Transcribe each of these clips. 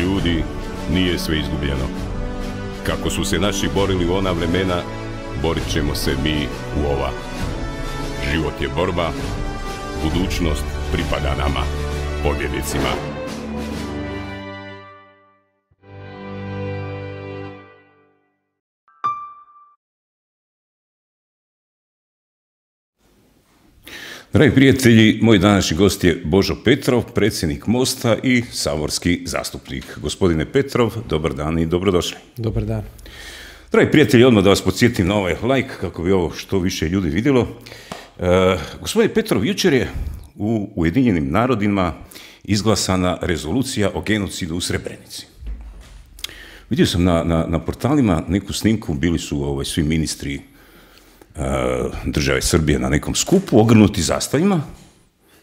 Ljudi, nije sve izgubljeno. Kako su se naši borili u ona vremena, borit ćemo se mi u ova. Život je borba, budućnost pripada nama, pobjednicima. Dragi prijatelji, moj današnji gost je Božo Petrov, predsjednik Mosta i savorski zastupnik. Gospodine Petrov, dobar dan i dobrodošli. Dobar dan. Dragi prijatelji, odmah da vas podsjetim na ovaj like kako bi ovo što više ljudi vidjelo. E, gospodine Petrov, jučer je u Ujedinjenim narodima izglasana rezolucija o genocidu u Srebrenici. Vidio sam na, portalima neku snimku, bili su ovaj, svi ministri E, države Srbije na nekom skupu, ogrnuti zastavima,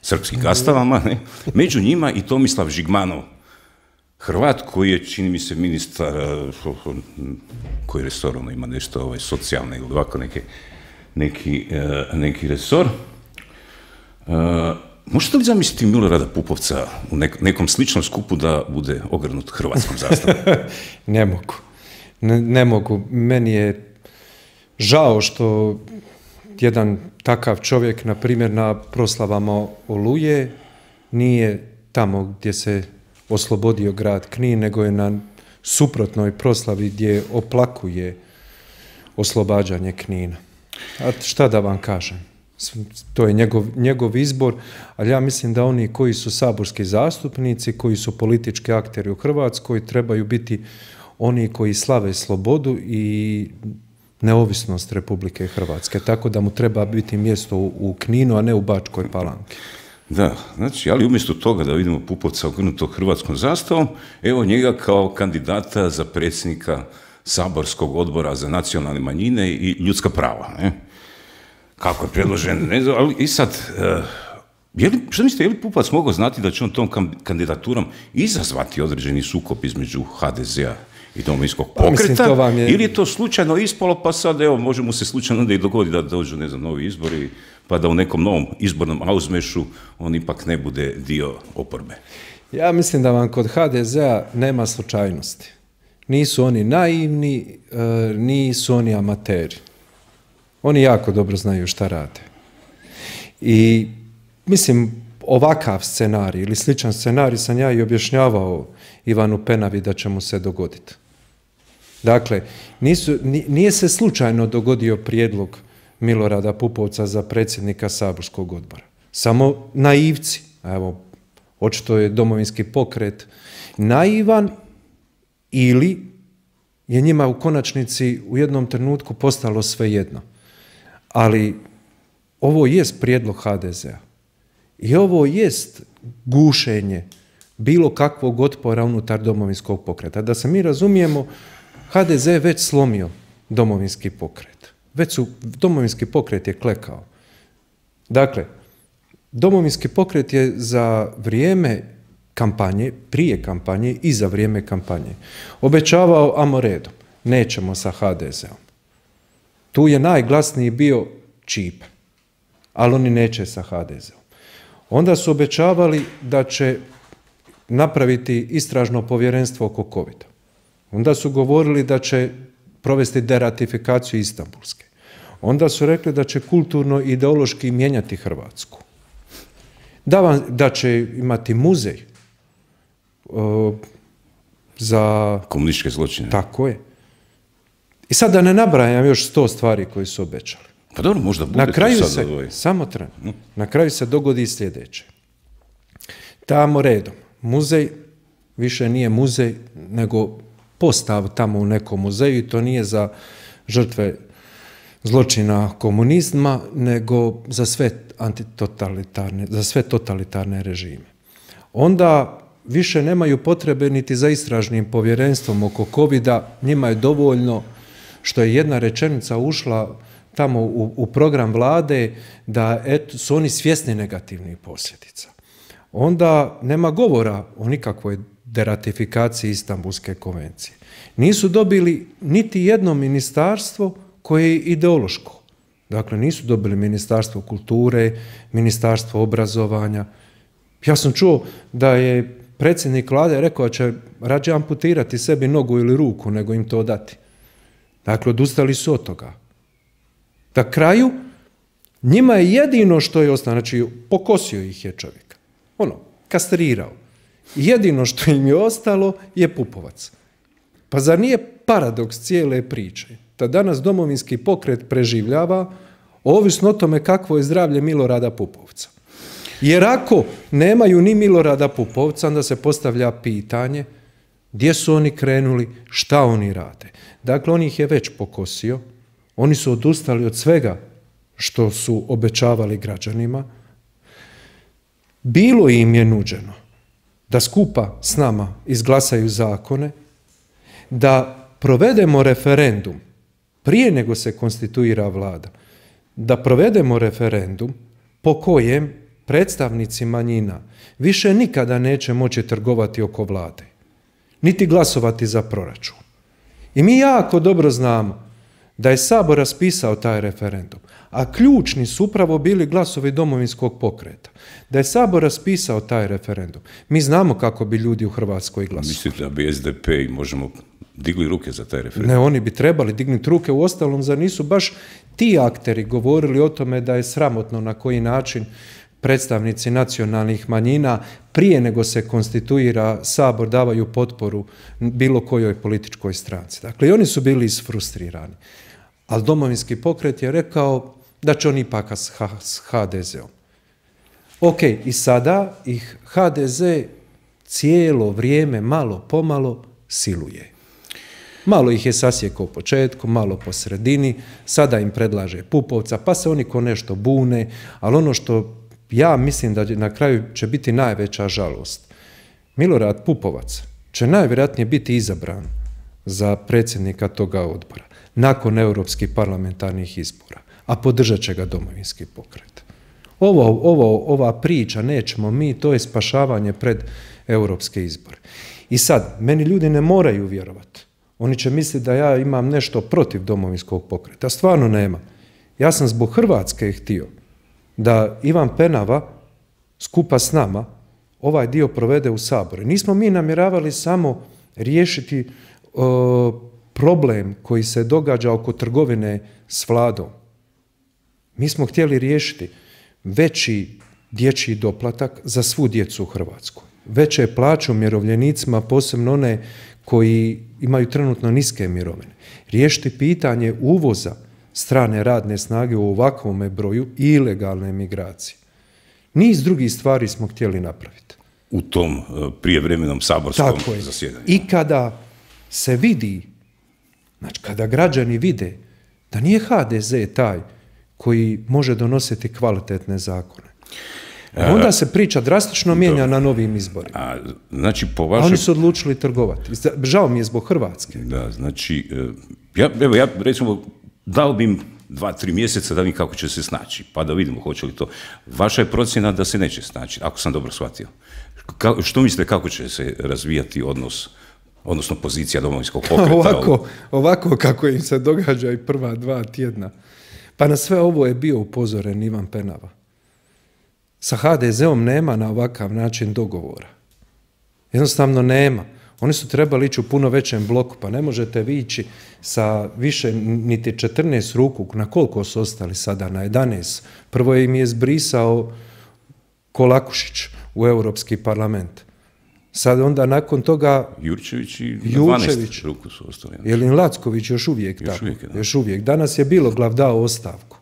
srpskim zastavama, ne? među njima i Tomislav Žigmanov, Hrvat koji je, čini mi se, ministar e, koji resor, ono ima nešto ovaj, socijalne ili ovako neki, e, neki resor. Možete li zamisliti Milorada Pupovca u nekom sličnom skupu da bude ogrnut hrvatskom zastavom? ne mogu. Ne, ne mogu. Meni je žao što jedan takav čovjek, na primjer, na proslavama Oluje nije tamo gdje se oslobodio grad Knin, nego je na suprotnoj proslavi gdje oplakuje oslobađanje Knina. A šta da vam kažem? To je njegov, njegov izbor, ali ja mislim da oni koji su saborski zastupnici, koji su politički akteri u Hrvatskoj, trebaju biti oni koji slave slobodu i neovisnost Republike Hrvatske, tako da mu treba biti mjesto u, Kninu, a ne u Bačkoj Palanki. Da, znači, ali umjesto toga da vidimo Pupovca ogrnutog hrvatskom zastavom, evo njega kao kandidata za predsjednika saborskog odbora za nacionalne manjine i ljudska prava. Ne? Kako je predložen, ne znam, ali i sad, eh, je što mislite, je li Pupac mogao znati da će on tom kandidaturom izazvati određeni sukob između HDZ-a i domovinskog pa, pokreta, pa, je... ili je to slučajno ispalo, pa sad evo, možemo se slučajno da i dogodi da dođu, ne znam, novi izbori, pa da u nekom novom izbornom auzmešu on ipak ne bude dio oporbe. Ja mislim da vam kod HDZ-a nema slučajnosti. Nisu oni naivni, e, nisu oni amateri. Oni jako dobro znaju šta rade. I mislim, ovakav scenarij ili sličan scenarij sam ja i objašnjavao Ivanu Penavi da će mu se dogoditi. Dakle, nisu, nije se slučajno dogodio prijedlog Milorada Pupovca za predsjednika saborskog odbora. Samo naivci, evo, očito je domovinski pokret naivan ili je njima u konačnici u jednom trenutku postalo svejedno. Ali ovo jest prijedlog HDZ-a i ovo jest gušenje bilo kakvog otpora unutar domovinskog pokreta. Da se mi razumijemo, HDZ je već slomio domovinski pokret. Već su, domovinski pokret je klekao. Dakle, domovinski pokret je za vrijeme kampanje, prije kampanje i za vrijeme kampanje obećavao amoredom, nećemo sa HDZ-om. Tu je najglasniji bio Čip, ali oni neće sa HDZ-om. Onda su obećavali da će napraviti istražno povjerenstvo oko covid Onda su govorili da će provesti deratifikaciju Istanbulske. Onda su rekli da će kulturno i ideološki mijenjati Hrvatsku. Da, da će imati muzej za... Komunističke zločine. Tako je. I sad da ne nabrajam još sto stvari koje su obećali. Pa dobro, možda bude na kraju sad se, ovaj- Samo tren. Hm? Na kraju se dogodi sljedeće. Tamo redom. Muzej više nije muzej, nego postav tamo u nekom muzeju i to nije za žrtve zločina komunizma, nego za sve antitotalitarne, za sve totalitarne režime. Onda više nemaju potrebe niti za istražnim povjerenstvom oko covid njima je dovoljno što je jedna rečenica ušla tamo u, u program vlade da eto, su oni svjesni negativnih posljedica. Onda nema govora o nikakvoj deratifikaciji Istanbulske konvencije. Nisu dobili niti jedno ministarstvo koje je ideološko. Dakle, nisu dobili ministarstvo kulture, ministarstvo obrazovanja. Ja sam čuo da je predsjednik vlade rekao da će rađe amputirati sebi nogu ili ruku nego im to dati. Dakle, odustali su od toga. Da kraju, njima je jedino što je ostalo, znači pokosio ih je čovjek. Ono, kastrirao. Jedino što im je ostalo je Pupovac. Pa zar nije paradoks cijele priče da danas domovinski pokret preživljava ovisno o tome kakvo je zdravlje Milorada Pupovca? Jer ako nemaju ni Milorada Pupovca, onda se postavlja pitanje gdje su oni krenuli, šta oni rade. Dakle, on ih je već pokosio, oni su odustali od svega što su obećavali građanima. Bilo im je nuđeno da skupa s nama izglasaju zakone, da provedemo referendum prije nego se konstituira vlada, da provedemo referendum po kojem predstavnici manjina više nikada neće moći trgovati oko vlade, niti glasovati za proračun. I mi jako dobro znamo da je Sabor raspisao taj referendum, a ključni su upravo bili glasovi domovinskog pokreta. Da je Sabor raspisao taj referendum, mi znamo kako bi ljudi u Hrvatskoj glasovali. Mislite da bi SDP i možemo digli ruke za taj referendum? Ne, oni bi trebali dignuti ruke, u ostalom za nisu baš ti akteri govorili o tome da je sramotno na koji način predstavnici nacionalnih manjina prije nego se konstituira sabor davaju potporu bilo kojoj političkoj stranci. Dakle, i oni su bili isfrustrirani. Ali domovinski pokret je rekao da će oni ipak s HDZ-om. Ok, i sada ih HDZ cijelo vrijeme, malo pomalo, siluje. Malo ih je sasjekao u početku, malo po sredini, sada im predlaže Pupovca, pa se oni ko nešto bune, ali ono što ja mislim da na kraju će biti najveća žalost. Milorad Pupovac će najvjerojatnije biti izabran za predsjednika toga odbora nakon europskih parlamentarnih izbora a podržat će ga domovinski pokret. Ovo, ova priča, nećemo mi, to je spašavanje pred europske izbore. I sad, meni ljudi ne moraju vjerovati. Oni će misliti da ja imam nešto protiv domovinskog pokreta. Stvarno nema. Ja sam zbog Hrvatske htio da Ivan Penava skupa s nama ovaj dio provede u Saboru. Nismo mi namjeravali samo riješiti e, problem koji se događa oko trgovine s vladom. Mi smo htjeli riješiti veći dječji doplatak za svu djecu u Hrvatskoj. Veće plaće umirovljenicima, posebno one koji imaju trenutno niske mirovine. Riješiti pitanje uvoza strane radne snage u ovakvom broju i ilegalne migracije. Niz drugih stvari smo htjeli napraviti. U tom e, prijevremenom saborskom zasjedanju. I kada se vidi, znači kada građani vide da nije HDZ taj koji može donositi kvalitetne zakone. E, e, onda se priča drastično mijenja na novim izborima. znači, po vašem... Oni su odlučili trgovati. Žao mi je zbog Hrvatske. Da, znači, e, evo, ja recimo, dao bi im dva, tri mjeseca da vidim kako će se snaći, pa da vidimo hoće li to. Vaša je procjena da se neće snaći, ako sam dobro shvatio. što mislite kako će se razvijati odnos odnosno pozicija domovinskog pokreta. Ovako, ovako kako im se događa i prva dva tjedna. Pa na sve ovo je bio upozoren Ivan Penava. Sa HDZ-om nema na ovakav način dogovora. Jednostavno nema. Oni su trebali ići u puno većem bloku, pa ne možete vi ići sa više niti 14 ruku, na koliko su ostali sada, na 11. Prvo im je zbrisao Kolakušić u Europski parlament. Sad onda nakon toga... Jurčević i Jurčević, ruku su ostali. Jelin Lacković još uvijek tako. Uvijek, Još uvijek. Danas je bilo glav dao ostavku.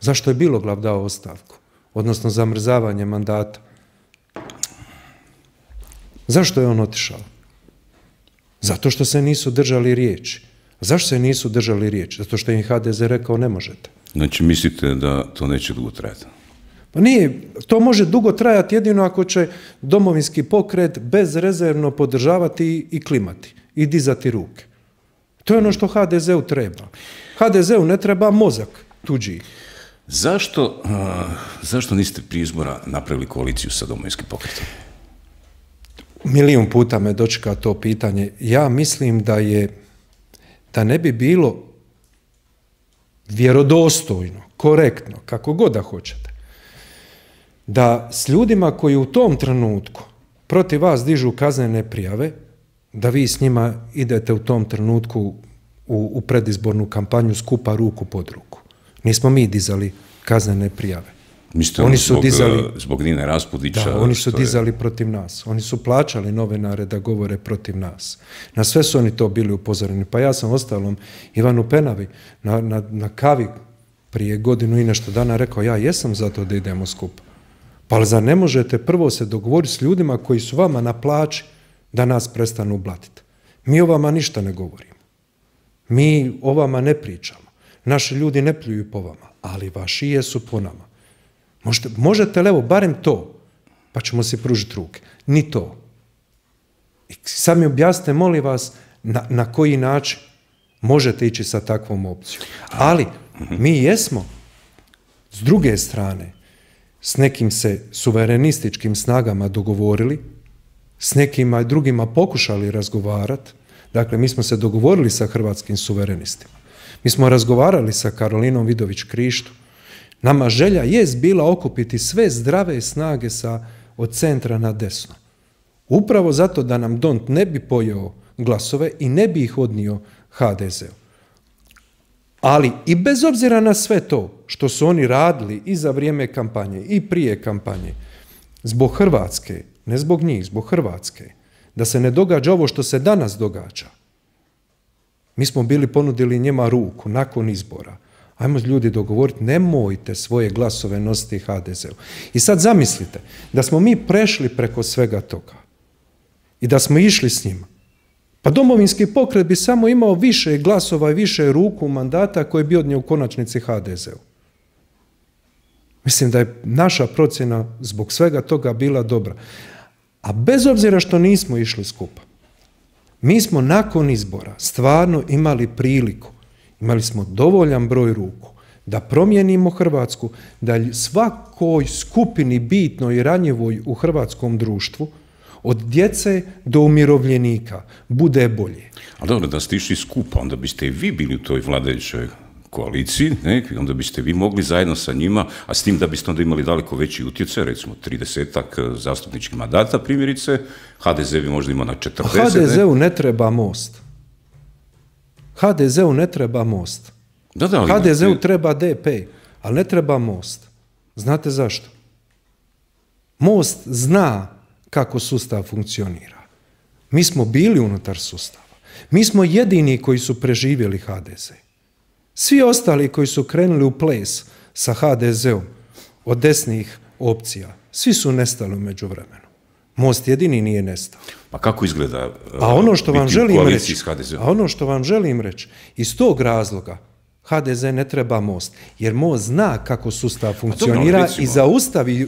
Zašto je bilo glav dao ostavku? Odnosno zamrzavanje mandata. Zašto je on otišao? Zato što se nisu držali riječi. Zašto se nisu držali riječi? Zato što im HDZ rekao ne možete. Znači mislite da to neće dugo trajati? Pa nije, to može dugo trajati jedino ako će domovinski pokret bezrezervno podržavati i klimati i dizati ruke. To je ono što HDZ-u treba. HDZ-u ne treba mozak tuđi. Zašto, niste prije izbora napravili koaliciju sa domovinskim pokretom? Milijun puta me dočeka to pitanje. Ja mislim da je da ne bi bilo vjerodostojno, korektno, kako god da hoćete, da s ljudima koji u tom trenutku protiv vas dižu kaznene prijave, da vi s njima idete u tom trenutku u, u predizbornu kampanju skupa ruku pod ruku. Nismo mi dizali kaznene prijave. oni su dizali eh, zbog Raspudića. Da, oni su dizali protiv nas. Oni su plaćali novinare da govore protiv nas. Na sve su oni to bili upozoreni. Pa ja sam ostalom Ivanu Penavi na, na, na kavi prije godinu i nešto dana rekao ja jesam za to da idemo skupa. Pa zar ne možete prvo se dogovoriti s ljudima koji su vama na plaći da nas prestanu blatiti? Mi o vama ništa ne govorimo. Mi o vama ne pričamo. Naši ljudi ne pljuju po vama, ali vaši jesu po nama. Možete, li evo barem to, pa ćemo si pružiti ruke. Ni to. I sad mi objasnite, molim vas, na, na koji način možete ići sa takvom opcijom. Ali mhm. mi jesmo, s druge strane, s nekim se suverenističkim snagama dogovorili, s nekima i drugima pokušali razgovarati. Dakle, mi smo se dogovorili sa hrvatskim suverenistima. Mi smo razgovarali sa Karolinom Vidović Krištu. Nama želja jest bila okupiti sve zdrave snage sa, od centra na desno. Upravo zato da nam Dont ne bi pojeo glasove i ne bi ih odnio HDZ-u. Ali i bez obzira na sve to što su oni radili i za vrijeme kampanje i prije kampanje, zbog Hrvatske, ne zbog njih, zbog Hrvatske, da se ne događa ovo što se danas događa. Mi smo bili ponudili njema ruku nakon izbora. Ajmo ljudi dogovoriti, nemojte svoje glasove nositi HDZ-u. I sad zamislite da smo mi prešli preko svega toga i da smo išli s njima. Pa domovinski pokret bi samo imao više glasova i više ruku mandata koje bi odnio u konačnici HDZ-u. Mislim da je naša procjena zbog svega toga bila dobra. A bez obzira što nismo išli skupa, mi smo nakon izbora stvarno imali priliku, imali smo dovoljan broj ruku da promijenimo Hrvatsku, da svakoj skupini bitnoj i ranjivoj u hrvatskom društvu od djece do umirovljenika bude bolje. A dobro, da ste išli skupa, onda biste i vi bili u toj vladajućoj koaliciji, ne, onda biste vi mogli zajedno sa njima, a s tim da biste onda imali daleko veći utjecaj, recimo 30 eh, zastupničkih mandata primjerice, HDZ bi možda imao na 40. HDZ-u ne? treba most. HDZ-u ne treba most. Da, da, HDZ-u treba DP, ali ne treba most. Znate zašto? Most zna kako sustav funkcionira. Mi smo bili unutar sustava. Mi smo jedini koji su preživjeli HDZ. Svi ostali koji su krenuli u ples sa HDZ-om od desnih opcija, svi su nestali u međuvremenu. Most jedini nije nestao. Pa kako izgleda a ono što uh, vam želim reći, A ono što vam želim reći, iz tog razloga HDZ ne treba Most, jer Most zna kako sustav funkcionira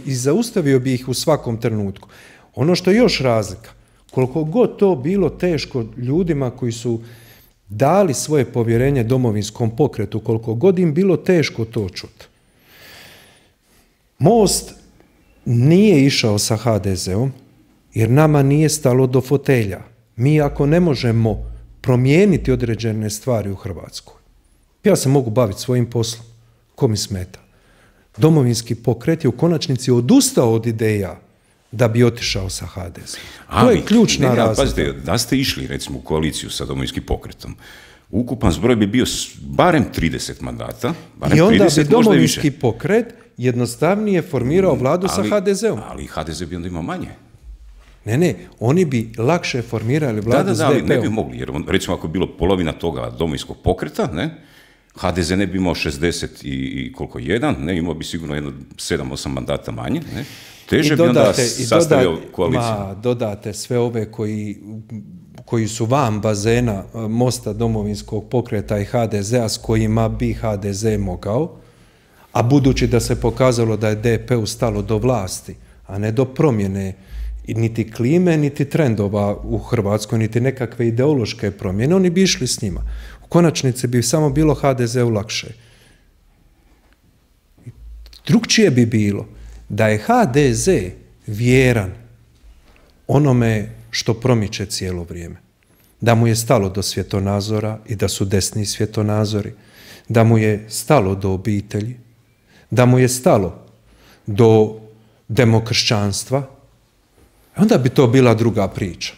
i, i zaustavio bi ih u svakom trenutku. Ono što je još razlika, koliko god to bilo teško ljudima koji su dali svoje povjerenje domovinskom pokretu, koliko god im bilo teško to čuti. Most nije išao sa HDZ-om jer nama nije stalo do fotelja. Mi ako ne možemo promijeniti određene stvari u Hrvatskoj, ja se mogu baviti svojim poslom. Ko mi smeta? Domovinski pokret je u konačnici odustao od ideja da bi otišao sa HDZ. Ali, to je ključna ne, ne, Pazite, da ste išli recimo u koaliciju sa domovinskim pokretom, ukupan zbroj bi bio barem 30 mandata. Barem I onda bi domovinski pokret jednostavnije formirao mm, vladu sa HDZ-om. Ali HDZ bi onda imao manje. Ne, ne, oni bi lakše formirali vladu da, da, da, ali ne bi mogli, jer recimo ako je bilo polovina toga domovinskog pokreta, ne, HDZ ne bi imao 60 i koliko jedan, ne, imao bi sigurno jedno 7-8 mandata manje, ne, teže dodate, bi onda sastavio koaliciju. dodate sve ove koji, koji su van bazena e, Mosta domovinskog pokreta i HDZ-a s kojima bi HDZ mogao, a budući da se pokazalo da je DP ustalo do vlasti, a ne do promjene niti klime, niti trendova u Hrvatskoj, niti nekakve ideološke promjene, oni bi išli s njima. U konačnici bi samo bilo HDZ-u lakše. Drugčije bi bilo da je HDZ vjeran onome što promiče cijelo vrijeme. Da mu je stalo do svjetonazora i da su desni svjetonazori, da mu je stalo do obitelji, da mu je stalo do demokršćanstva, onda bi to bila druga priča.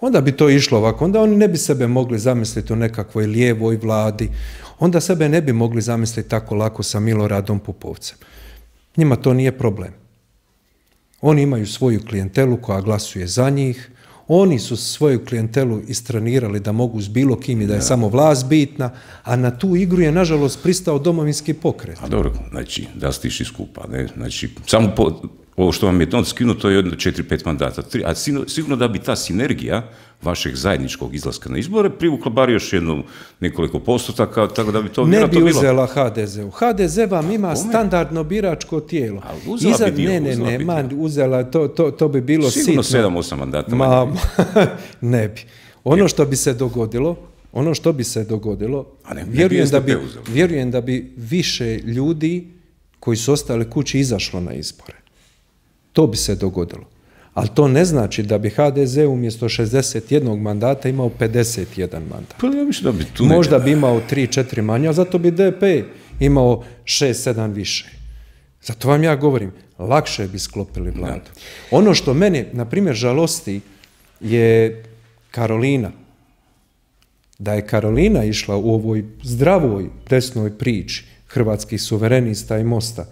Onda bi to išlo ovako, onda oni ne bi sebe mogli zamisliti u nekakvoj lijevoj vladi, onda sebe ne bi mogli zamisliti tako lako sa Miloradom Pupovcem. Njima to nije problem. Oni imaju svoju klijentelu koja glasuje za njih, oni su svoju klijentelu istrenirali da mogu s bilo kim i da je samo vlast bitna, a na tu igru je nažalost pristao domovinski pokret. A dobro, znači, da stiši skupa, ne? Znači, samo po, ovo što vam je on skinuto je jedno četiri, pet mandata. tri, A sigurno da bi ta sinergija vašeg zajedničkog izlaska na izbore privukla bar još jednu nekoliko postotaka, tako da bi to Ne bi uzela HDZ. U HDZ vam ima standardno biračko tijelo. Ali uzela bi ne, ne, ne, uzela, to, to, to bi bilo sigurno sitno. 7 mandata. Ma, ne bi. Ono što bi se dogodilo, ono što bi se dogodilo, A ne, vjerujem, da bi, vjerujem da bi više ljudi koji su ostali kući izašlo na izbore. To bi se dogodilo. Ali to ne znači da bi HDZ umjesto 61 mandata imao 51 mandat. Pa bi Možda bi imao 3-4 manje, ali zato bi DP imao 6-7 više. Zato vam ja govorim, lakše bi sklopili vladu. Ono što mene, na primjer, žalosti je Karolina. Da je Karolina išla u ovoj zdravoj desnoj priči hrvatskih suverenista i mosta,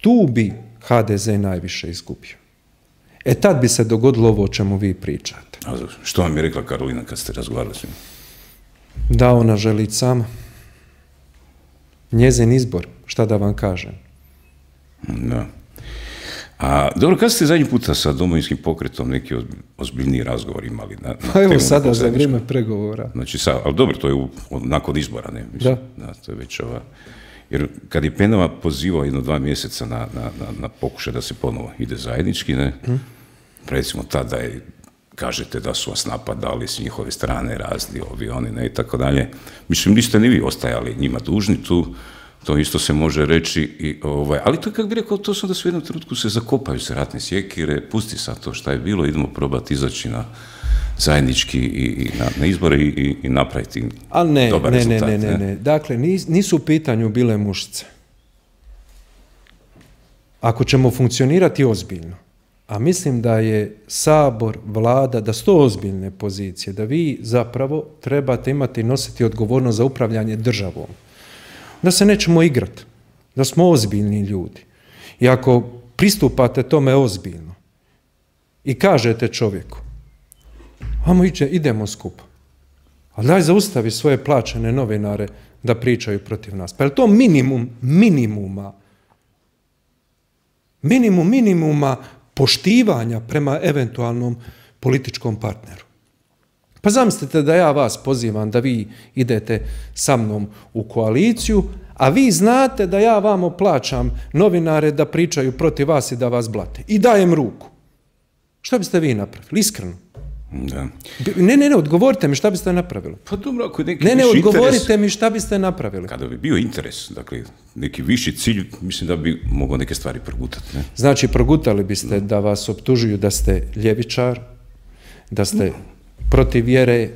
tu bi HDZ najviše izgubio. E tad bi se dogodilo ovo o čemu vi pričate. A što vam je rekla Karolina kad ste razgovarali s njim Da, ona želi sama. Njezin izbor, šta da vam kažem. Da. A, dobro, kad ste zadnji puta sa domovinskim pokretom neki ozbiljni razgovor imali? Na, pa evo sada za vrijeme pregovora. Znači, sa ali dobro, to je nakon izbora, ne? Mislim, da. da. To je već ova... Jer kad je Penova pozivao jedno dva mjeseca na, na, na, na pokušaj da se ponovo ide zajednički, ne, hm? recimo tada je kažete da su vas napadali s njihove strane razli, ovi, oni, ne, i tako dalje. Mislim, niste ni vi ostajali njima dužni tu, to isto se može reći, i, ovaj, ali to je, kako bi rekao, to su da se u jednom trenutku se zakopaju se ratne sjekire, pusti sad to šta je bilo, idemo probati izaći na zajednički i, na, na izbore i, i napraviti A ne, ne, Ne, ne, ne, ne. Dakle, nisu u pitanju bile mušice. Ako ćemo funkcionirati ozbiljno, a mislim da je sabor, vlada, da su to ozbiljne pozicije, da vi zapravo trebate imati i nositi odgovornost za upravljanje državom. Da se nećemo igrati, da smo ozbiljni ljudi. I ako pristupate tome ozbiljno i kažete čovjeku, Vamo idemo skup. Ali daj zaustavi svoje plaćene novinare da pričaju protiv nas. Pa je to minimum minimuma? Minimum minimuma poštivanja prema eventualnom političkom partneru. Pa zamislite da ja vas pozivam da vi idete sa mnom u koaliciju, a vi znate da ja vamo plaćam novinare da pričaju protiv vas i da vas blate. I dajem ruku. Što biste vi napravili? Iskreno. Da. Ne, ne, ne, odgovorite mi šta biste napravili. Pa dobro, ako neki Ne, ne, odgovorite mi šta biste napravili. Kada bi bio interes, dakle, neki viši cilj, mislim da bi mogao neke stvari progutati. Ne? Znači, progutali biste da vas optužuju da ste ljevičar, da ste protiv vjere,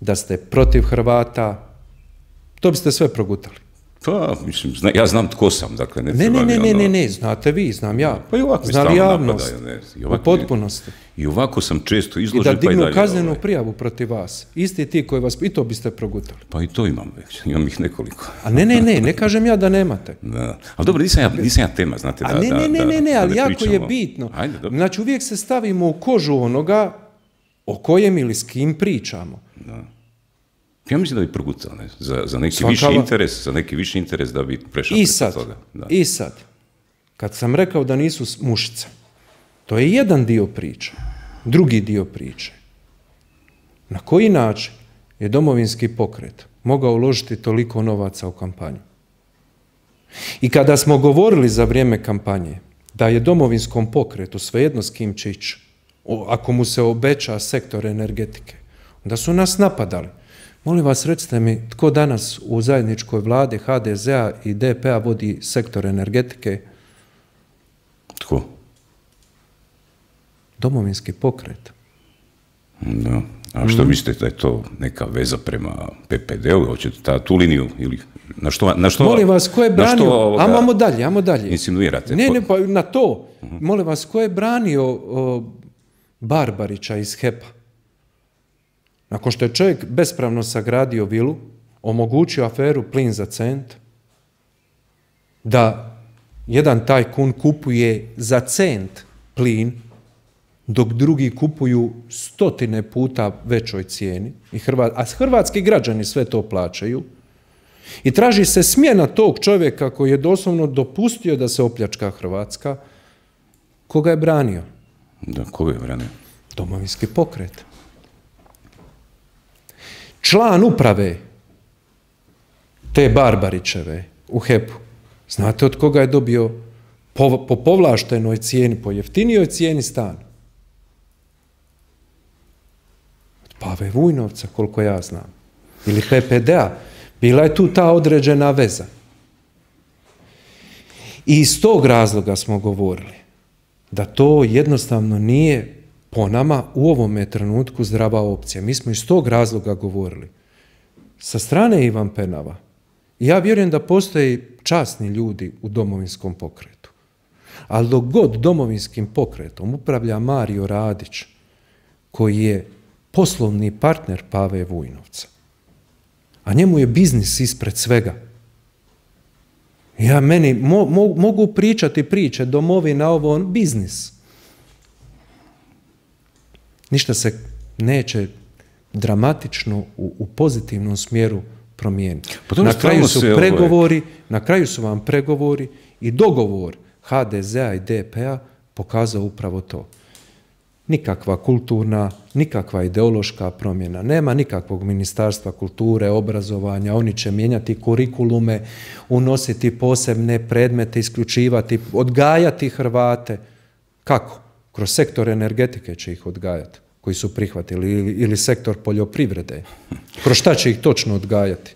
da ste protiv Hrvata. To biste sve progutali. Pa, mislim, ja znam tko sam, dakle, ne ne, ne, ne, ne, ne, ono- ne, znate vi, znam ja. Pa i ovako mi javnost, napadaju, ne, i ovako u potpunosti. I ovako sam često izložen, I da pa dignu pa kaznenu ovaj. prijavu protiv vas. Isti ti koji vas, i to biste progutali. Pa i to imam već, imam ih nekoliko. A ne, ne, ne, ne kažem ja da nemate. Da. Ali dobro, nisam ja, nisam ja tema, znate, da, A ne, ne, ne, ne, ali jako je bitno. Ajde, dobro. Znači, uvijek se stavimo u kožu onoga o kojem ili s kim pričamo. Da. Ja mislim da bi progutao, ne? Za, za neki viši interes, za neki viši interes da bi prešao I toga. Da. I sad, kad sam rekao da nisu mušice, to je jedan dio priče. Drugi dio priče. Na koji način je domovinski pokret mogao uložiti toliko novaca u kampanju? I kada smo govorili za vrijeme kampanje da je domovinskom pokretu svejedno s kim će ići, ako mu se obeća sektor energetike, onda su nas napadali. Molim vas, recite mi, tko danas u zajedničkoj vladi HDZ-a i DP-a vodi sektor energetike? Tko? Domovinski pokret. Da. A što mhm. mislite da je to neka veza prema PPD-u? Hoćete ta, tu liniju? Ili, na što, Molim vas, ko je branio? Ovoga... dalje, amo dalje. Insinuirate. Ne, ne, pa na to. Molim vas, ko je branio Barbarića iz HEPA? Nakon što je čovjek bespravno sagradio vilu, omogućio aferu plin za cent, da jedan taj kun kupuje za cent plin, dok drugi kupuju stotine puta većoj cijeni, a hrvatski građani sve to plaćaju, i traži se smjena tog čovjeka koji je doslovno dopustio da se opljačka Hrvatska, koga je branio? Da, koga je branio? Domovinski pokret član uprave te Barbarićeve u HEP-u, znate od koga je dobio po, povlaštenoj cijeni, po jeftinijoj cijeni stan? Od Pave Vujnovca, koliko ja znam. Ili PPD-a. Bila je tu ta određena veza. I iz tog razloga smo govorili da to jednostavno nije po nama u ovome trenutku zdrava opcija. Mi smo iz tog razloga govorili. Sa strane Ivan Penava, ja vjerujem da postoji časni ljudi u domovinskom pokretu. Ali dok god domovinskim pokretom upravlja Mario Radić, koji je poslovni partner Pave Vujnovca, a njemu je biznis ispred svega. Ja meni mogu pričati priče, domovina, ovo, on, biznis. Ništa se neće dramatično u, u pozitivnom smjeru promijeniti. Pa na kraju su ovaj- pregovori, na kraju su vam pregovori i dogovor HDZ-a i DPA pokazao upravo to. Nikakva kulturna, nikakva ideološka promjena. Nema nikakvog ministarstva kulture, obrazovanja. Oni će mijenjati kurikulume, unositi posebne predmete, isključivati, odgajati Hrvate. Kako? Kroz sektor energetike će ih odgajati koji su prihvatili ili, ili sektor poljoprivrede. Kroz šta će ih točno odgajati?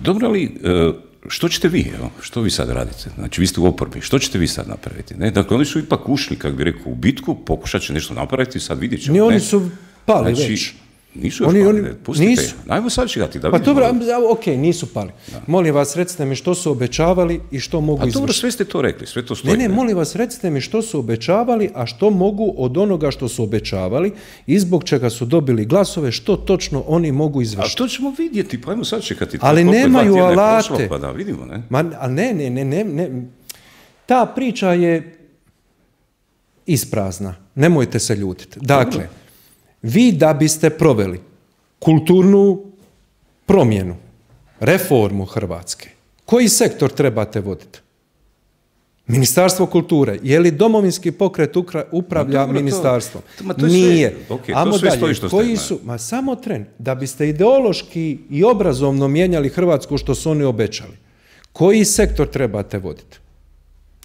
dobro li, e, što ćete vi, što vi sad radite? Znači, vi ste u oporbi, što ćete vi sad napraviti? Ne? Dakle, oni su ipak ušli, kako bi rekao, u bitku, pokušat će nešto napraviti, sad vidjet će Ni oni su pali znači, već. Nisu još oni, pali, oni, pustite. Nisu. Ajmo sad da Pa dobro, ok, nisu pali. Molim vas, recite mi što su obećavali i što mogu pa izvršiti. A dobro, sve ste to rekli, sve to stoji. Ne, ne, molim vas, recite mi što su obećavali, a što mogu od onoga što su obećavali i zbog čega su dobili glasove, što točno oni mogu izvršiti. A što ćemo vidjeti, pa ajmo sad čekati. Ali nemaju alate. pa da, vidimo, ne? Ma, ne, ne, ne, ne, ne. Ta priča je isprazna. Nemojte se ljutiti. Dakle, vi da biste proveli kulturnu promjenu, reformu Hrvatske, koji sektor trebate voditi? Ministarstvo kulture. Je li domovinski pokret upravlja ministarstvom? Nije. dalje, koji su, ma samo tren, da biste ideološki i obrazovno mijenjali Hrvatsku što su oni obećali. Koji sektor trebate voditi?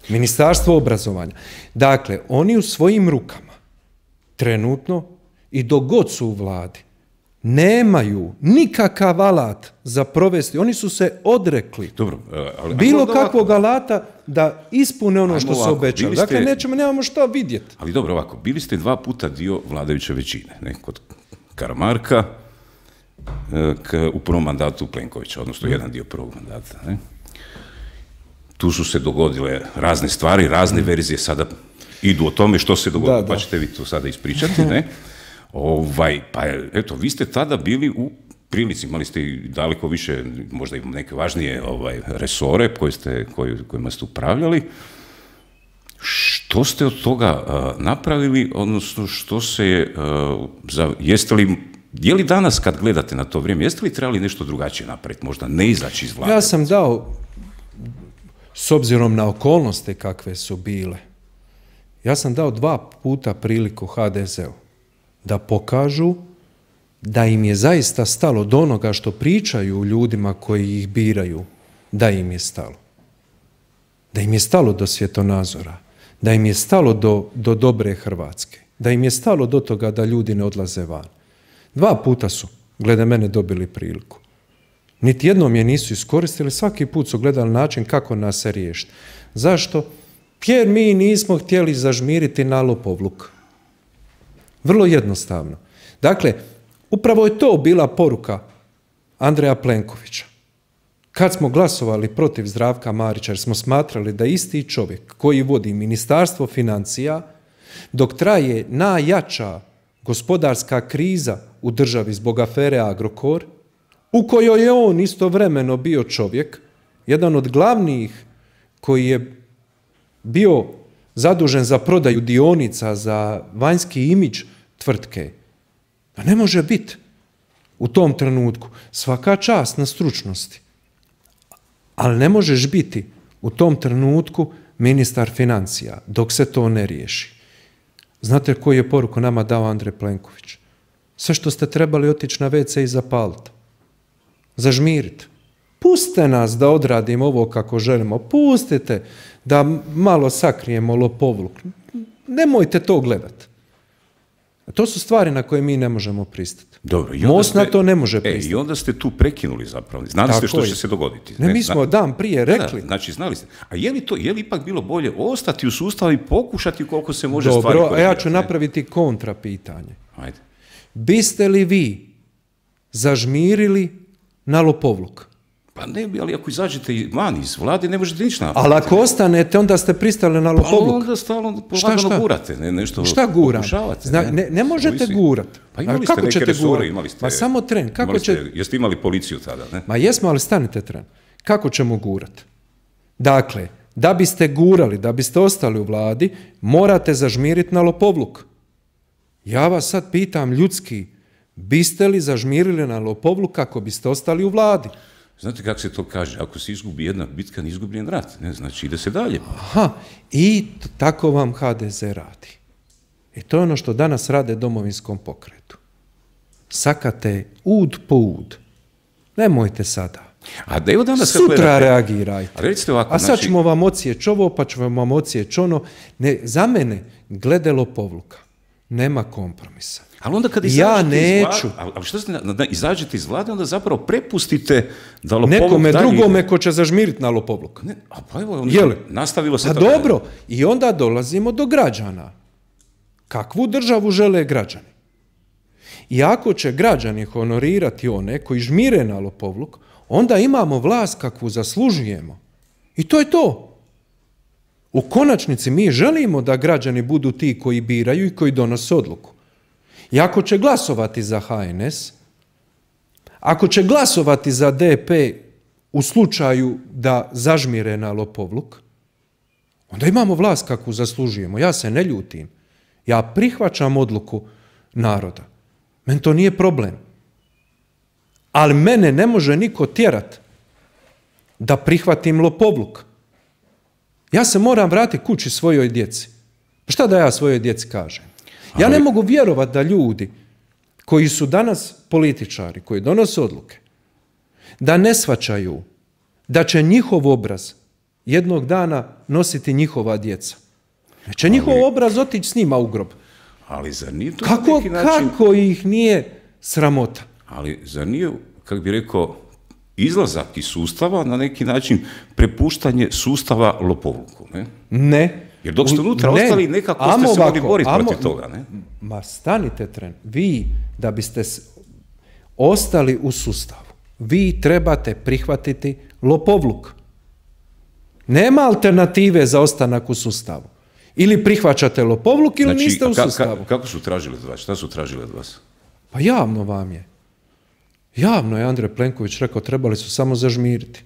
Ministarstvo obrazovanja. Dakle, oni u svojim rukama trenutno i dok god su u vladi, nemaju nikakav alat za provesti. Oni su se odrekli Dobro, e, bilo kakvog alata da ispune ono što ovako, su obećali. Dakle, nećemo, nemamo što vidjeti. Ali dobro, ovako, bili ste dva puta dio vladajuće većine. Ne? Kod Karamarka e, k, u prvom mandatu Plenkovića, odnosno jedan dio prvog mandata. Ne? Tu su se dogodile razne stvari, razne verzije sada idu o tome što se dogodilo, da, pa ćete vi to sada ispričati, ne? Ovaj, pa eto, vi ste tada bili u prilici, imali ste i daleko više, možda i neke važnije ovaj, resore koje ste, kojima ste upravljali. Što ste od toga eh, napravili, odnosno što se je, eh, za, jeste li je li danas kad gledate na to vrijeme, jeste li trebali nešto drugačije napraviti, možda ne izaći iz vlade? Ja sam dao, s obzirom na okolnosti kakve su bile, ja sam dao dva puta priliku HDZ-u da pokažu da im je zaista stalo do onoga što pričaju ljudima koji ih biraju, da im je stalo. Da im je stalo do svjetonazora, da im je stalo do, do dobre Hrvatske, da im je stalo do toga da ljudi ne odlaze van. Dva puta su, glede mene, dobili priliku. Niti jednom je nisu iskoristili, svaki put su gledali način kako nas se riješiti. Zašto? Jer mi nismo htjeli zažmiriti na vrlo jednostavno. Dakle, upravo je to bila poruka Andreja Plenkovića. Kad smo glasovali protiv Zdravka Marića, jer smo smatrali da isti čovjek koji vodi ministarstvo financija, dok traje najjača gospodarska kriza u državi zbog afere Agrokor, u kojoj je on istovremeno bio čovjek, jedan od glavnih koji je bio zadužen za prodaju dionica, za vanjski imidž tvrtke. Pa ne može biti u tom trenutku. Svaka čast na stručnosti. Ali ne možeš biti u tom trenutku ministar financija dok se to ne riješi. Znate koju je poruku nama dao Andrej Plenković? Sve što ste trebali otići na WC i zapaliti. Zažmiriti. Puste nas da odradimo ovo kako želimo. Pustite da malo sakrijemo lopovluk. Nemojte to gledati. To su stvari na koje mi ne možemo pristati. Dobro, Most na to ne može pristati. E, I onda ste tu prekinuli zapravo. Znali ste što će se dogoditi. Ne, mi smo dan prije rekli. znači, znali ste. A je li to, ipak bilo bolje ostati u sustavu i pokušati koliko se može Dobro, stvari Dobro, ja ću napraviti kontra pitanje. Biste li vi zažmirili na lopovluk? Pa ne bi, ali ako izađete van iz vlade, ne možete ništa napraviti. Ali ako ostanete, onda ste pristali na pa lopovluk. Pa onda stalno gurate, nešto šta gura? ne, ne, možete gurati. Pa imali kako ste neke resore, imali ste... Ma samo tren, kako ćete će... Jeste imali policiju tada, ne? Ma jesmo, ali stanite tren. Kako ćemo gurat? Dakle, da biste gurali, da biste ostali u vladi, morate zažmiriti na lopovluk. Ja vas sad pitam ljudski, biste li zažmirili na lopovluk kako biste ostali u vladi? Znate kako se to kaže? Ako se izgubi jedna bitka, izgubi izgubljen rat. Ne? Znači, ide se dalje. Aha, i tako vam HDZ radi. I e, to je ono što danas rade domovinskom pokretu. Sakate ud po ud. Nemojte sada. A da evo danas Sutra reagirajte. A, recite ovako, A sad znači- ćemo vam ocijeć ovo, pa ćemo vam ocijeć ono. Ne, za mene gledalo povluka. Nema kompromisa. Ali onda kad ja neću. Iz vlade, što ste, izađete iz vlade, onda zapravo prepustite da Nekome drugome ide. ko će zažmiriti na lopovluk. Ne, a pa evo, nastavilo se... A dobro, i onda dolazimo do građana. Kakvu državu žele građani? I ako će građani honorirati one koji žmire na lopovluk, onda imamo vlast kakvu zaslužujemo. I to je to. U konačnici mi želimo da građani budu ti koji biraju i koji donose odluku. I ako će glasovati za HNS, ako će glasovati za DP u slučaju da zažmire na lopovluk, onda imamo vlast kakvu zaslužujemo. Ja se ne ljutim. Ja prihvaćam odluku naroda. Meni to nije problem. Ali mene ne može niko tjerat da prihvatim lopovluk. Ja se moram vratiti kući svojoj djeci. Pa šta da ja svojoj djeci kažem? Ja ne mogu vjerovati da ljudi koji su danas političari, koji donose odluke, da ne svačaju da će njihov obraz jednog dana nositi njihova djeca. da Će njihov obraz otići s njima u grob. Ali za nije kako, način... kako ih nije sramota? Ali za nije, kako bi rekao, izlazak iz sustava na neki način prepuštanje sustava lopovluku? Ne, ne jer dok ste unutra ostali, nekako ste se mogli boriti protiv toga. Ne? Ma stanite tren. Vi, da biste ostali u sustavu, vi trebate prihvatiti lopovluk. Nema alternative za ostanak u sustavu. Ili prihvaćate lopovluk ili znači, niste u sustavu. Ka, kako su tražili od vas? Šta su tražili od vas? Pa javno vam je. Javno je Andrej Plenković rekao trebali su samo zažmiriti.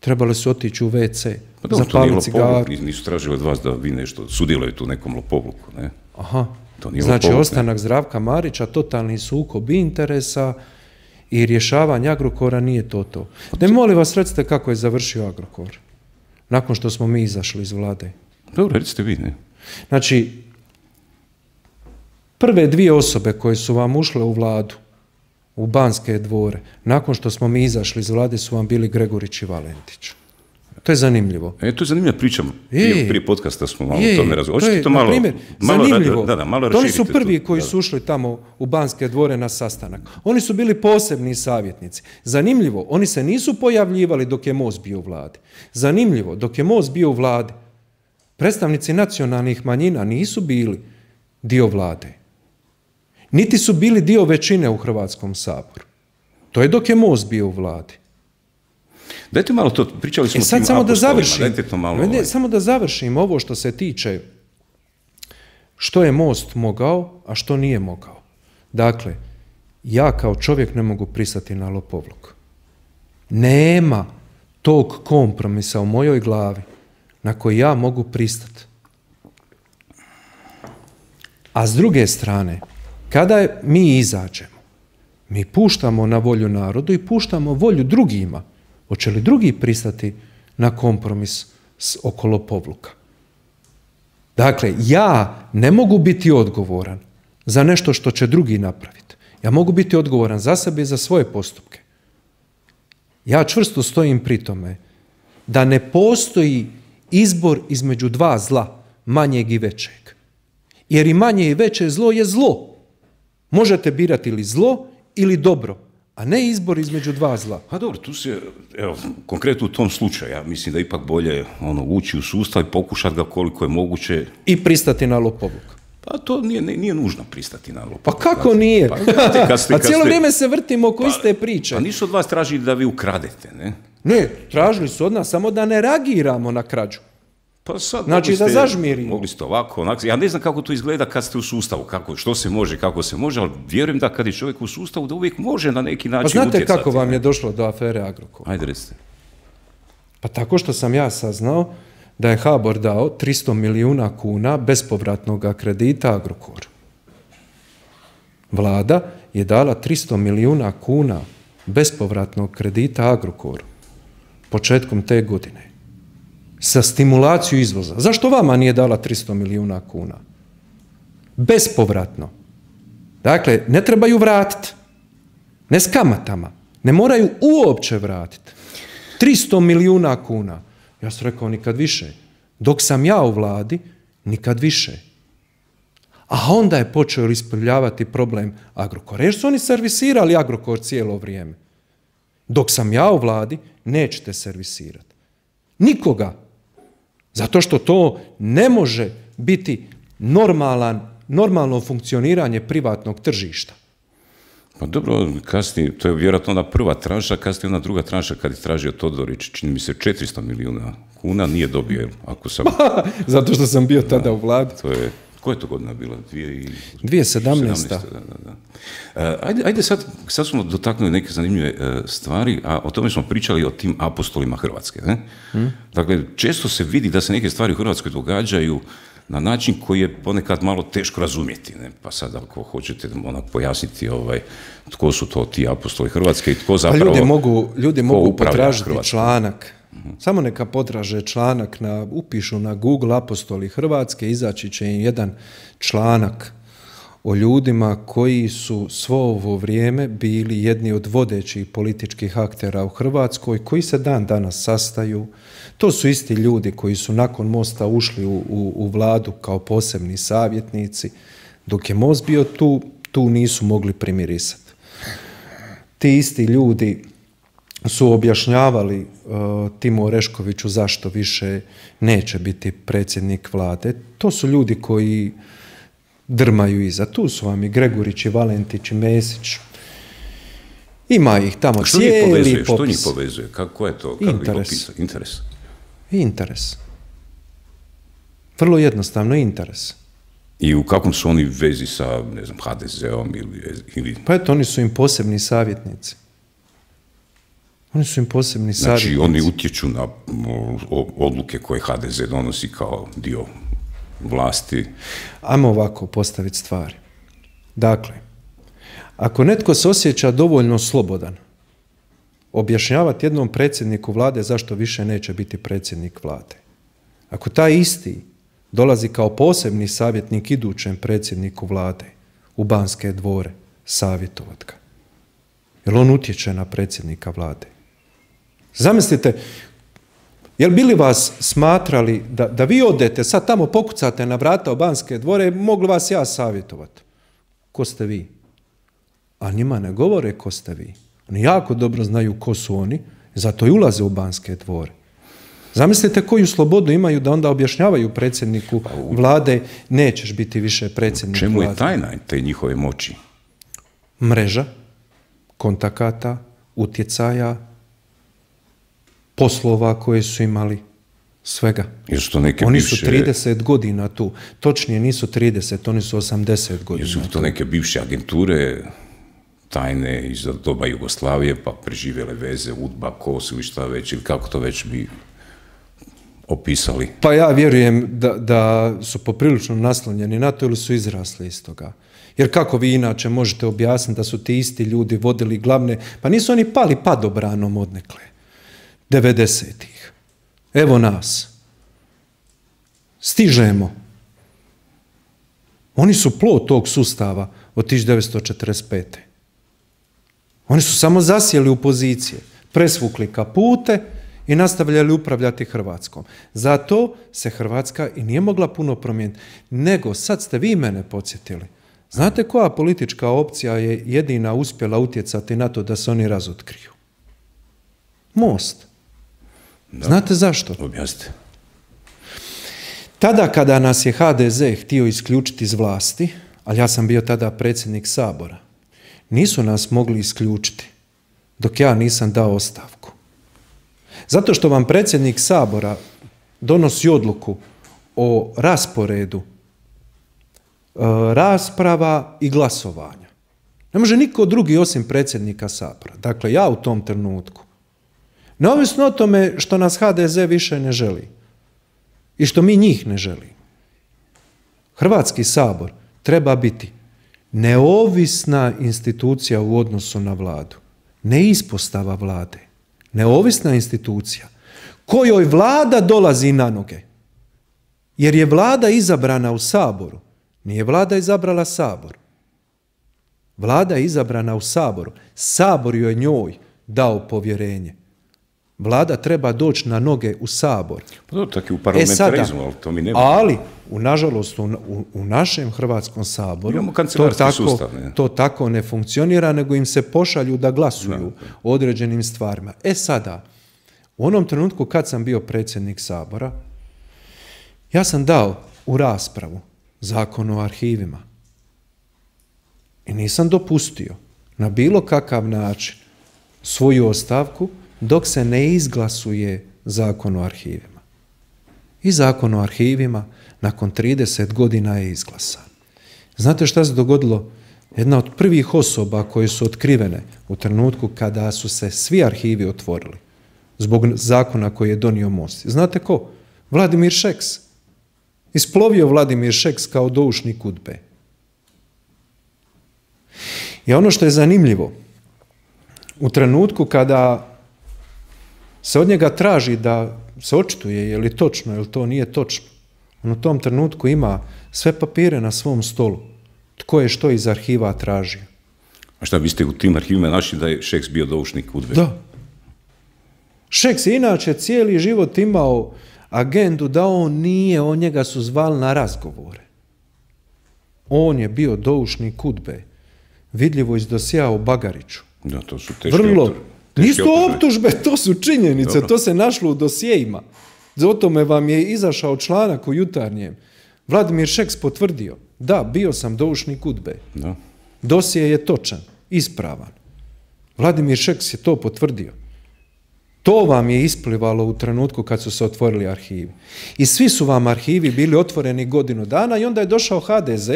Trebali su otići u WC. Pa da, zapali Nisu tražili od vas da vi nešto sudjelujete u nekom lopovluku, ne? Aha. To nije znači, ostanak Zdravka Marića, totalni sukob interesa i rješavanje Agrokora nije to to. Pa ne molim vas, recite kako je završio Agrokor nakon što smo mi izašli iz vlade. Dobro, recite vi, ne? Znači, prve dvije osobe koje su vam ušle u vladu, u Banske dvore, nakon što smo mi izašli iz vlade su vam bili Gregorić i Valentić. To je zanimljivo. E, to je zanimljiva priča. Prije, prije podcasta smo malo o tome razgovarali. to, malo, zanimljivo. Da, da, malo oni su prvi koji su ušli tamo u Banske dvore na sastanak. Oni su bili posebni savjetnici. Zanimljivo, oni se nisu pojavljivali dok je Most bio u vladi. Zanimljivo, dok je Most bio u vladi, predstavnici nacionalnih manjina nisu bili dio vlade. Niti su bili dio većine u Hrvatskom saboru. To je dok je Most bio u vladi. Dajte malo to, pričali e smo sad samo da završim. Dajte to malo. Ovaj. samo da završim ovo što se tiče što je most mogao, a što nije mogao. Dakle, ja kao čovjek ne mogu pristati na lopovluk. Nema tog kompromisa u mojoj glavi na koji ja mogu pristati. A s druge strane, kada mi izađemo, mi puštamo na volju narodu i puštamo volju drugima Hoće li drugi pristati na kompromis s okolo povluka? Dakle, ja ne mogu biti odgovoran za nešto što će drugi napraviti. Ja mogu biti odgovoran za sebe i za svoje postupke. Ja čvrsto stojim pri tome da ne postoji izbor između dva zla, manjeg i većeg. Jer i manje i veće zlo je zlo. Možete birati ili zlo ili dobro a ne izbor između dva zla. Pa dobro, tu se, evo, konkretno u tom slučaju, ja mislim da je ipak bolje ono, ući u sustav i pokušati ga koliko je moguće. I pristati na lopovog. Pa to nije, nije nužno pristati na lopovog. Pa kako nije? Pa, a cijelo vrijeme se vrtimo oko pa, iste priče. Pa nisu od vas tražili da vi ukradete, ne? Ne, tražili su od nas samo da ne reagiramo na krađu. Pa znači da zažmiri. Mogli ste ovako, Ja ne znam kako to izgleda kad ste u sustavu, kako, što se može, kako se može, ali vjerujem da kad je čovjek u sustavu da uvijek može na neki pa način utjecati. Pa znate kako vam je došlo do afere Agrokor? Ajde recite. Pa tako što sam ja saznao da je HABOR dao 300 milijuna kuna bespovratnog kredita Agrokoru. Vlada je dala 300 milijuna kuna bespovratnog kredita Agrokoru početkom te godine sa stimulaciju izvoza. Zašto vama nije dala 300 milijuna kuna? Bespovratno. Dakle, ne trebaju vratiti. Ne s kamatama. Ne moraju uopće vratiti. 300 milijuna kuna. Ja sam rekao nikad više. Dok sam ja u vladi, nikad više. A onda je počeo ispravljavati problem Agrokora. Jer su oni servisirali Agrokor cijelo vrijeme. Dok sam ja u vladi, nećete servisirati. Nikoga zato što to ne može biti normalan, normalno funkcioniranje privatnog tržišta. Pa dobro, kasnije, to je vjerojatno ona prva tranša, kasnije ona druga tranša kad je tražio Todorić, čini mi se 400 milijuna kuna nije dobio, ako sam... Zato što sam bio tada u vladi. To je koja je to godina bila? 2017. Da, da, e, Ajde, ajde sad, smo dotaknuli neke zanimljive e, stvari, a o tome smo pričali o tim apostolima Hrvatske. Ne? Hmm? Dakle, često se vidi da se neke stvari u Hrvatskoj događaju na način koji je ponekad malo teško razumjeti. Ne? Pa sad ako hoćete onak pojasniti ovaj, tko su to ti apostoli Hrvatske i tko zapravo... Pa ljudi mogu, ljudi mogu potražiti članak samo neka potraže članak, na, upišu na Google apostoli Hrvatske, izaći će im jedan članak o ljudima koji su svo ovo vrijeme bili jedni od vodećih političkih aktera u Hrvatskoj, koji se dan danas sastaju. To su isti ljudi koji su nakon Mosta ušli u, u, u vladu kao posebni savjetnici. Dok je Most bio tu, tu nisu mogli primirisati. Ti isti ljudi su objašnjavali Timo e, Timu Oreškoviću zašto više neće biti predsjednik vlade. To su ljudi koji drmaju iza. Tu su vam i Gregurić, i Valentić, i Mesić. Ima ih tamo cijeli povezuje? popis. Što njih povezuje? Kako je to? interes. interes. Interes. Vrlo jednostavno interes. I u kakvom su oni vezi sa, ne znam, HDZ-om ili... Pa eto, oni su im posebni savjetnici. Oni su im posebni savjetnici. Znači, oni utječu na odluke koje HDZ donosi kao dio vlasti. Ajmo ovako postaviti stvari. Dakle, ako netko se osjeća dovoljno slobodan, objašnjavati jednom predsjedniku vlade zašto više neće biti predsjednik vlade. Ako taj isti dolazi kao posebni savjetnik idućem predsjedniku vlade u Banske dvore savjetovat ga. Jer on utječe na predsjednika vlade. Zamislite, jel bili vas smatrali da, da vi odete, sad tamo pokucate na vrata Obanske dvore, mogli vas ja savjetovati. Ko ste vi? A njima ne govore ko ste vi. Oni jako dobro znaju ko su oni, zato i ulaze u Banske dvore. Zamislite koju slobodu imaju da onda objašnjavaju predsjedniku pa vlade nećeš biti više predsjednik vlade. Čemu je tajna te njihove moći? Mreža, kontakata, utjecaja, poslova koje su imali, svega. Jesu neke oni su 30 godina tu. Točnije nisu 30, oni su 80 godina. Jesu to neke bivše agenture tajne iz doba Jugoslavije, pa preživjele veze, udba, kosu i šta već, ili kako to već bi opisali? Pa ja vjerujem da, da su poprilično naslonjeni na to ili su izrasli iz toga. Jer kako vi inače možete objasniti da su ti isti ljudi vodili glavne, pa nisu oni pali padobranom odnekle. 90-ih. Evo nas. Stižemo. Oni su plod tog sustava od 1945. Oni su samo zasjeli u pozicije, presvukli kapute i nastavljali upravljati Hrvatskom. Zato se Hrvatska i nije mogla puno promijeniti. Nego, sad ste vi mene podsjetili. Znate koja politička opcija je jedina uspjela utjecati na to da se oni razotkriju? Most. Znate zašto? Objasnite. Tada kada nas je HDZ htio isključiti iz vlasti, ali ja sam bio tada predsjednik Sabora, nisu nas mogli isključiti dok ja nisam dao ostavku. Zato što vam predsjednik Sabora donosi odluku o rasporedu e, rasprava i glasovanja. Ne može niko drugi osim predsjednika Sabora. Dakle, ja u tom trenutku Neovisno o tome što nas HDZ više ne želi i što mi njih ne želimo. Hrvatski sabor treba biti neovisna institucija u odnosu na vladu, ne ispostava vlade, neovisna institucija kojoj vlada dolazi na noge. Jer je vlada izabrana u saboru, nije vlada izabrala sabor. Vlada je izabrana u saboru, sabor joj njoj dao povjerenje. Vlada treba doći na noge u sabor. Pa tako u e parlamentarizmu, ali to mi ne Ali, nažalost, u, našem Hrvatskom saboru to tako, ne funkcionira, nego im se pošalju da glasuju o određenim stvarima. E sada, u onom trenutku kad sam bio predsjednik sabora, ja sam dao u raspravu zakon o arhivima. I nisam dopustio na bilo kakav način svoju ostavku dok se ne izglasuje zakon o arhivima. I zakon o arhivima nakon 30 godina je izglasan. Znate šta se dogodilo? Jedna od prvih osoba koje su otkrivene u trenutku kada su se svi arhivi otvorili zbog zakona koji je donio Most. Znate ko? Vladimir Šeks. Isplovio Vladimir Šeks kao doušnik udbe. I ono što je zanimljivo, u trenutku kada se od njega traži da se očituje je li točno, je li to nije točno. On u tom trenutku ima sve papire na svom stolu. Tko je što iz arhiva tražio. A šta, vi ste u tim arhivima našli da je Šeks bio doušnik kudbe? Da. Šeks je inače cijeli život imao agendu da on nije, on njega su zvali na razgovore. On je bio doušnik kudbe, Vidljivo iz dosija Bagariću. Da, to su teški Vrlo nisu optužbe, to su činjenice, to se našlo u dosijejima. O tome vam je izašao članak u jutarnjem. Vladimir Šeks potvrdio, da, bio sam doušnik udbe. Da. Dosje je točan, ispravan. Vladimir Šeks je to potvrdio. To vam je isplivalo u trenutku kad su se otvorili arhivi. I svi su vam arhivi bili otvoreni godinu dana i onda je došao HDZ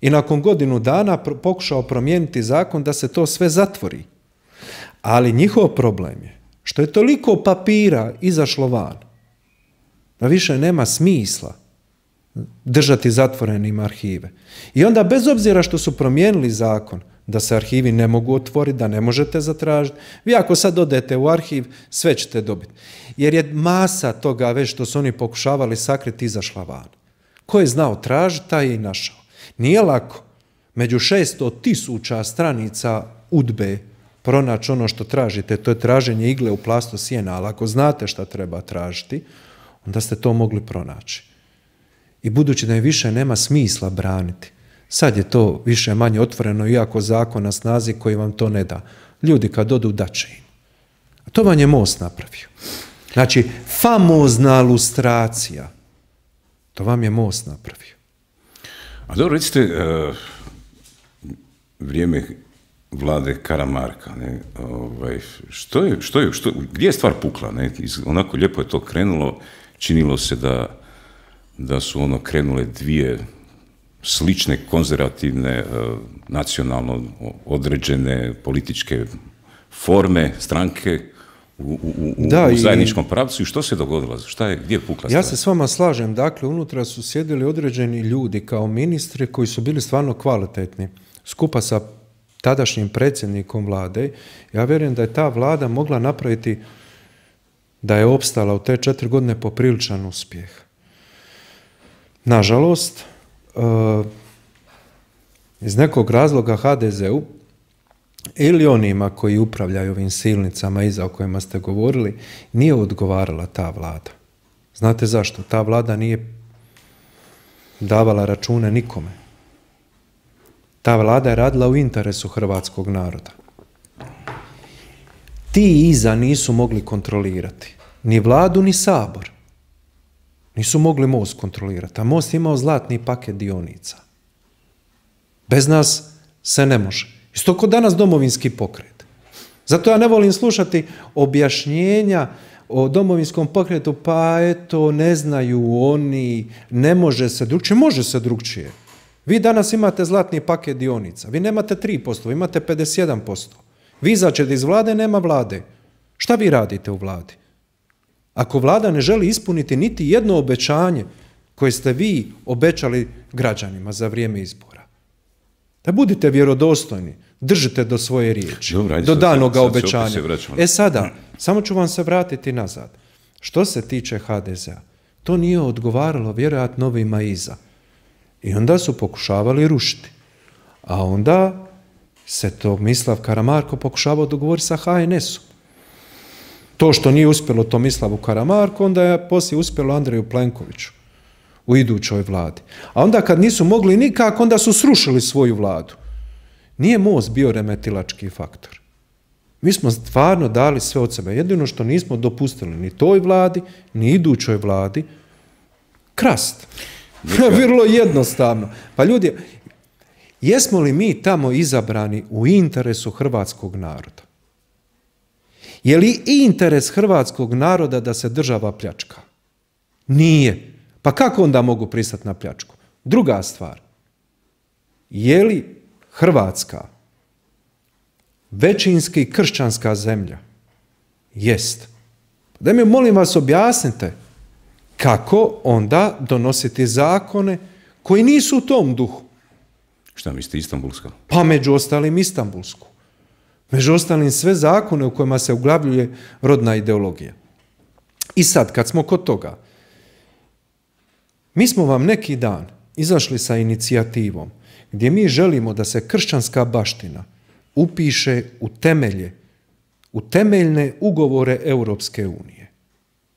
i nakon godinu dana pokušao promijeniti zakon da se to sve zatvori. Ali njihov problem je što je toliko papira izašlo van da više nema smisla držati zatvorenim arhive. I onda bez obzira što su promijenili zakon, da se arhivi ne mogu otvoriti, da ne možete zatražiti. Vi ako sad odete u arhiv, sve ćete dobiti. Jer je masa toga već što su oni pokušavali sakriti izašla van. Ko je znao tražiti, taj je i našao. Nije lako. Među 600 tisuća stranica udbe pronaći ono što tražite, to je traženje igle u plastu sjena, ali ako znate šta treba tražiti, onda ste to mogli pronaći. I budući da je više nema smisla braniti, sad je to više manje otvoreno, iako zakon na snazi koji vam to ne da. Ljudi kad odu, daće im. A to vam je most napravio. Znači, famozna lustracija. To vam je most napravio. A dobro, recite, e, vrijeme vlade Karamarka. Ne, ovaj, što je, što je, što, gdje je stvar pukla? Ne? Onako lijepo je to krenulo, činilo se da, da su ono krenule dvije slične konzervativne, eh, nacionalno određene političke forme, stranke u, u, u, da, u zajedničkom pravcu i što se dogodilo? Šta je, gdje je pukla Ja se s vama slažem, dakle unutra su sjedili određeni ljudi kao ministri koji su bili stvarno kvalitetni. Skupa sa tadašnjim predsjednikom vlade, ja vjerujem da je ta vlada mogla napraviti da je opstala u te četiri godine popriličan uspjeh. Nažalost, e, iz nekog razloga HDZ-u ili onima koji upravljaju ovim silnicama iza o kojima ste govorili, nije odgovarala ta vlada. Znate zašto? Ta vlada nije davala račune nikome. Ta vlada je radila u interesu hrvatskog naroda. Ti iza nisu mogli kontrolirati. Ni vladu, ni sabor. Nisu mogli most kontrolirati. A most je imao zlatni paket dionica. Bez nas se ne može. Isto ko danas domovinski pokret. Zato ja ne volim slušati objašnjenja o domovinskom pokretu, pa eto, ne znaju oni, ne može se drugčije. Može se drugčije. Vi danas imate zlatni paket dionica. Vi nemate 3%, imate 51%. Vi izađete iz vlade, nema vlade. Šta vi radite u vladi? Ako vlada ne želi ispuniti niti jedno obećanje koje ste vi obećali građanima za vrijeme izbora. Da budite vjerodostojni, držite do svoje riječi, do danoga obećanja. e sada, samo ću vam se vratiti nazad. Što se tiče HDZ-a, to nije odgovaralo vjerojatno ovima iza. I onda su pokušavali rušiti. A onda se to Mislav Karamarko pokušavao dogovoriti sa HNS-om. To što nije uspjelo Tomislavu Karamarku, onda je poslije uspjelo Andreju Plenkoviću u idućoj vladi. A onda kad nisu mogli nikako, onda su srušili svoju vladu. Nije most bio remetilački faktor. Mi smo stvarno dali sve od sebe. Jedino što nismo dopustili ni toj vladi, ni idućoj vladi, krast. Vrlo jednostavno. Pa ljudi, jesmo li mi tamo izabrani u interesu hrvatskog naroda? Je li interes hrvatskog naroda da se država pljačka? Nije. Pa kako onda mogu pristati na pljačku? Druga stvar. Je li Hrvatska većinski kršćanska zemlja? Jest. Pa da mi molim vas objasnite kako onda donositi zakone koji nisu u tom duhu. Šta mislite, istambulska? Pa među ostalim istambulsku. Među ostalim sve zakone u kojima se uglavljuje rodna ideologija. I sad, kad smo kod toga, mi smo vam neki dan izašli sa inicijativom gdje mi želimo da se kršćanska baština upiše u temelje, u temeljne ugovore Europske unije.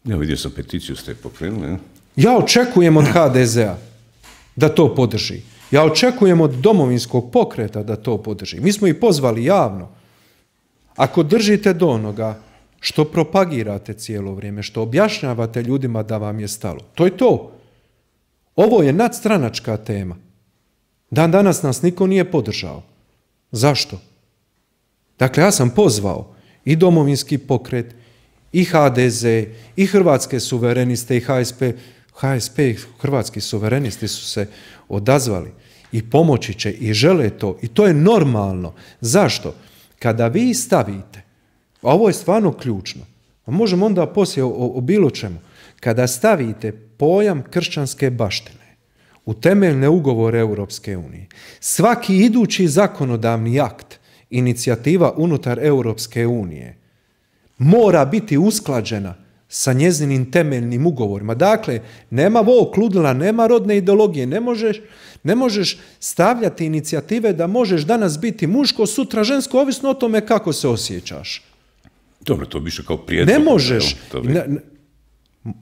Ja vidio sam peticiju ste pokrenuli, Ja očekujem od HDZ-a da to podrži. Ja očekujem od domovinskog pokreta da to podrži. Mi smo ih pozvali javno. Ako držite do onoga što propagirate cijelo vrijeme, što objašnjavate ljudima da vam je stalo, to je to. Ovo je nadstranačka tema. Dan danas nas niko nije podržao. Zašto? Dakle, ja sam pozvao i domovinski pokret, i HDZ, i Hrvatske suvereniste, i HSP. HSP i Hrvatski suverenisti su se odazvali i pomoći će i žele to. I to je normalno. Zašto? Kada vi stavite, a ovo je stvarno ključno, a možemo onda poslije o, bilo čemu, kada stavite pojam kršćanske baštine, u temeljne ugovore Europske unije. Svaki idući zakonodavni akt, inicijativa unutar Europske unije, mora biti usklađena sa njezinim temeljnim ugovorima. Dakle, nema vok ludila, nema rodne ideologije, ne možeš, ne možeš stavljati inicijative da možeš danas biti muško, sutra žensko, ovisno o tome kako se osjećaš. Dobro, to više kao prijedlog. Ne možeš.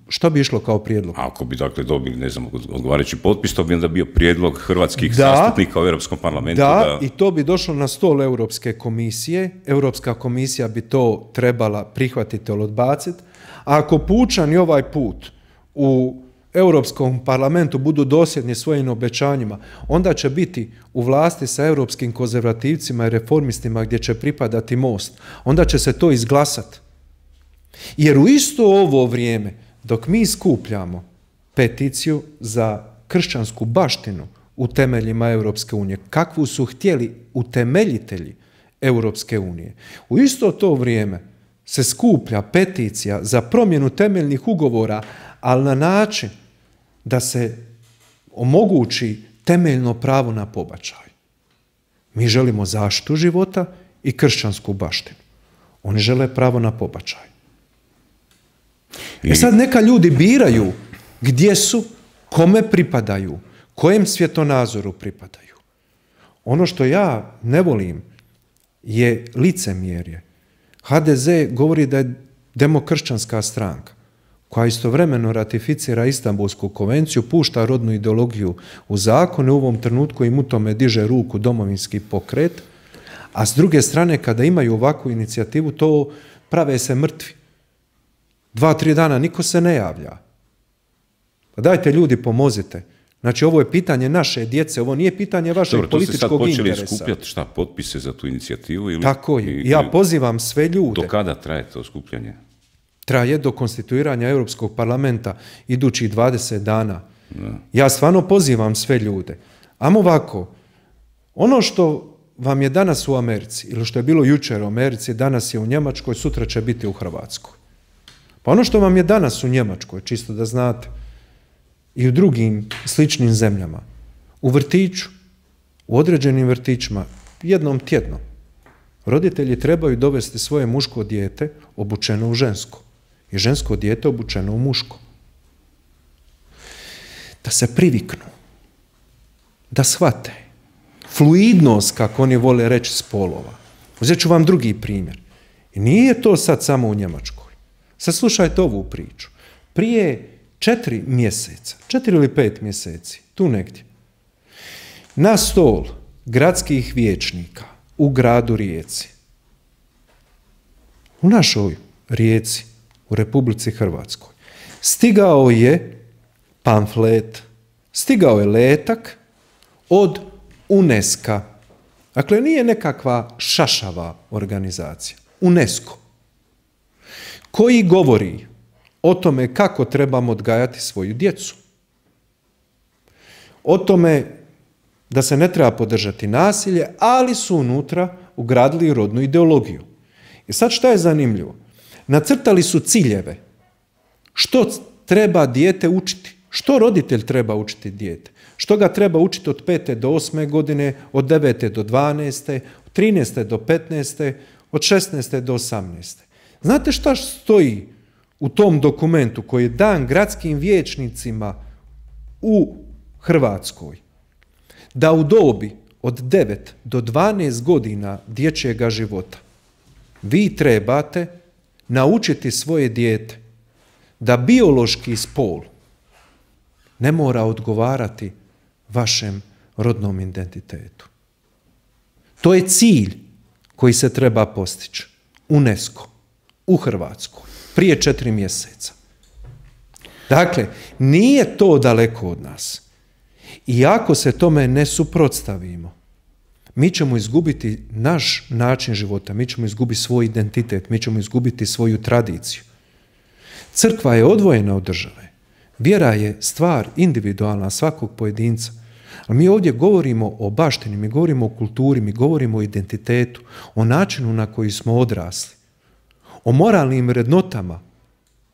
Što bi išlo kao prijedlog? Ako bi dakle dobili, ne znam, odgovarajući potpis, to bi onda bio prijedlog hrvatskih zastupnika u Europskom parlamentu. Da, da, i to bi došlo na stol Europske komisije. Europska komisija bi to trebala prihvatiti ili odbaciti. A ako pučani ovaj put u Europskom parlamentu budu dosljedni svojim obećanjima, onda će biti u vlasti sa europskim konzervativcima i reformistima gdje će pripadati most. Onda će se to izglasati. Jer u isto ovo vrijeme dok mi skupljamo peticiju za kršćansku baštinu u temeljima Europske unije, kakvu su htjeli utemeljitelji Europske unije. U isto to vrijeme se skuplja peticija za promjenu temeljnih ugovora, ali na način da se omogući temeljno pravo na pobačaj. Mi želimo zaštitu života i kršćansku baštinu. Oni žele pravo na pobačaj. E sad neka ljudi biraju gdje su, kome pripadaju, kojem svjetonazoru pripadaju. Ono što ja ne volim je licemjerje. HDZ govori da je demokršćanska stranka koja istovremeno ratificira Istanbulsku konvenciju, pušta rodnu ideologiju u zakone u ovom trenutku im u tome diže ruku domovinski pokret, a s druge strane kada imaju ovakvu inicijativu to prave se mrtvi. Dva, tri dana niko se ne javlja. Pa dajte ljudi pomozite. Znači ovo je pitanje naše djece, ovo nije pitanje vašeg političkog interesa. to sad počeli skupljati šta, potpise za tu inicijativu? Ili, Tako je, ja pozivam sve ljude. Do kada traje to skupljanje? Traje do konstituiranja Europskog parlamenta idućih 20 dana. Ja stvarno pozivam sve ljude. Amo ovako, ono što vam je danas u Americi ili što je bilo jučer u Americi, danas je u Njemačkoj, sutra će biti u Hrvatskoj. Ono što vam je danas u Njemačkoj, čisto da znate, i u drugim sličnim zemljama, u vrtiću, u određenim vrtićima, jednom tjedno, roditelji trebaju dovesti svoje muško dijete obučeno u žensko i žensko dijete obučeno u muško. Da se priviknu, da shvate fluidnost, kako oni vole reći, spolova. Uzet ću vam drugi primjer. I nije to sad samo u Njemačku slušajte ovu priču. Prije četiri mjeseca, četiri ili pet mjeseci, tu negdje, na stol gradskih vijećnika u gradu Rijeci, u našoj Rijeci, u Republici Hrvatskoj, stigao je pamflet, stigao je letak od UNESCO. Dakle, nije nekakva šašava organizacija. UNESCO koji govori o tome kako trebamo odgajati svoju djecu. O tome da se ne treba podržati nasilje, ali su unutra ugradili rodnu ideologiju. I sad šta je zanimljivo? Nacrtali su ciljeve. Što treba dijete učiti? Što roditelj treba učiti dijete? Što ga treba učiti od 5. do 8. godine, od 9. do 12., od 13. do 15., od 16. do 18. Znate šta stoji u tom dokumentu koji je dan gradskim vijećnicima u Hrvatskoj? Da u dobi od 9 do 12 godina dječjega života vi trebate naučiti svoje dijete da biološki spol ne mora odgovarati vašem rodnom identitetu. To je cilj koji se treba postići. UNESCO u Hrvatsku prije četiri mjeseca. Dakle, nije to daleko od nas. I ako se tome ne suprotstavimo, mi ćemo izgubiti naš način života, mi ćemo izgubiti svoj identitet, mi ćemo izgubiti svoju tradiciju. Crkva je odvojena od države. Vjera je stvar individualna svakog pojedinca. Ali mi ovdje govorimo o baštini, mi govorimo o kulturi, mi govorimo o identitetu, o načinu na koji smo odrasli o moralnim vrednotama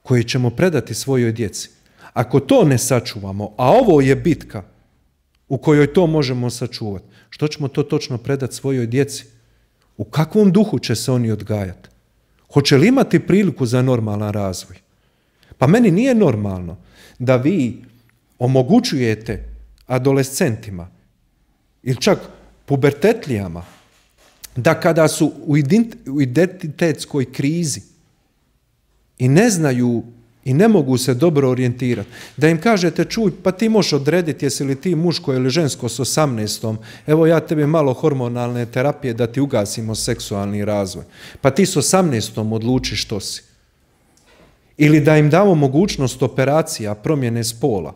koje ćemo predati svojoj djeci. Ako to ne sačuvamo, a ovo je bitka u kojoj to možemo sačuvati, što ćemo to točno predati svojoj djeci? U kakvom duhu će se oni odgajati? Hoće li imati priliku za normalan razvoj? Pa meni nije normalno da vi omogućujete adolescentima ili čak pubertetlijama da kada su u identitetskoj krizi i ne znaju i ne mogu se dobro orijentirati, da im kažete čuj, pa ti možeš odrediti jesi li ti muško ili žensko s 18. Evo ja tebi malo hormonalne terapije da ti ugasimo seksualni razvoj. Pa ti s 18. odluči što si. Ili da im damo mogućnost operacija promjene spola.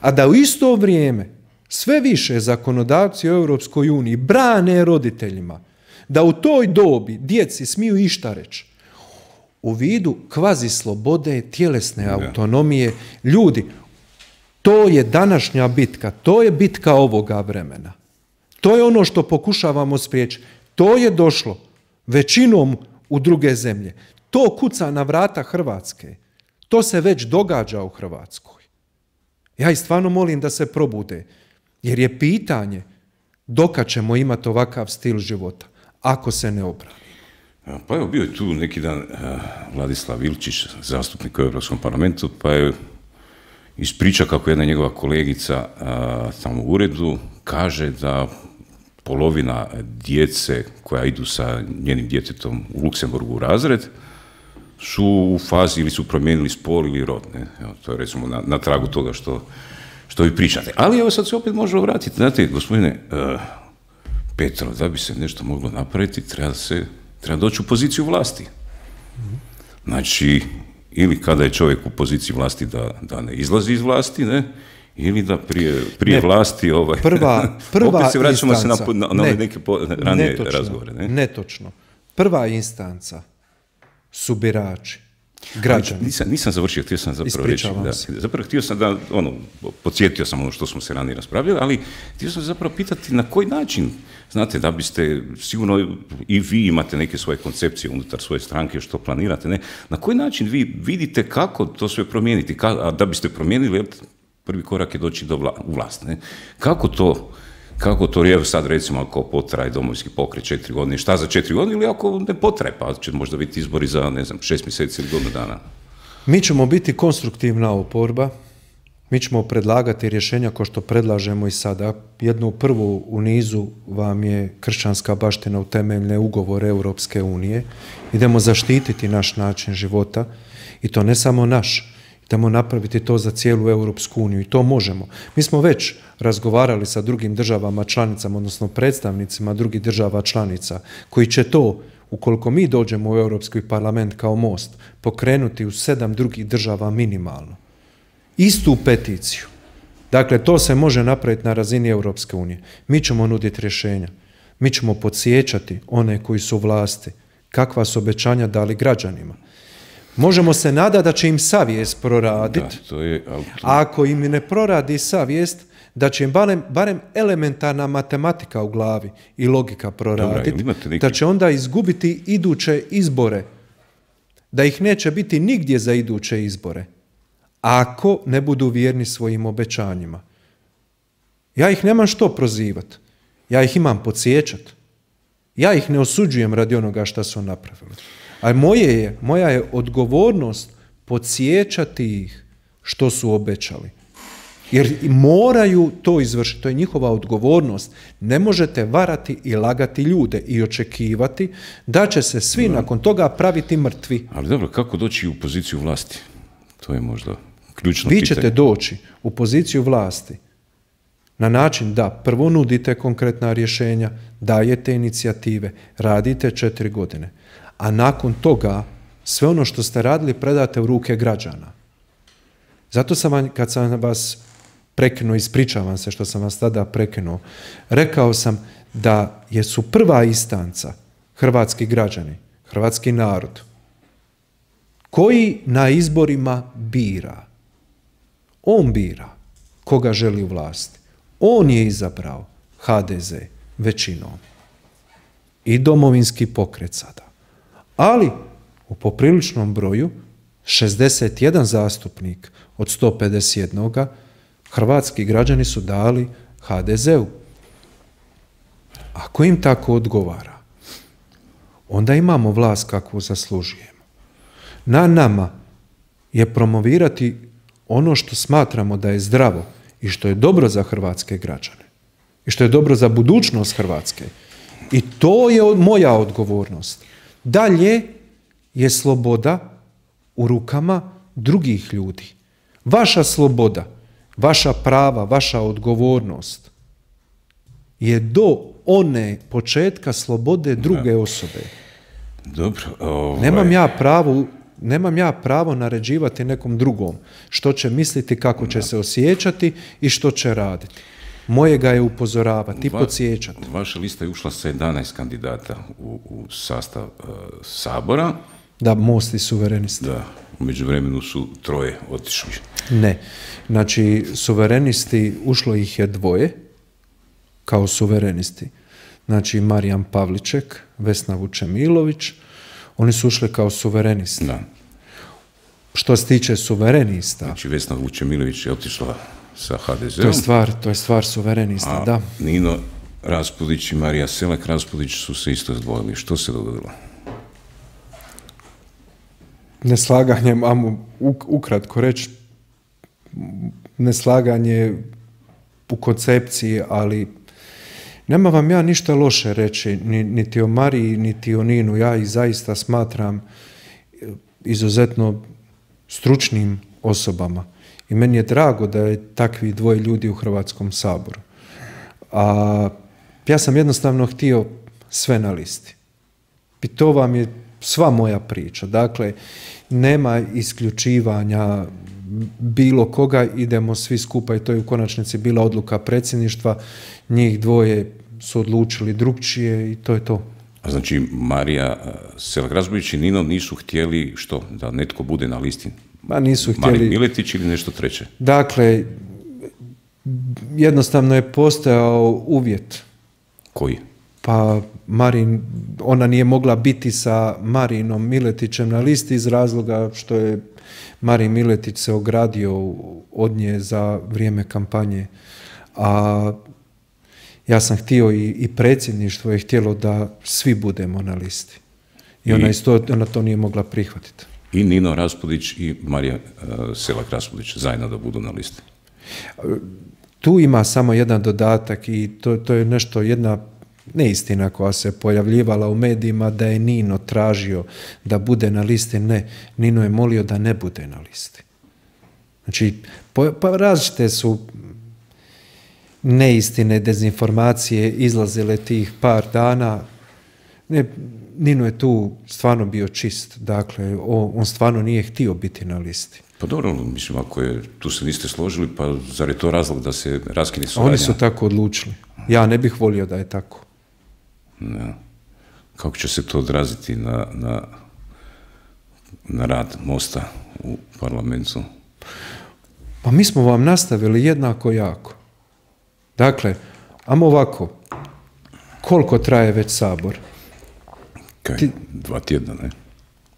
A da u isto vrijeme sve više zakonodavci u Europskoj uniji brane roditeljima da u toj dobi djeci smiju išta reći. U vidu kvazi slobode, tjelesne autonomije, ljudi, to je današnja bitka, to je bitka ovoga vremena. To je ono što pokušavamo spriječiti. To je došlo većinom u druge zemlje. To kuca na vrata Hrvatske. To se već događa u Hrvatskoj. Ja i stvarno molim da se probude. Jer je pitanje doka ćemo imati ovakav stil života, ako se ne obrani. Pa evo, bio je tu neki dan eh, Vladislav Ilčić, zastupnik u Europskom parlamentu, pa je ispriča kako jedna njegova kolegica eh, tamo u uredu kaže da polovina djece koja idu sa njenim djetetom u Luksemburgu u razred su u fazi ili su promijenili spol ili rod. Evo, to je recimo na, na tragu toga što što vi pričate. Ali evo sad se opet možemo vratiti. Znate, gospodine eh, Petro, da bi se nešto moglo napraviti, treba, se, doći u poziciju vlasti. Znači, ili kada je čovjek u poziciji vlasti da, ne izlazi iz vlasti, ne, ili da prije, vlasti ovaj, prva, prva opet se vraćamo se na, na, neke ranije netočno, razgovore. Ne? Netočno. Prva instanca su birači. Građani. Nisam, nisam završio, htio sam zapravo reći. Da, zapravo htio sam da, ono, podsjetio sam ono što smo se ranije raspravljali, ali htio sam zapravo pitati na koji način, znate, da biste, sigurno i vi imate neke svoje koncepcije unutar svoje stranke, što planirate, ne, na koji način vi vidite kako to sve promijeniti, a da biste promijenili, prvi korak je doći do vla, vlast, ne, kako to kako to je sad recimo ako potraje domovski pokret četiri godine, šta za četiri godine ili ako ne potraje, pa će možda biti izbori za ne znam šest mjeseci ili godinu dana. Mi ćemo biti konstruktivna oporba, mi ćemo predlagati rješenja kao što predlažemo i sada. Jedno prvo u nizu vam je kršćanska baština u temeljne ugovore Europske unije. Idemo zaštititi naš način života i to ne samo naš, Idemo napraviti to za cijelu Europsku uniju i to možemo. Mi smo već razgovarali sa drugim državama članicama, odnosno predstavnicima drugih država članica, koji će to, ukoliko mi dođemo u Europski parlament kao most, pokrenuti u sedam drugih država minimalno. Istu peticiju. Dakle, to se može napraviti na razini Europske unije. Mi ćemo nuditi rješenja. Mi ćemo podsjećati one koji su vlasti, kakva su obećanja dali građanima. Možemo se nadati da će im savjest proraditi, ako im ne proradi savjest, da će im barem, elementarna matematika u glavi i logika proraditi, da će onda izgubiti iduće izbore, da ih neće biti nigdje za iduće izbore, ako ne budu vjerni svojim obećanjima. Ja ih nemam što prozivati, ja ih imam podsjećati. Ja ih ne osuđujem radi onoga što su napravili. A moje je, moja je odgovornost podsjećati ih što su obećali. Jer moraju to izvršiti, to je njihova odgovornost. Ne možete varati i lagati ljude i očekivati da će se svi nakon toga praviti mrtvi. Ali dobro, kako doći u poziciju vlasti? To je možda ključno Vi ćete doći u poziciju vlasti na način da prvo nudite konkretna rješenja, dajete inicijative, radite četiri godine a nakon toga sve ono što ste radili predate u ruke građana. Zato sam vam, kad sam vas prekinuo, ispričavam se što sam vas tada prekinuo, rekao sam da su prva istanca hrvatski građani, hrvatski narod, koji na izborima bira. On bira koga želi u vlasti. On je izabrao HDZ većinom i domovinski pokret sada. Ali u popriličnom broju 61 zastupnik od 151 hrvatski građani su dali HDZ-u. Ako im tako odgovara, onda imamo vlast kakvu zaslužujemo. Na nama je promovirati ono što smatramo da je zdravo i što je dobro za hrvatske građane i što je dobro za budućnost Hrvatske. I to je moja odgovornost. Dalje je sloboda u rukama drugih ljudi. Vaša sloboda, vaša prava, vaša odgovornost je do one početka slobode druge osobe. Dobro. Nemam ovaj. ja pravo nemam ja pravo naređivati nekom drugom što će misliti, kako će se osjećati i što će raditi. Moje ga je upozoravati i Va, podsjećati. Vaša lista je ušla sa 11 kandidata u, u sastav e, Sabora. Da, Most i Suverenisti. Da, u vremenu su troje otišli. Ne, znači Suverenisti, ušlo ih je dvoje kao Suverenisti. Znači Marijan Pavliček, Vesna Vučemilović, oni su ušli kao Suverenisti. Da. Što se tiče Suverenista... Znači Vesna Vučemilović je otišla sa hdz To je stvar, to je stvar suverenista, da. Nino Raspudić i Marija Selek Raspudić su se isto zdvojili. Što se dogodilo? Neslaganje, u ukratko reći, neslaganje u koncepciji, ali nema vam ja ništa loše reći, niti o Mariji, niti o Ninu. Ja ih zaista smatram izuzetno stručnim osobama. I meni je drago da je takvi dvoje ljudi u Hrvatskom saboru. A ja sam jednostavno htio sve na listi. I to vam je sva moja priča. Dakle, nema isključivanja bilo koga, idemo svi skupa i to je u konačnici bila odluka predsjedništva. Njih dvoje su odlučili drugčije i to je to. A znači, Marija eh, Selak i Nino nisu htjeli što? Da netko bude na listi Ma nisu htjeli... Miletić ili nešto treće? Dakle, jednostavno je postojao uvjet. Koji? Pa Marin, ona nije mogla biti sa Marinom Miletićem na listi iz razloga što je Marin Miletić se ogradio od nje za vrijeme kampanje. A ja sam htio i, predsjedništvo je htjelo da svi budemo na listi. I, ona, ona to nije mogla prihvatiti i Nino Raspudić i Marija e, Selak Raspudić zajedno da budu na listi. Tu ima samo jedan dodatak i to, to je nešto jedna neistina koja se pojavljivala u medijima da je Nino tražio da bude na listi. Ne, Nino je molio da ne bude na listi. Znači, pa različite su neistine, dezinformacije izlazile tih par dana. Ne, Nino je tu stvarno bio čist, dakle, on stvarno nije htio biti na listi. Pa dobro, ono, mislim, ako je, tu se niste složili, pa zar je to razlog da se raskini suradnja? Oni su tako odlučili. Ja ne bih volio da je tako. Kako će se to odraziti na, na, rad Mosta u parlamentu? Pa mi smo vam nastavili jednako jako. Dakle, amo ovako, koliko traje već sabor? Kaj,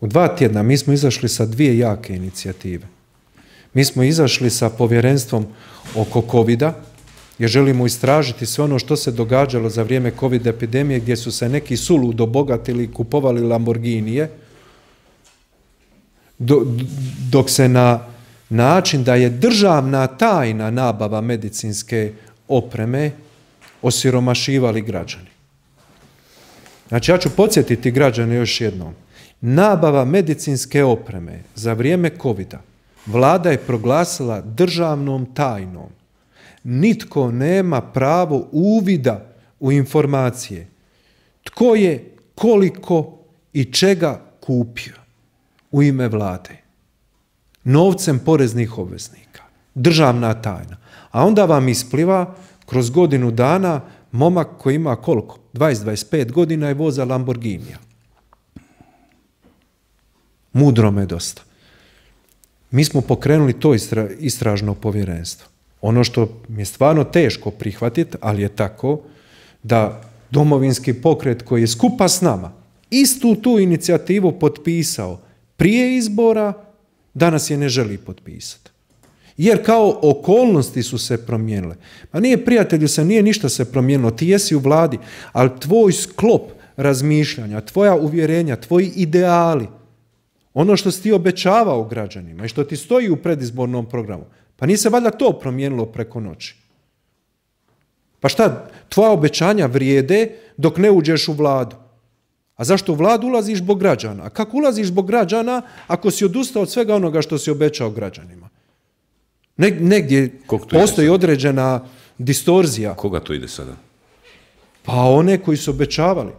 U dva tjedna mi smo izašli sa dvije jake inicijative. Mi smo izašli sa povjerenstvom oko covid jer želimo istražiti sve ono što se događalo za vrijeme COVID epidemije gdje su se neki suludo bogatili i kupovali Lamborghinije, dok se na način da je državna tajna nabava medicinske opreme osiromašivali građani. Znači ja ću podsjetiti građane još jednom. Nabava medicinske opreme za vrijeme covid vlada je proglasila državnom tajnom. Nitko nema pravo uvida u informacije. Tko je koliko i čega kupio u ime vlade. Novcem poreznih obveznika. Državna tajna. A onda vam ispliva kroz godinu dana momak koji ima koliko? 20-25 godina je voza Lamborghinija. Mudro me dosta. Mi smo pokrenuli to istražno povjerenstvo. Ono što mi je stvarno teško prihvatiti, ali je tako, da domovinski pokret koji je skupa s nama istu tu inicijativu potpisao prije izbora, danas je ne želi potpisati. Jer kao okolnosti su se promijenile. Pa nije prijatelju se, nije ništa se promijenilo. Ti jesi u vladi, ali tvoj sklop razmišljanja, tvoja uvjerenja, tvoji ideali, ono što si ti obećavao građanima i što ti stoji u predizbornom programu, pa nije se valjda to promijenilo preko noći. Pa šta, tvoja obećanja vrijede dok ne uđeš u vladu. A zašto u vladu ulaziš zbog građana? A kako ulaziš zbog građana ako si odustao od svega onoga što si obećao građanima? negdje postoji određena distorzija. Koga to ide sada? Pa one koji su obećavali.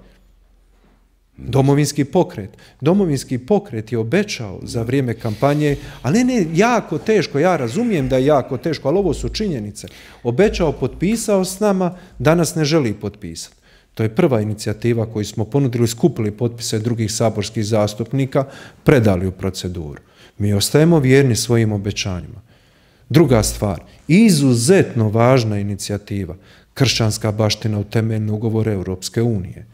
Domovinski pokret. Domovinski pokret je obećao za vrijeme kampanje, ali ne, ne, jako teško, ja razumijem da je jako teško, ali ovo su činjenice. Obećao, potpisao s nama, danas ne želi potpisati. To je prva inicijativa koju smo ponudili, skupili potpise drugih saborskih zastupnika, predali u proceduru. Mi ostajemo vjerni svojim obećanjima. Druga stvar, izuzetno važna inicijativa, kršćanska baština u temeljni ugovore Europske unije.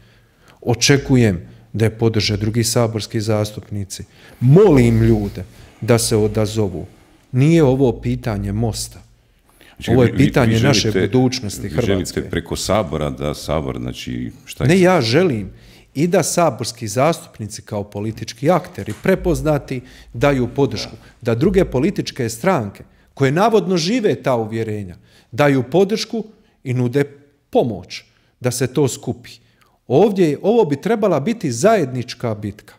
Očekujem da je podrže drugi saborski zastupnici. Molim ljude da se odazovu. Nije ovo pitanje mosta. Znači, ovo je pitanje naše budućnosti Hrvatske. Želite preko Sabora da Sabor, znači Ne, ja želim i da saborski zastupnici kao politički akteri prepoznati daju podršku, da druge političke stranke koje navodno žive ta uvjerenja, daju podršku i nude pomoć da se to skupi. Ovdje ovo bi trebala biti zajednička bitka.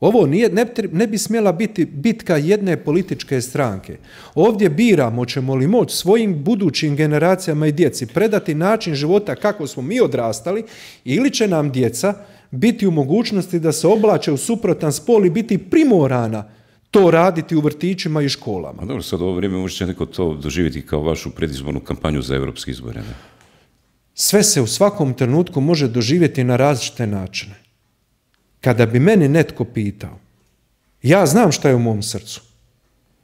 Ovo nije, ne, bi smjela biti bitka jedne političke stranke. Ovdje biramo ćemo li moć svojim budućim generacijama i djeci predati način života kako smo mi odrastali ili će nam djeca biti u mogućnosti da se oblače u suprotan spol i biti primorana to raditi u vrtićima i školama. A dobro, sad ovo vrijeme možete neko to doživjeti kao vašu predizbornu kampanju za europske izbore. Ne? Sve se u svakom trenutku može doživjeti na različite načine. Kada bi meni netko pitao, ja znam šta je u mom srcu,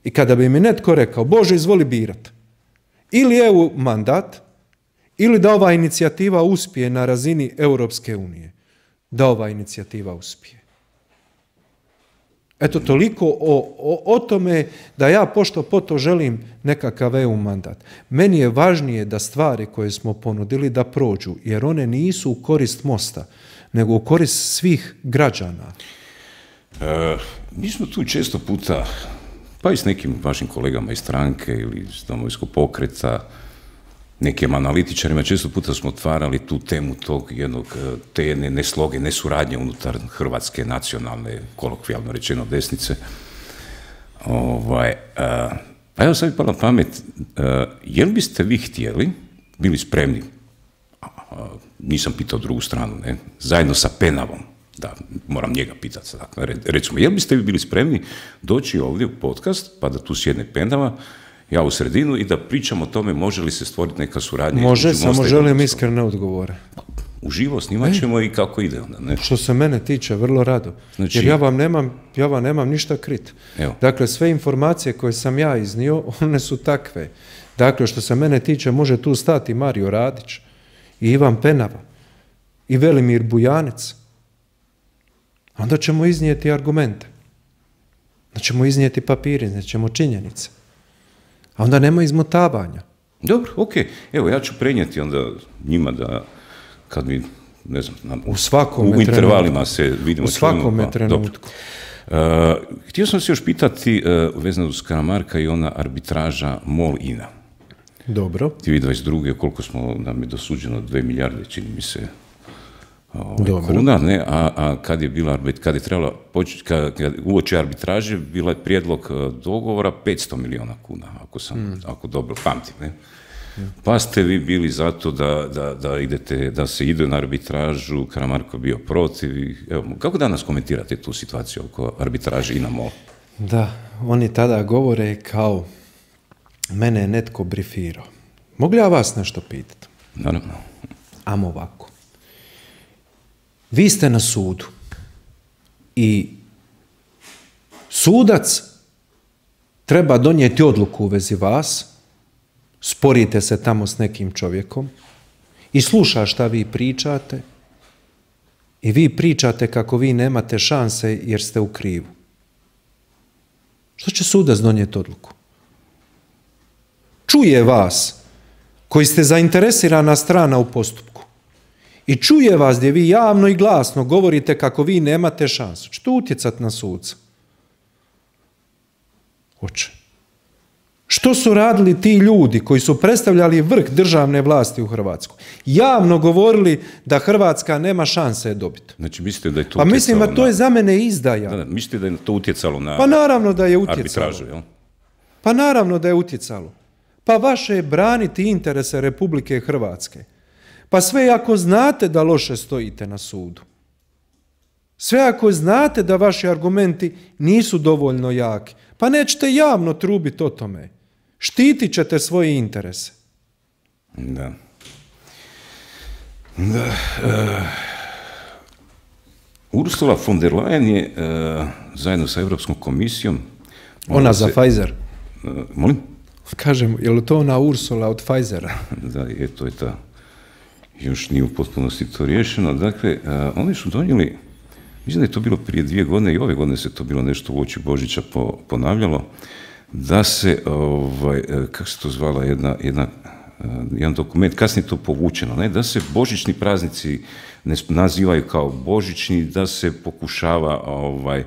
i kada bi mi netko rekao, Bože, izvoli birat, ili EU mandat, ili da ova inicijativa uspije na razini Europske unije, da ova inicijativa uspije. Eto, toliko o, o, tome da ja pošto poto želim nekakav EU mandat. Meni je važnije da stvari koje smo ponudili da prođu, jer one nisu u korist Mosta, nego u korist svih građana. E, mi smo tu često puta, pa i s nekim vašim kolegama iz stranke ili iz domovinskog pokreta, nekim analitičarima, često puta smo otvarali tu temu tog jednog, e, te jedne nesloge, nesuradnje unutar hrvatske nacionalne, kolokvijalno rečeno, desnice. Ovaj, e, a, pa evo sad mi pala pamet, e, jel biste vi htjeli, bili spremni, a, nisam pitao drugu stranu, ne, zajedno sa Penavom, da, moram njega pitati sad, recimo, jel biste vi bili spremni doći ovdje u podcast, pa da tu sjedne Penava, ja u sredinu i da pričamo o tome može li se stvoriti neka suradnja. Može, samo želim iskrene odgovore. Uživo snimat e. ćemo i kako ide onda. Ne? Što se mene tiče, vrlo rado. Znači, Jer ja vam nemam, ja vam nemam ništa krit. Dakle, sve informacije koje sam ja iznio, one su takve. Dakle, što se mene tiče, može tu stati Mario Radić i Ivan Penava i Velimir Bujanec. Onda ćemo iznijeti argumente. Onda ćemo iznijeti papire, iznijeti ćemo činjenice. A onda nema izmotavanja. Dobro, ok. Evo, ja ću prenijeti onda njima da kad mi, ne znam, u svakom u intervalima se vidimo. U svakom pa trenutku. Eh, htio sam se još pitati, uh, vezano uz Karamarka i ona arbitraža MOL-INA. Dobro. Ti 22. koliko smo, nam je dosuđeno, 2 milijarde, čini mi se, Ovaj, kuna, ne, a, a, kad je bila kad je trebala početi, kad, uoči arbitraže, bila je prijedlog e, dogovora 500 milijuna kuna, ako sam, hmm. ako dobro pamtim, ne? Pa ste vi bili zato da, da, da, idete, da se ide na arbitražu, Karamarko bio protiv. Evo, kako danas komentirate tu situaciju oko arbitraže i na MOL? Da, oni tada govore kao mene je netko brifirao. Mogu ja vas nešto pitati? Naravno. Amo ovako vi ste na sudu i sudac treba donijeti odluku u vezi vas, sporite se tamo s nekim čovjekom i sluša šta vi pričate i vi pričate kako vi nemate šanse jer ste u krivu. Što će sudac donijeti odluku? Čuje vas koji ste zainteresirana strana u postupku i čuje vas gdje vi javno i glasno govorite kako vi nemate šansu. Što utjecat na suca? Hoće. Što su radili ti ljudi koji su predstavljali vrh državne vlasti u Hrvatskoj? Javno govorili da Hrvatska nema šanse dobiti. Znači mislite da je to Pa mislim da to je za mene izdaja. Da, mislite da je to utjecalo na Pa naravno da je utjecalo. Pa naravno da je utjecalo. Pa vaše je braniti interese Republike Hrvatske. Pa sve ako znate da loše stojite na sudu, sve ako znate da vaši argumenti nisu dovoljno jaki, pa nećete javno trubiti o tome. Štitit ćete svoje interese. Da. Da. Eh, Ursula von der Leyen je eh, zajedno sa Europskom komisijom... Ona za Pfizer. Eh, molim? Kažem, je li to ona Ursula od Pfizera? da, je, to je ta još nije u potpunosti to riješeno. Dakle, e, oni su donijeli, mislim da je to bilo prije dvije godine i ove godine se to bilo nešto u oči Božića ponavljalo, da se, ovaj, e, kako se to zvala, jedna, jedna, e, jedan dokument, kasnije to povučeno, ne, da se božićni praznici ne nazivaju kao božićni, da se pokušava ovaj, e,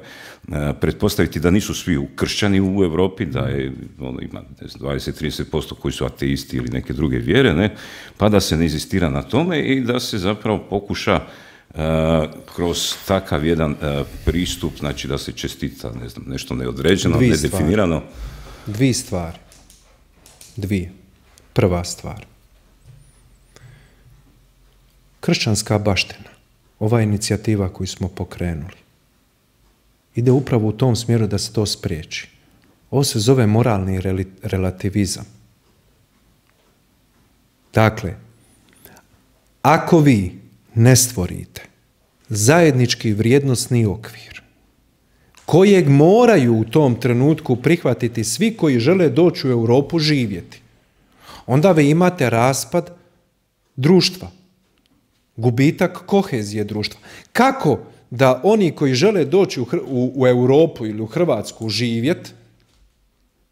pretpostaviti da nisu svi kršćani u Europi, da je, ono, ima 20-30% koji su ateisti ili neke druge vjere, ne? pa da se ne inzistira na tome i da se zapravo pokuša e, kroz takav jedan e, pristup, znači da se čestita ne znam, nešto neodređeno, Dvi nedefinirano. dvije Dvi stvari. Dvije. Prva stvar kršćanska baština, ova inicijativa koju smo pokrenuli, ide upravo u tom smjeru da se to spriječi. Ovo se zove moralni relativizam. Dakle, ako vi ne stvorite zajednički vrijednosni okvir kojeg moraju u tom trenutku prihvatiti svi koji žele doći u Europu živjeti, onda vi imate raspad društva, gubitak kohezije društva. Kako da oni koji žele doći u, u, Europu ili u Hrvatsku živjet,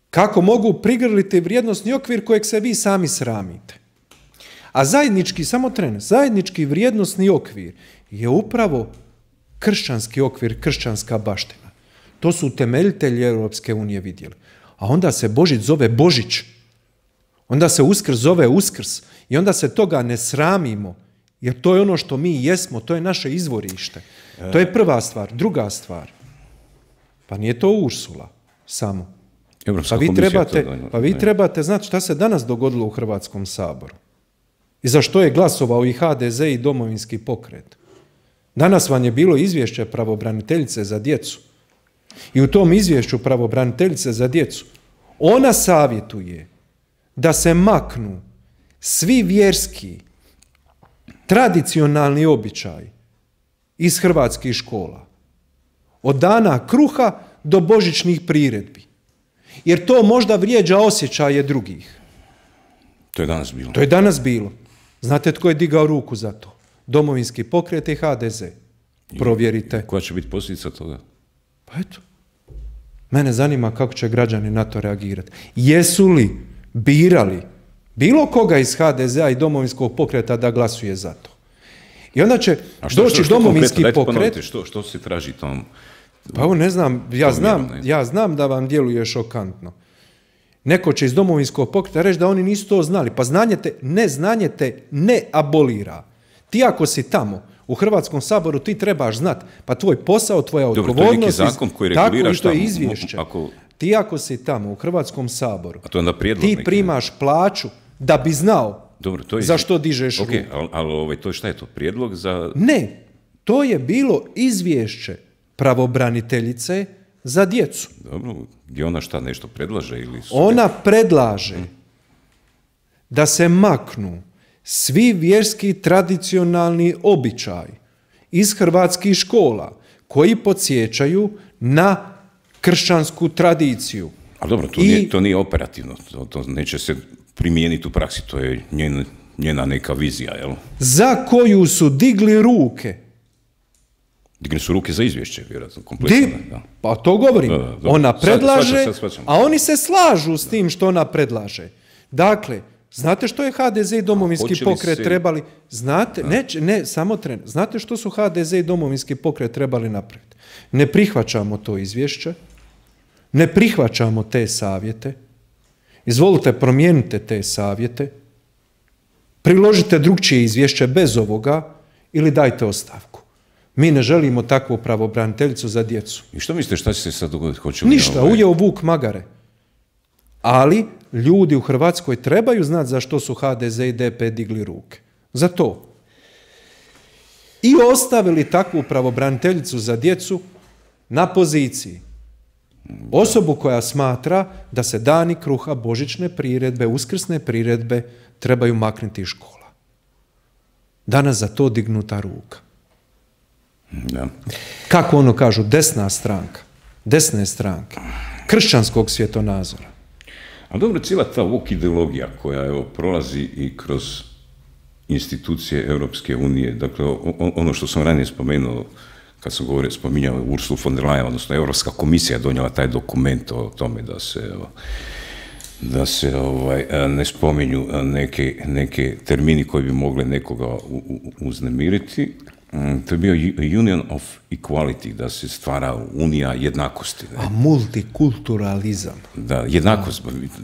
kako mogu prigrliti vrijednosni okvir kojeg se vi sami sramite? A zajednički, samo tren, zajednički vrijednosni okvir je upravo kršćanski okvir, kršćanska baština. To su temeljitelji Europske unije vidjeli. A onda se Božić zove Božić. Onda se Uskrs zove Uskrs. I onda se toga ne sramimo. Jer to je ono što mi jesmo, to je naše izvorište. To je prva stvar. Druga stvar, pa nije to Ursula samo. pa vi trebate, pa vi trebate znati šta se danas dogodilo u Hrvatskom saboru. I za što je glasovao i HDZ i domovinski pokret. Danas vam je bilo izvješće pravobraniteljice za djecu. I u tom izvješću pravobraniteljice za djecu ona savjetuje da se maknu svi vjerski tradicionalni običaj iz hrvatskih škola. Od dana kruha do božićnih priredbi. Jer to možda vrijeđa osjećaje drugih. To je danas bilo. To je danas bilo. Znate tko je digao ruku za to? Domovinski pokret i HDZ. Provjerite. koja će biti posljedica toga? Pa eto. Mene zanima kako će građani na to reagirati. Jesu li birali bilo koga iz HDZ-a i domovinskog pokreta da glasuje za to. I onda će doći domovinski pokret... što, što se traži tom... Pa ovo ne znam, ja znam, ja znam da vam djeluje šokantno. Neko će iz domovinskog pokreta reći da oni nisu to znali. Pa znanje te, ne znanje te ne abolira. Ti ako si tamo, u Hrvatskom saboru ti trebaš znat, pa tvoj posao, tvoja odgovornost... Dobro, to je izvješće. Ako ti ako si tamo u Hrvatskom saboru, A to onda ti primaš plaću da bi znao Dobro, to je... za što dižeš okay, ruku. Ali, ovaj, to šta je to? Prijedlog za... Ne, to je bilo izvješće pravobraniteljice za djecu. Dobro, gdje ona šta nešto predlaže? ili su... Ona predlaže da se maknu svi vjerski tradicionalni običaj iz hrvatskih škola koji podsjećaju na kršćansku tradiciju. Ali dobro, to, nije, to nije operativno, to, neće se primijeniti u praksi, to je njena neka vizija, jel? Za koju su digli ruke. Digli su ruke za izvješće, vjerojatno, kompletno. Pa to govorim. ona predlaže, a oni se slažu s tim što ona predlaže. Dakle, Znate što je HDZ i domovinski pokret trebali? Znate, ne, ne, samo tren. Znate što su HDZ i domovinski pokret trebali napraviti? Ne prihvaćamo to izvješće, ne prihvaćamo te savjete. Izvolite, promijenite te savjete. Priložite drugčije izvješće bez ovoga ili dajte ostavku. Mi ne želimo takvu pravobraniteljicu za djecu. I što mislite šta će se sad dogoditi? Hoće Ništa, ovaj... u vuk magare. Ali ljudi u Hrvatskoj trebaju znati za što su HDZ i DP digli ruke. Za to. I ostavili takvu pravobraniteljicu za djecu na poziciji Osobu koja smatra da se dani kruha, božićne priredbe, uskrsne priredbe trebaju maknuti iz škola. Danas za to dignuta ruka. Da. Kako ono kažu, desna stranka, desne stranke, kršćanskog svjetonazora. A dobro, cijela ta vok ideologija koja evo, prolazi i kroz institucije Europske unije, dakle ono što sam ranije spomenuo, kad sam govorio, spominjao Ursula von der Leyen, odnosno Europska komisija donijela taj dokument o tome da se da se ovaj, e, ne spominju e, neke, termini koji bi mogli nekoga uznemiriti. Mm, to je bio Union of Equality, da se stvara unija jednakosti. Ne? A multikulturalizam. Da, jednakost.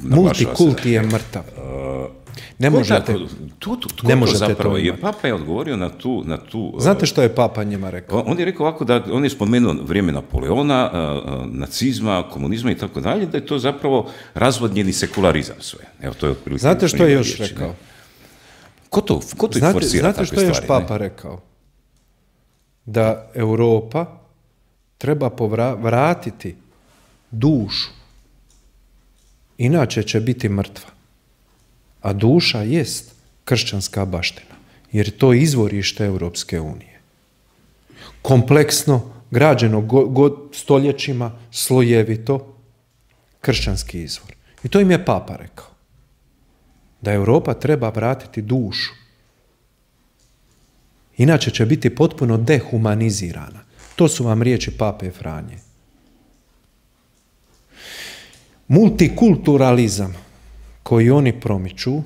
multikulti je mrtav. E, ne možete. to, ne možete zapravo? To Papa je odgovorio na tu... Na tu e, Znate što je Papa njima rekao? On je rekao ovako da, on je spomenuo vrijeme Napoleona, e, e, nacizma, komunizma i tako dalje, da je to zapravo razvodnjeni sekularizam sve. Evo, to je otprilike... Znate što je još rekao? Ko to, ko znate, znate što je još Papa rekao? Da Europa treba vratiti dušu. Inače će biti mrtva. A duša jest kršćanska baština, jer to je izvorište Europske unije. Kompleksno, građeno god stoljećima, slojevito, kršćanski izvor. I to im je papa rekao. Da Europa treba vratiti dušu. Inače će biti potpuno dehumanizirana. To su vam riječi pape Franje. Multikulturalizam koji oni promiču,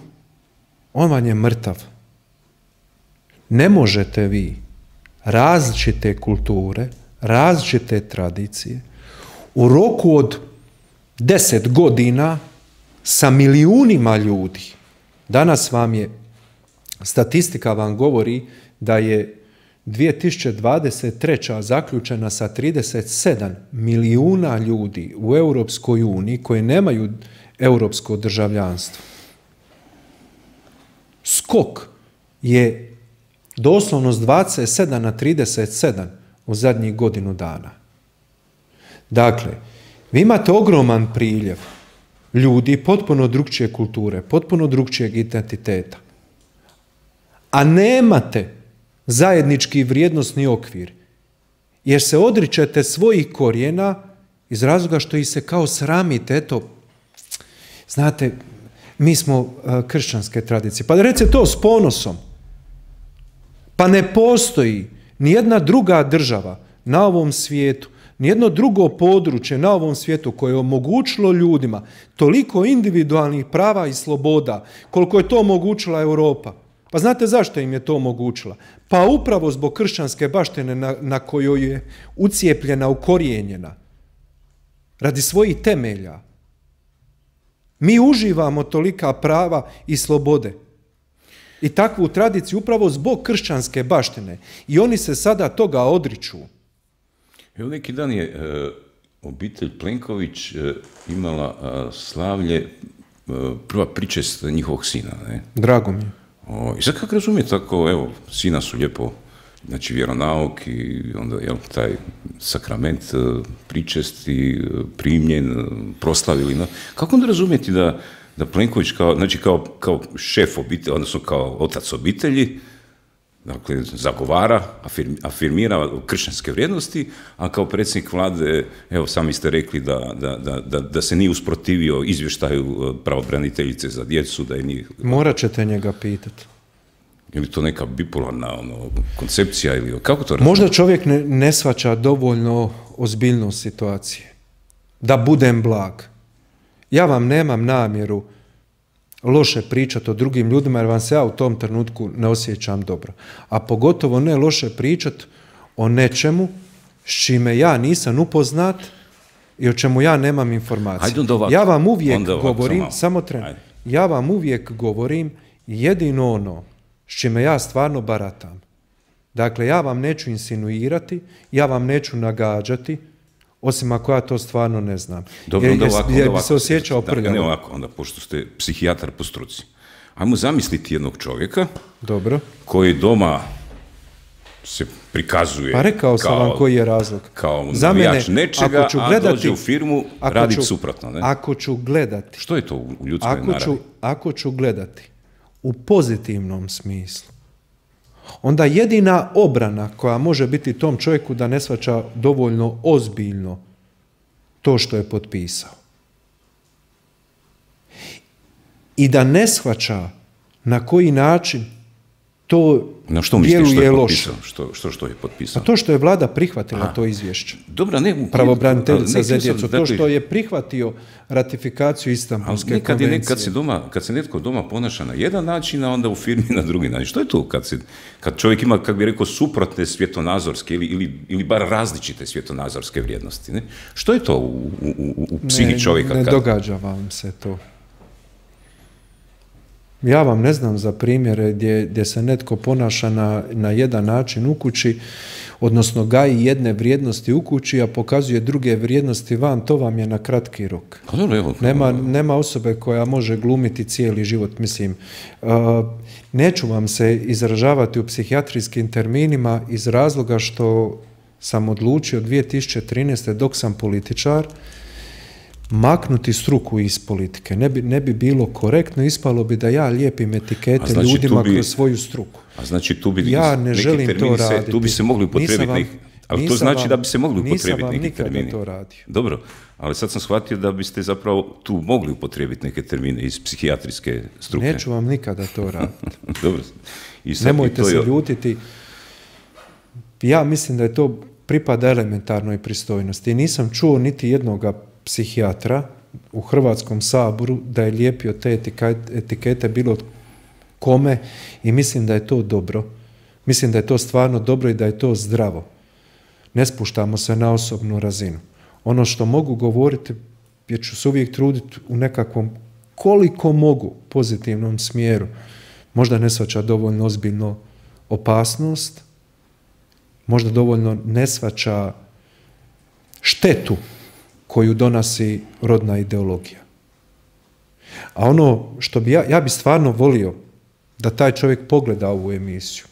on vam je mrtav. Ne možete vi različite kulture, različite tradicije u roku od deset godina sa milijunima ljudi. Danas vam je, statistika vam govori da je 2023. zaključena sa 37 milijuna ljudi u Europskoj uniji koji nemaju europsko državljanstvo. Skok je doslovno s 27 na 37 u zadnjih godinu dana. Dakle, vi imate ogroman priljev ljudi potpuno drugčije kulture, potpuno drugčijeg identiteta. A nemate zajednički vrijednosni okvir, jer se odričete svojih korijena iz razloga što ih se kao sramite, eto, Znate, mi smo e, kršćanske tradicije. Pa recite to s ponosom. Pa ne postoji jedna druga država na ovom svijetu, jedno drugo područje na ovom svijetu koje je omogućilo ljudima toliko individualnih prava i sloboda koliko je to omogućila Europa. Pa znate zašto im je to omogućila? Pa upravo zbog kršćanske baštine na, na kojoj je ucijepljena, ukorijenjena. Radi svojih temelja. Mi uživamo tolika prava i slobode. I takvu tradiciju upravo zbog kršćanske baštine. I oni se sada toga odriču. Evo neki dan je e, obitelj Plenković e, imala e, slavlje prva pričest njihovog sina. Ne? Drago mi je. I sad kako razumije tako, evo, sina su lijepo znači vjeronauk i onda jel, taj sakrament e, pričesti, e, primljen, e, proslavili. Kako onda razumjeti da, da Plenković kao, znači kao, kao šef obitelji, odnosno kao otac obitelji, dakle, zagovara, afirmira kršćanske vrijednosti, a kao predsjednik vlade, evo, sami ste rekli da, da, da, da se nije usprotivio izvještaju pravobraniteljice za djecu, da je nije... Morat ćete njega pitati. Je to neka bipolarna ono, koncepcija ili kako to Možda čovjek ne, ne svaća dovoljno ozbiljnost situacije. Da budem blag. Ja vam nemam namjeru loše pričati o drugim ljudima jer vam se ja u tom trenutku ne osjećam dobro. A pogotovo ne loše pričati o nečemu s čime ja nisam upoznat i o čemu ja nemam informacije. Ja vam uvijek govorim, samo trenutno. ja vam uvijek govorim jedino ono s čime ja stvarno baratam. Dakle, ja vam neću insinuirati, ja vam neću nagađati, osim ako ja to stvarno ne znam. Dobro, jer, onda ovako, bi se osjećao da, Ne ovako, onda, pošto ste psihijatar po struci. Ajmo zamisliti jednog čovjeka Dobro. koji doma se prikazuje. Pa rekao sam kao, vam koji je razlog. Kao Za nečega, ću gledati, a dođe u firmu raditi suprotno. Ne? Ako ću gledati. Što je to u ljudskoj ako ću gledati u pozitivnom smislu, onda jedina obrana koja može biti tom čovjeku da ne svača dovoljno ozbiljno to što je potpisao. I da ne shvaća na koji način to na što misliš što je potpisao? Što, što, što je potpisao? A pa to što je vlada prihvatila to izvješće. Dobra, ne, pravobraniteljica za djecu, to što je prihvatio ratifikaciju Istanbulske konvencije. kad, se doma, kad se netko doma ponaša na jedan način, a onda u firmi na drugi način. Što je to kad, se, kad čovjek ima, kako bi rekao, suprotne svjetonazorske ili, ili, ili, bar različite svjetonazorske vrijednosti? Ne? Što je to u, u, psihi čovjeka? Ne događa vam se to. Ja vam ne znam za primjere gdje, gdje se netko ponaša na, jedan način u kući, odnosno gaji jedne vrijednosti u kući, a pokazuje druge vrijednosti van, to vam je na kratki rok. Pa nema, ono- nema osobe koja može glumiti cijeli život, mislim. Uh, neću vam se izražavati u psihijatrijskim terminima iz razloga što sam odlučio 2013. dok sam političar, maknuti struku iz politike. Ne bi, ne bi bilo korektno, ispalo bi da ja lijepim etikete znači ljudima bi, kroz svoju struku. A znači tu bi ja ne želim to se, raditi. tu znači bi se mogli upotrijebiti to znači da bi se mogli upotrijebiti neki termini. to radio. Dobro, ali sad sam shvatio da biste zapravo tu mogli upotrijebiti neke termine iz psihijatrijske struke. Neću vam nikada to raditi. Dobro. I sad Nemojte se ljutiti. Ja mislim da je to pripada elementarnoj pristojnosti. Nisam čuo niti jednoga psihijatra u Hrvatskom saboru da je lijepio te etikete bilo kome i mislim da je to dobro. Mislim da je to stvarno dobro i da je to zdravo. Ne spuštamo se na osobnu razinu. Ono što mogu govoriti, jer ću se uvijek truditi u nekakvom koliko mogu pozitivnom smjeru, možda ne svača dovoljno ozbiljno opasnost, možda dovoljno ne svača štetu koju donosi rodna ideologija. A ono što bi ja, ja bi stvarno volio da taj čovjek pogleda ovu emisiju.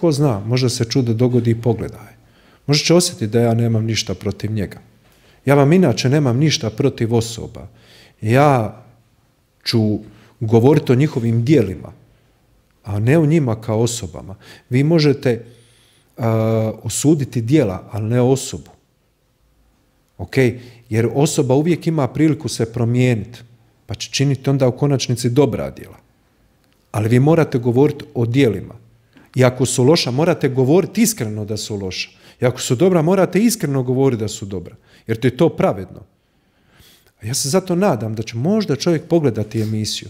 Ko zna, možda se čudo dogodi i pogleda je. Možda će osjetiti da ja nemam ništa protiv njega. Ja vam inače nemam ništa protiv osoba. Ja ću govoriti o njihovim dijelima, a ne o njima kao osobama. Vi možete osuditi dijela, ali ne osobu. Ok, jer osoba uvijek ima priliku se promijeniti, pa će činiti onda u konačnici dobra djela. Ali vi morate govoriti o djelima. I ako su loša, morate govoriti iskreno da su loša. I ako su dobra, morate iskreno govoriti da su dobra. Jer to je to pravedno. A ja se zato nadam da će možda čovjek pogledati emisiju.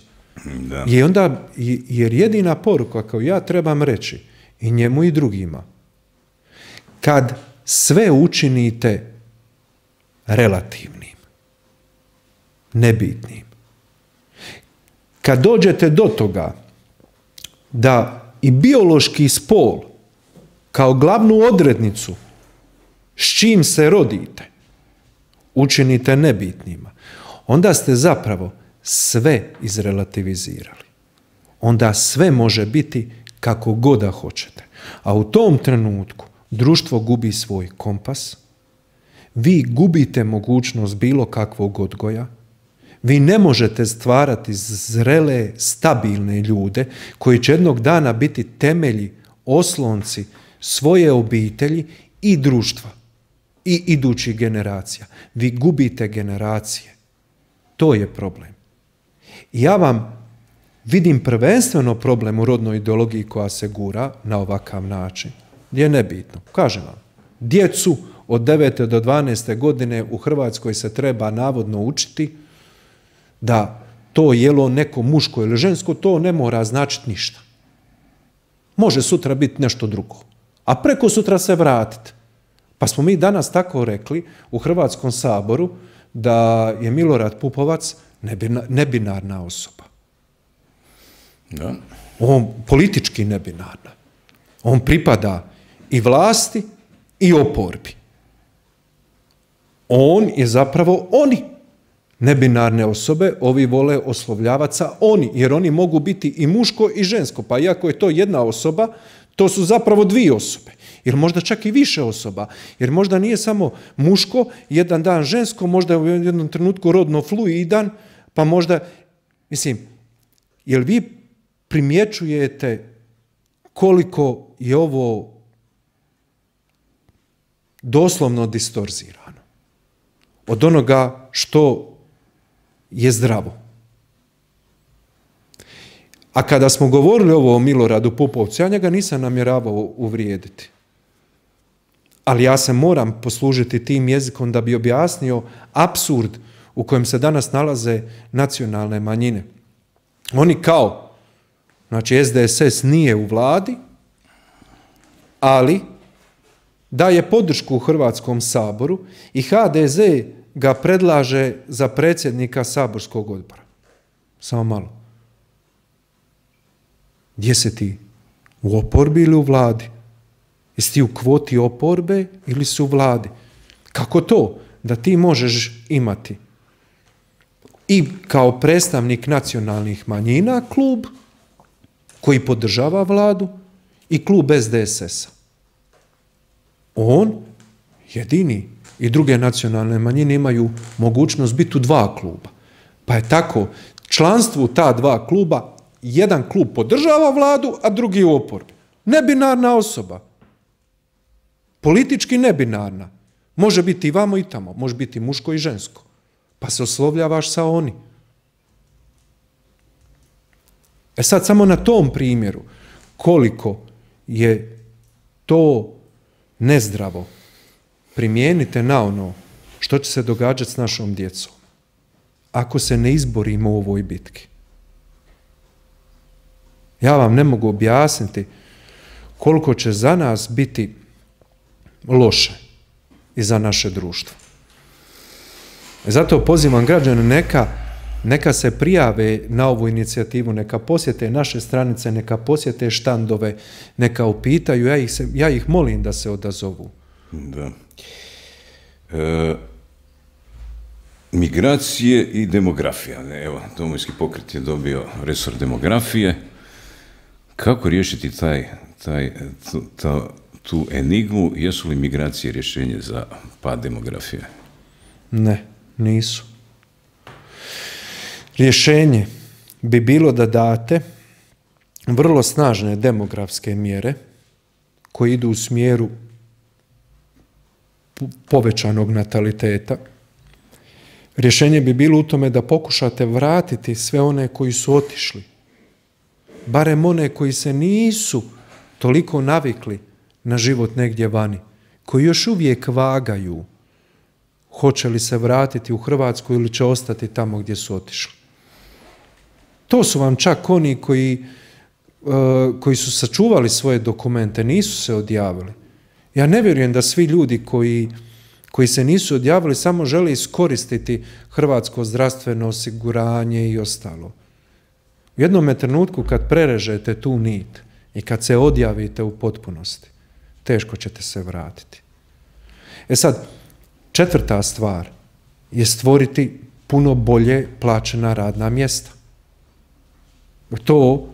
Da. I onda, jer jedina poruka kao ja trebam reći i njemu i drugima. Kad sve učinite relativnim, nebitnim. Kad dođete do toga da i biološki spol kao glavnu odrednicu s čim se rodite učinite nebitnima, onda ste zapravo sve izrelativizirali. Onda sve može biti kako god hoćete. A u tom trenutku društvo gubi svoj kompas, vi gubite mogućnost bilo kakvog odgoja. Vi ne možete stvarati zrele, stabilne ljude koji će jednog dana biti temelji, oslonci svoje obitelji i društva i idućih generacija. Vi gubite generacije. To je problem. Ja vam vidim prvenstveno problem u rodnoj ideologiji koja se gura na ovakav način. Je nebitno. Kažem vam, djecu od 9. do 12. godine u Hrvatskoj se treba navodno učiti da to jelo neko muško ili žensko, to ne mora značiti ništa. Može sutra biti nešto drugo. A preko sutra se vratiti. Pa smo mi danas tako rekli u Hrvatskom saboru da je Milorad Pupovac nebinarna osoba. Da. On politički nebinarna. On pripada i vlasti i oporbi on je zapravo oni. Nebinarne osobe, ovi vole oslovljavati sa oni, jer oni mogu biti i muško i žensko, pa iako je to jedna osoba, to su zapravo dvije osobe. Jer možda čak i više osoba. Jer možda nije samo muško, jedan dan žensko, možda je u jednom trenutku rodno fluidan, pa možda, mislim, jel vi primjećujete koliko je ovo doslovno distorzira? od onoga što je zdravo. A kada smo govorili ovo o Miloradu Pupovcu, ja njega nisam namjeravao uvrijediti. Ali ja se moram poslužiti tim jezikom da bi objasnio absurd u kojem se danas nalaze nacionalne manjine. Oni kao, znači SDSS nije u vladi, ali daje podršku u Hrvatskom saboru i HDZ ga predlaže za predsjednika saborskog odbora. Samo malo. Gdje se ti? U oporbi ili u vladi? Jesi ti u kvoti oporbe ili su u vladi? Kako to da ti možeš imati i kao predstavnik nacionalnih manjina klub koji podržava vladu i klub SDSS-a? On jedini i druge nacionalne manjine imaju mogućnost biti u dva kluba. Pa je tako članstvu ta dva kluba jedan klub podržava vladu, a drugi u oporbi. Nebinarna osoba. Politički nebinarna. Može biti i vamo i tamo. Može biti muško i žensko. Pa se oslovljavaš sa oni. E sad samo na tom primjeru koliko je to nezdravo primijenite na ono što će se događati s našom djecom ako se ne izborimo u ovoj bitki. Ja vam ne mogu objasniti koliko će za nas biti loše i za naše društvo. E, zato pozivam građane neka neka se prijave na ovu inicijativu, neka posjete naše stranice, neka posjete štandove, neka upitaju, ja ih, se, ja ih molim da se odazovu. Da. E, migracije i demografija. Evo, domovinski pokret je dobio resor demografije. Kako riješiti taj, taj, tu, tu enigmu? Jesu li migracije rješenje za pad demografije? Ne, nisu. Rješenje bi bilo da date vrlo snažne demografske mjere koje idu u smjeru povećanog nataliteta. Rješenje bi bilo u tome da pokušate vratiti sve one koji su otišli, barem one koji se nisu toliko navikli na život negdje vani, koji još uvijek vagaju hoće li se vratiti u Hrvatsku ili će ostati tamo gdje su otišli. To su vam čak oni koji, e, koji su sačuvali svoje dokumente, nisu se odjavili. Ja ne vjerujem da svi ljudi koji, koji se nisu odjavili samo žele iskoristiti hrvatsko zdravstveno osiguranje i ostalo. U jednom trenutku kad prerežete tu nit i kad se odjavite u potpunosti, teško ćete se vratiti. E sad, četvrta stvar je stvoriti puno bolje plaćena radna mjesta. To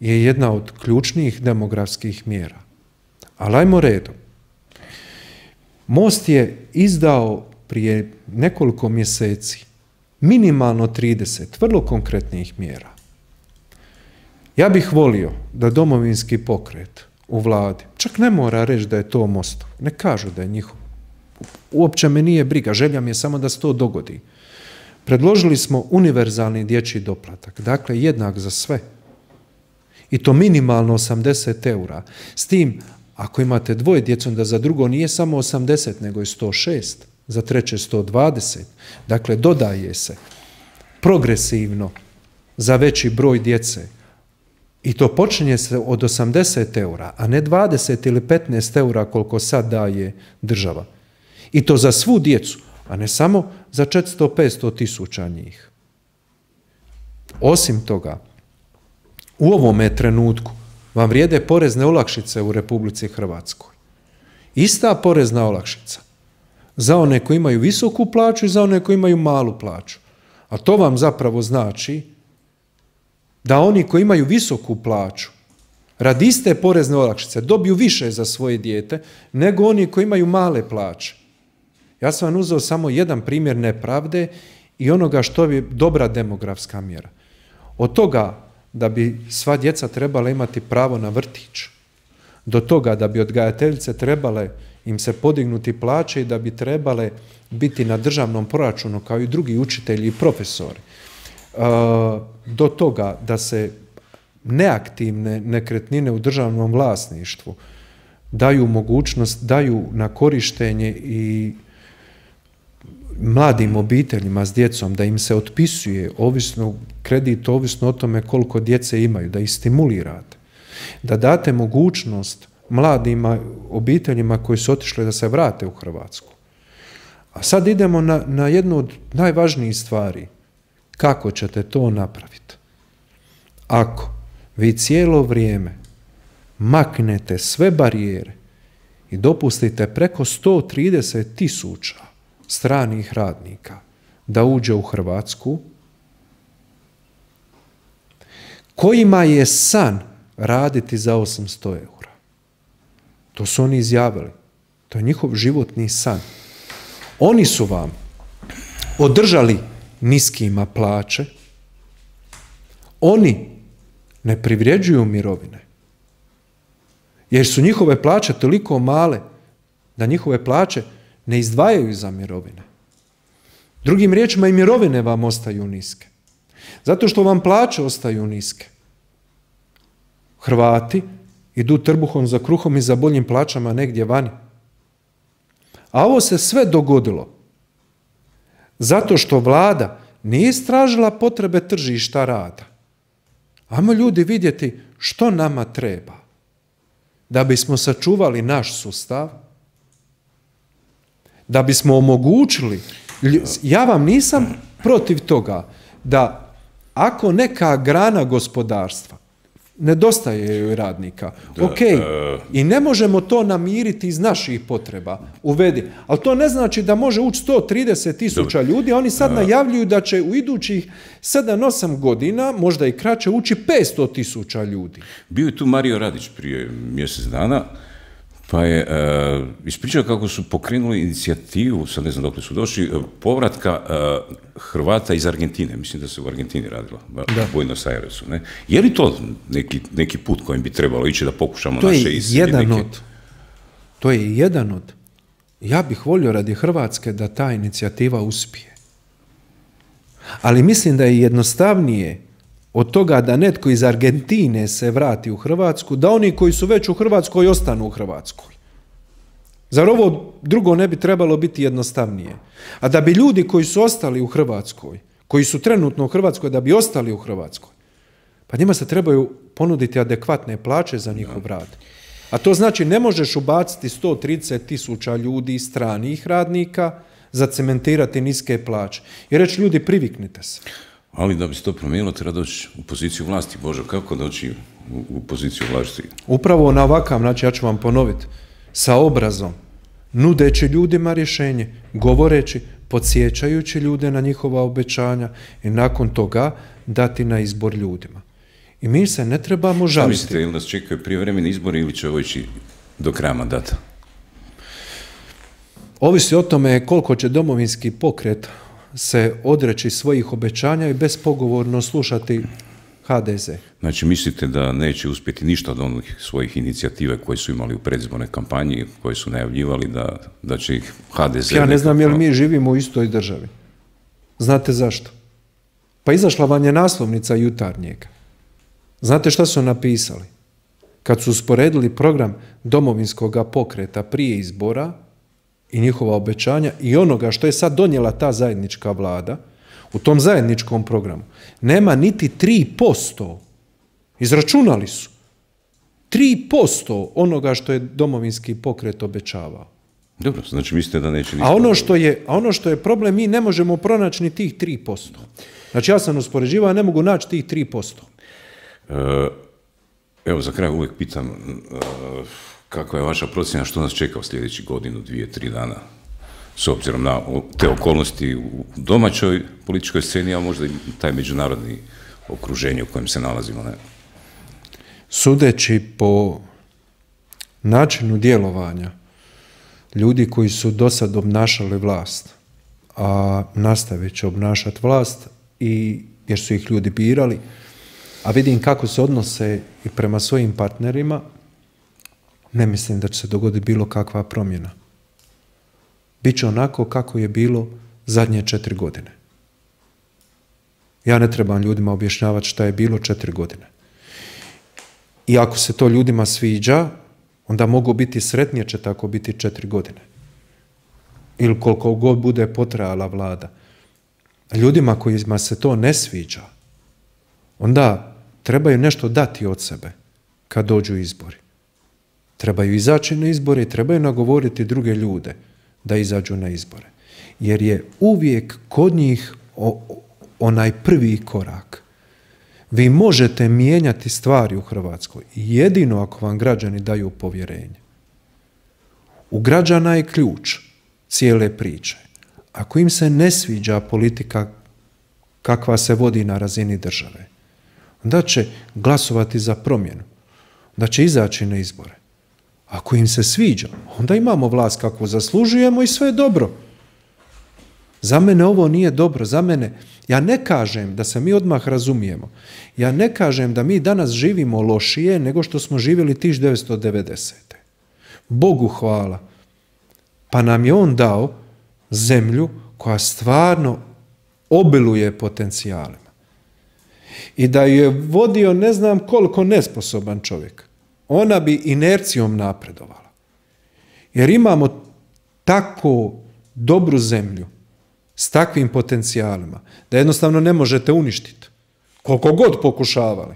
je jedna od ključnih demografskih mjera. Ali ajmo redom. Most je izdao prije nekoliko mjeseci minimalno 30 vrlo konkretnih mjera. Ja bih volio da domovinski pokret u vladi, čak ne mora reći da je to mostov, ne kažu da je njihov. Uopće me nije briga, želja mi je samo da se to dogodi. Predložili smo univerzalni dječji doplatak, dakle jednak za sve. I to minimalno 80 eura. S tim, ako imate dvoje djece, onda za drugo nije samo 80, nego je 106, za treće 120. Dakle, dodaje se progresivno za veći broj djece. I to počinje se od 80 eura, a ne 20 ili 15 eura koliko sad daje država. I to za svu djecu, a ne samo za 400-500 tisuća njih. Osim toga, u ovome trenutku vam vrijede porezne olakšice u Republici Hrvatskoj. Ista porezna olakšica za one koji imaju visoku plaću i za one koji imaju malu plaću. A to vam zapravo znači da oni koji imaju visoku plaću radi iste porezne olakšice dobiju više za svoje dijete nego oni koji imaju male plaće. Ja sam vam uzeo samo jedan primjer nepravde i onoga što bi dobra demografska mjera. Od toga da bi sva djeca trebala imati pravo na vrtić, do toga da bi odgajateljice trebale im se podignuti plaće i da bi trebale biti na državnom proračunu kao i drugi učitelji i profesori. E, do toga da se neaktivne nekretnine u državnom vlasništvu daju mogućnost, daju na korištenje i mladim obiteljima s djecom, da im se otpisuje ovisno, kredit ovisno o tome koliko djece imaju, da ih stimulirate, da date mogućnost mladim obiteljima koji su otišli da se vrate u Hrvatsku. A sad idemo na, na jednu od najvažnijih stvari. Kako ćete to napraviti? Ako vi cijelo vrijeme maknete sve barijere i dopustite preko 130 tisuća stranih radnika da uđe u Hrvatsku, kojima je san raditi za 800 eura. To su oni izjavili. To je njihov životni san. Oni su vam održali niskima plaće, oni ne privređuju mirovine, jer su njihove plaće toliko male da njihove plaće ne izdvajaju za mirovine. Drugim riječima i mirovine vam ostaju niske. Zato što vam plaće ostaju niske. Hrvati idu trbuhom za kruhom i za boljim plaćama negdje vani. A ovo se sve dogodilo zato što vlada nije istražila potrebe tržišta rada. Ajmo ljudi vidjeti što nama treba da bismo sačuvali naš sustav, da bismo omogućili, ja vam nisam protiv toga da ako neka grana gospodarstva nedostaje joj radnika. ok, e. i ne možemo to namiriti iz naših potreba, uvedi. Ali to ne znači da može ući 130 tisuća ljudi, a oni sad e. najavljuju da će u idućih 7-8 godina, možda i kraće, ući 500 tisuća ljudi. Bio je tu Mario Radić prije mjesec dana, pa je e, ispričao kako su pokrenuli inicijativu, sad ne znam dokle su došli, e, povratka e, Hrvata iz Argentine. Mislim da se u Argentini radilo, u Airesu. Ne? Je li to neki, put kojim bi trebalo ići da pokušamo to naše je jedan od. To je jedan od. Ja bih volio radi Hrvatske da ta inicijativa uspije. Ali mislim da je jednostavnije od toga da netko iz Argentine se vrati u Hrvatsku, da oni koji su već u Hrvatskoj ostanu u Hrvatskoj. Zar ovo drugo ne bi trebalo biti jednostavnije? A da bi ljudi koji su ostali u Hrvatskoj, koji su trenutno u Hrvatskoj, da bi ostali u Hrvatskoj, pa njima se trebaju ponuditi adekvatne plaće za njihov rad. A to znači ne možeš ubaciti 130 tisuća ljudi stranih radnika, zacementirati niske plaće. I reći ljudi priviknite se. Ali da bi se to promijenilo, treba doći u poziciju vlasti. Bože, kako doći u, poziciju vlasti? Upravo na ovakav način, ja ću vam ponoviti, sa obrazom, nudeći ljudima rješenje, govoreći, podsjećajući ljude na njihova obećanja i nakon toga dati na izbor ljudima. I mi se ne trebamo žaliti. Šta mislite, ili nas čekaju prijevremeni izbori ili će ovo ići do kraja mandata? Ovisi o tome koliko će domovinski pokret se odreći svojih obećanja i bespogovorno slušati HDZ. Znači mislite da neće uspjeti ništa od onih svojih inicijative koje su imali u predizbornoj kampanji, koje su najavljivali da, da će ih HDZ... Ja ne znam nekako... jel mi živimo u istoj državi. Znate zašto? Pa izašla vam je naslovnica jutarnjega. Znate šta su napisali? Kad su usporedili program domovinskog pokreta prije izbora i njihova obećanja i onoga što je sad donijela ta zajednička vlada u tom zajedničkom programu nema niti 3%. Izračunali su. 3% onoga što je domovinski pokret obećavao. Dobro, znači mislite da neće A ono što je, a ono što je problem, mi ne možemo pronaći ni tih 3%. Znači ja sam uspoređivao, ne mogu naći tih 3%. posto e, evo, za kraj uvijek pitam, e, Kakva je vaša procjena što nas čeka u sljedeći godinu, dvije, tri dana? S obzirom na te okolnosti u domaćoj političkoj sceni, a možda i taj međunarodni okruženje u kojem se nalazimo. Ne? Sudeći po načinu djelovanja ljudi koji su do sad obnašali vlast, a nastavit će obnašati vlast i jer su ih ljudi birali, a vidim kako se odnose i prema svojim partnerima, ne mislim da će se dogoditi bilo kakva promjena. Biće onako kako je bilo zadnje četiri godine. Ja ne trebam ljudima objašnjavati šta je bilo četiri godine. I ako se to ljudima sviđa, onda mogu biti sretnije će tako biti četiri godine. Ili koliko god bude potrajala vlada. ljudima kojima se to ne sviđa, onda trebaju nešto dati od sebe kad dođu izbori. Trebaju izaći na izbore i trebaju nagovoriti druge ljude da izađu na izbore. Jer je uvijek kod njih onaj prvi korak. Vi možete mijenjati stvari u Hrvatskoj jedino ako vam građani daju povjerenje. U građana je ključ cijele priče. Ako im se ne sviđa politika kakva se vodi na razini države, onda će glasovati za promjenu, da će izaći na izbore. Ako im se sviđa, onda imamo vlast kako zaslužujemo i sve je dobro. Za mene ovo nije dobro, za mene, ja ne kažem da se mi odmah razumijemo, ja ne kažem da mi danas živimo lošije nego što smo živjeli 1990. Bogu hvala, pa nam je on dao zemlju koja stvarno obiluje potencijalima. I da ju je vodio ne znam koliko nesposoban čovjek ona bi inercijom napredovala. Jer imamo tako dobru zemlju s takvim potencijalima da jednostavno ne možete uništiti. Koliko god pokušavali.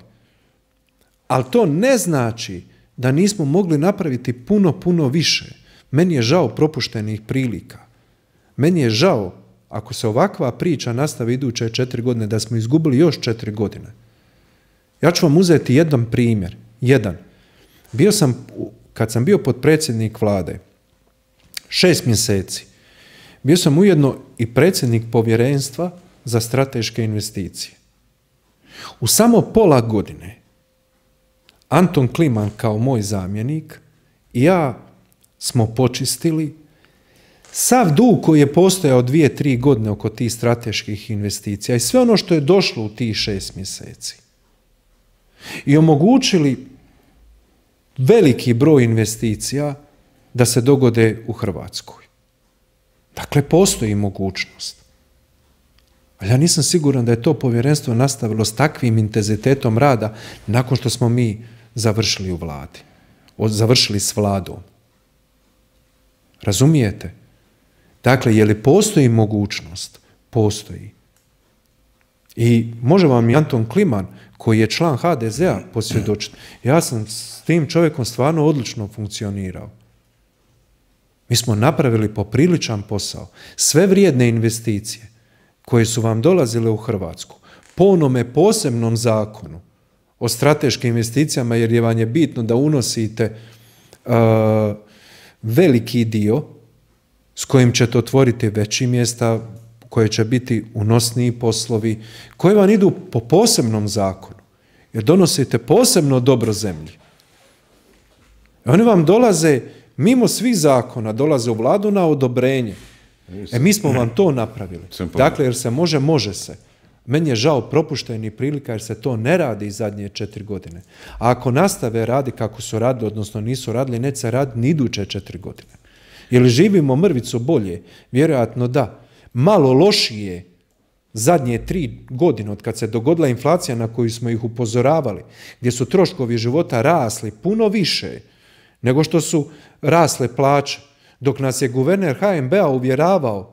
Ali to ne znači da nismo mogli napraviti puno, puno više. Meni je žao propuštenih prilika. Meni je žao ako se ovakva priča nastavi iduće četiri godine, da smo izgubili još četiri godine. Ja ću vam uzeti jedan primjer. Jedan. Bio sam, kad sam bio potpredsjednik vlade, šest mjeseci, bio sam ujedno i predsjednik povjerenstva za strateške investicije. U samo pola godine Anton Kliman kao moj zamjenik i ja smo počistili sav dug koji je postojao dvije, tri godine oko tih strateških investicija i sve ono što je došlo u tih šest mjeseci. I omogućili veliki broj investicija da se dogode u Hrvatskoj. Dakle, postoji mogućnost. Ali ja nisam siguran da je to povjerenstvo nastavilo s takvim intenzitetom rada nakon što smo mi završili u vladi. Završili s vladom. Razumijete? Dakle, je li postoji mogućnost? Postoji. I može vam i Anton Kliman, koji je član HDZ-a, posvjedočiti. Ja sam s tim čovjekom stvarno odlično funkcionirao. Mi smo napravili popriličan posao. Sve vrijedne investicije koje su vam dolazile u Hrvatsku, po onome posebnom zakonu o strateškim investicijama, jer je vam je bitno da unosite e, veliki dio s kojim ćete otvoriti veći mjesta, koje će biti unosniji poslovi, koje vam idu po posebnom zakonu, jer donosite posebno dobro zemlji. I oni vam dolaze, mimo svih zakona, dolaze u vladu na odobrenje. E, mi smo vam to napravili. Dakle, jer se može, može se. Meni je žao propuštenih prilika jer se to ne radi zadnje četiri godine. A ako nastave radi kako su radili, odnosno nisu radili, neće se raditi ni iduće četiri godine. ili živimo mrvicu bolje? Vjerojatno da malo lošije zadnje tri godine od kad se dogodila inflacija na koju smo ih upozoravali, gdje su troškovi života rasli puno više nego što su rasle plaće, dok nas je guverner HNB-a uvjeravao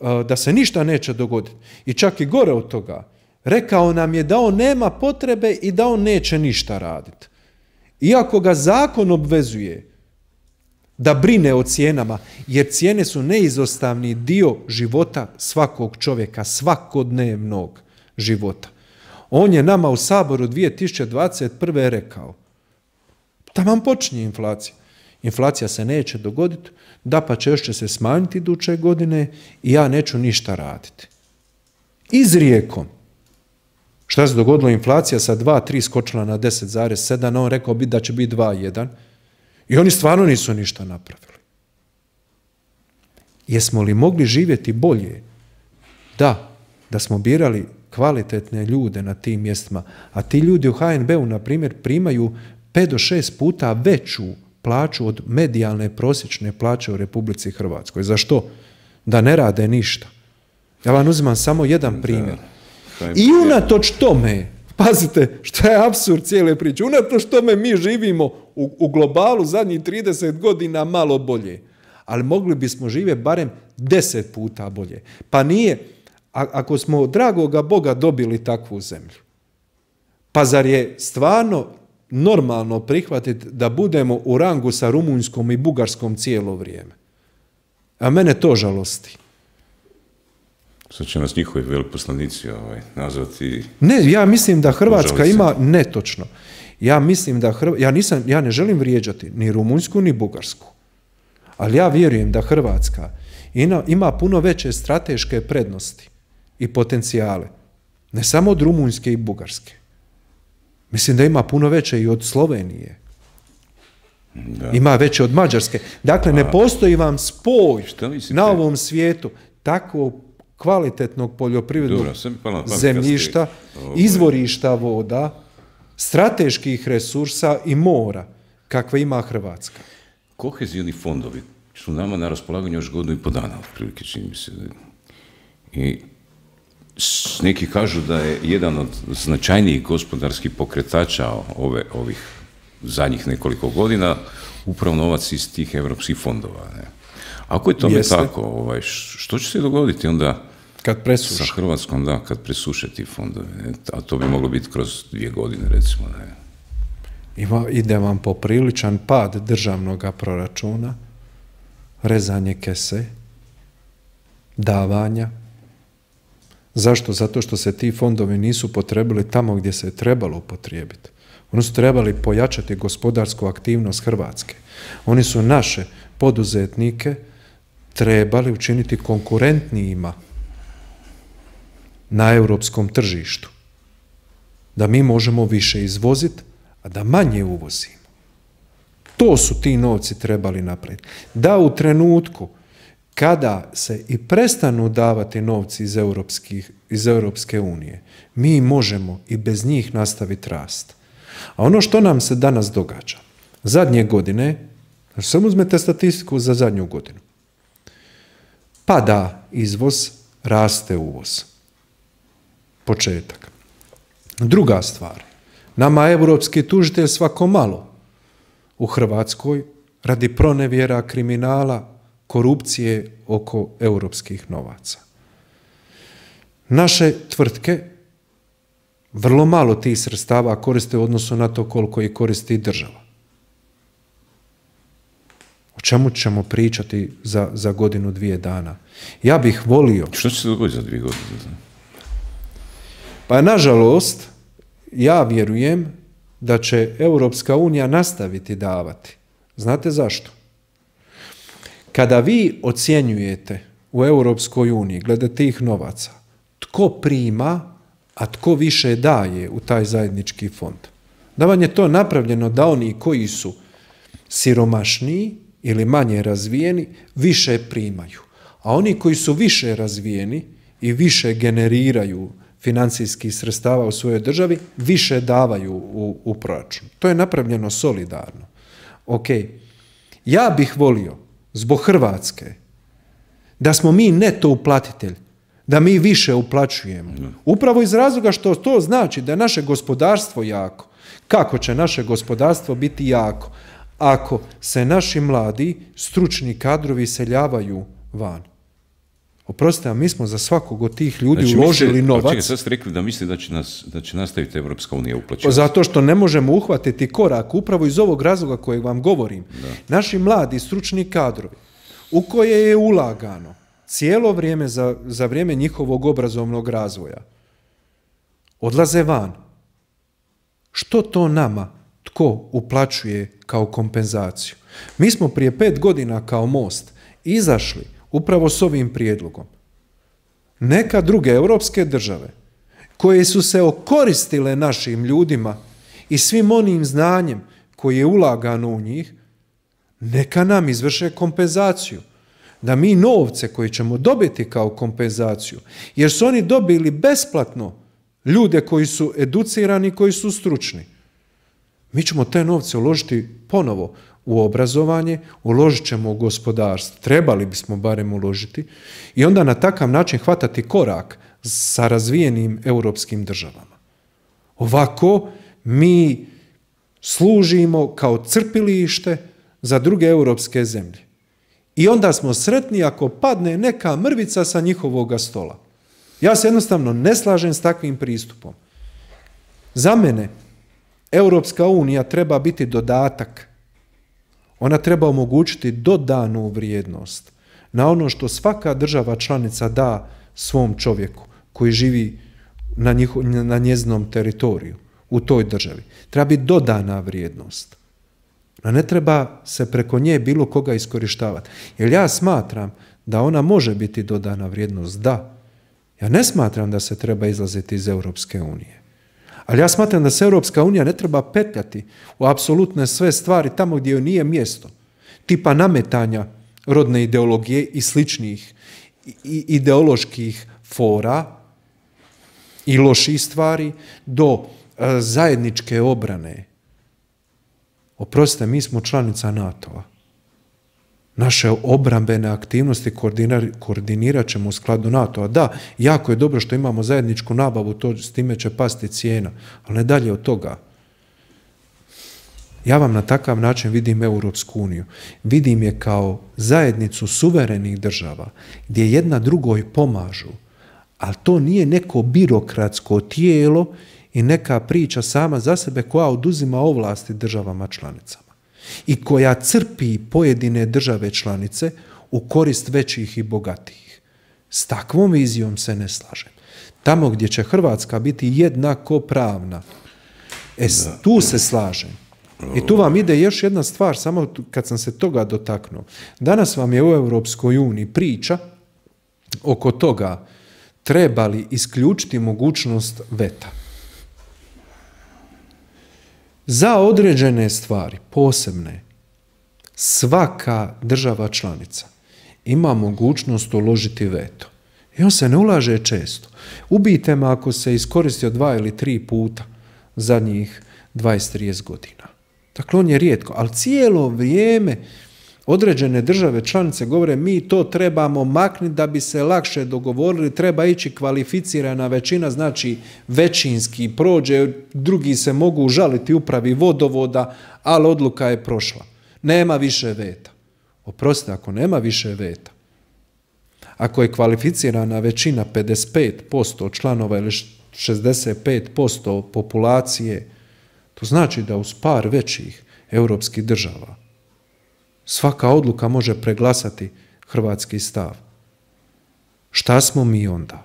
e, da se ništa neće dogoditi i čak i gore od toga, rekao nam je da on nema potrebe i da on neće ništa raditi. Iako ga zakon obvezuje da brine o cijenama, jer cijene su neizostavni dio života svakog čovjeka, svakodnevnog života. On je nama u Saboru 2021. rekao, vam počinje inflacija. Inflacija se neće dogoditi, da pa će još će se smanjiti iduće godine i ja neću ništa raditi. Izrijekom. Šta se dogodilo? Inflacija sa 2,3 skočila na 10,7, on rekao da će biti 2,1 i oni stvarno nisu ništa napravili. Jesmo li mogli živjeti bolje? Da, da smo birali kvalitetne ljude na tim mjestima, a ti ljudi u HNB-u, na primjer, primaju 5 do 6 puta veću plaću od medijalne prosječne plaće u Republici Hrvatskoj. Zašto? Da ne rade ništa. Ja vam uzimam samo jedan primjer. I unatoč tome, pazite, što je absurd cijele priče, unatoč tome mi živimo u, globalu zadnjih 30 godina malo bolje, ali mogli bismo živjeti barem 10 puta bolje. Pa nije, a, ako smo od dragoga Boga dobili takvu zemlju, pa zar je stvarno normalno prihvatiti da budemo u rangu sa rumunjskom i bugarskom cijelo vrijeme? A mene to žalosti. Sad će nas njihovi veliposlanici ovaj, nazvati... Ne, ja mislim da Hrvatska ima netočno. Ja mislim da ja, nisam, ja ne želim vrijeđati ni Rumunjsku ni Bugarsku, ali ja vjerujem da Hrvatska ima puno veće strateške prednosti i potencijale, ne samo od Rumunjske i Bugarske. Mislim da ima puno veće i od Slovenije. Da. Ima veće od Mađarske. Dakle, ne postoji vam spoj na ovom svijetu takvog kvalitetnog poljoprivrednog zemljišta, izvorišta voda, strateških resursa i mora kakve ima Hrvatska. Kohezijani fondovi su nama na raspolaganju još godinu i po dana, otprilike čini mi se. I neki kažu da je jedan od značajnijih gospodarskih pokretača ove, ovih zadnjih nekoliko godina upravo novac iz tih europskih fondova. Ne? Ako je to tako, ovaj, što će se dogoditi onda kad presuše. Sa Hrvatskom, da, kad presuše ti fondove. A to bi moglo biti kroz dvije godine, recimo. Ne. Ima, ide vam popriličan pad državnog proračuna, rezanje kese, davanja. Zašto? Zato što se ti fondovi nisu potrebili tamo gdje se je trebalo upotrijebiti. Oni su trebali pojačati gospodarsku aktivnost Hrvatske. Oni su naše poduzetnike trebali učiniti konkurentnijima na europskom tržištu. Da mi možemo više izvoziti, a da manje uvozimo. To su ti novci trebali napraviti. Da u trenutku kada se i prestanu davati novci iz, europskih, iz Europske unije, mi možemo i bez njih nastaviti rast. A ono što nam se danas događa, zadnje godine, samo uzmete statistiku za zadnju godinu, pada izvoz, raste uvoz početak. Druga stvar, nama europski tužitelj svako malo u Hrvatskoj radi pronevjera kriminala, korupcije oko europskih novaca. Naše tvrtke vrlo malo tih sredstava koriste u odnosu na to koliko ih koristi država. O čemu ćemo pričati za, za godinu, dvije dana? Ja bih volio... Što će se dogoditi za dvije godine? Pa nažalost, ja vjerujem da će Europska unija nastaviti davati. Znate zašto? Kada vi ocjenjujete u Europskoj uniji glede tih novaca, tko prima, a tko više daje u taj zajednički fond. Da vam je to napravljeno da oni koji su siromašniji ili manje razvijeni više primaju, a oni koji su više razvijeni i više generiraju financijskih sredstava u svojoj državi više davaju u, u proračun. To je napravljeno solidarno. Ok, ja bih volio zbog Hrvatske da smo mi neto uplatitelj, da mi više uplaćujemo. Upravo iz razloga što to znači da je naše gospodarstvo jako. Kako će naše gospodarstvo biti jako? Ako se naši mladi stručni kadrovi seljavaju van. Oprostite, a mi smo za svakog od tih ljudi znači, uložili novac. Čekaj, sad ste rekli da mislite da će, nas, da će nastaviti Evropska unija uplaćivati. Pa zato što ne možemo uhvatiti korak upravo iz ovog razloga kojeg vam govorim. Naši mladi stručni kadrovi u koje je ulagano cijelo vrijeme za, za vrijeme njihovog obrazovnog razvoja odlaze van. Što to nama tko uplaćuje kao kompenzaciju? Mi smo prije pet godina kao most izašli upravo s ovim prijedlogom. Neka druge europske države koje su se okoristile našim ljudima i svim onim znanjem koji je ulagano u njih, neka nam izvrše kompenzaciju. Da mi novce koje ćemo dobiti kao kompenzaciju, jer su oni dobili besplatno ljude koji su educirani, koji su stručni, mi ćemo te novce uložiti ponovo u obrazovanje, uložit ćemo u gospodarstvo, trebali bismo barem uložiti i onda na takav način hvatati korak sa razvijenim europskim državama. Ovako mi služimo kao crpilište za druge europske zemlje. I onda smo sretni ako padne neka mrvica sa njihovoga stola. Ja se jednostavno ne slažem s takvim pristupom. Za mene Europska unija treba biti dodatak ona treba omogućiti dodanu vrijednost na ono što svaka država članica da svom čovjeku koji živi na, njiho, na njeznom teritoriju u toj državi. Treba biti dodana vrijednost. A ne treba se preko nje bilo koga iskorištavati. Jer ja smatram da ona može biti dodana vrijednost, da. Ja ne smatram da se treba izlaziti iz Europske unije. Ali ja smatram da se Europska unija ne treba petljati u apsolutne sve stvari tamo gdje joj nije mjesto. Tipa nametanja rodne ideologije i sličnih ideoloških fora i loših stvari do e, zajedničke obrane. Oprostite, mi smo članica NATO-a. Naše obrambene aktivnosti koordinirat ćemo u skladu NATO-a. Da, jako je dobro što imamo zajedničku nabavu, to, s time će pasti cijena, ali ne dalje od toga. Ja vam na takav način vidim Europsku uniju. Vidim je kao zajednicu suverenih država gdje jedna drugoj pomažu. Ali to nije neko birokratsko tijelo i neka priča sama za sebe koja oduzima ovlasti državama članica i koja crpi pojedine države članice u korist većih i bogatijih. S takvom vizijom se ne slažem. Tamo gdje će Hrvatska biti jednako pravna, e, tu se slažem. I tu vam ide još jedna stvar, samo kad sam se toga dotaknuo. Danas vam je u Europskoj uniji priča oko toga treba li isključiti mogućnost veta za određene stvari, posebne, svaka država članica ima mogućnost uložiti veto. I on se ne ulaže često. Ubijte me ako se iskoristio dva ili tri puta zadnjih 20-30 godina. Dakle, on je rijetko, ali cijelo vrijeme Određene države članice govore mi to trebamo makniti da bi se lakše dogovorili, treba ići kvalificirana većina, znači većinski prođe, drugi se mogu žaliti upravi vodovoda, ali odluka je prošla. Nema više veta. Oprostite, ako nema više veta, ako je kvalificirana većina 55% članova ili 65% populacije, to znači da uz par većih europskih država Svaka odluka može preglasati hrvatski stav. Šta smo mi onda?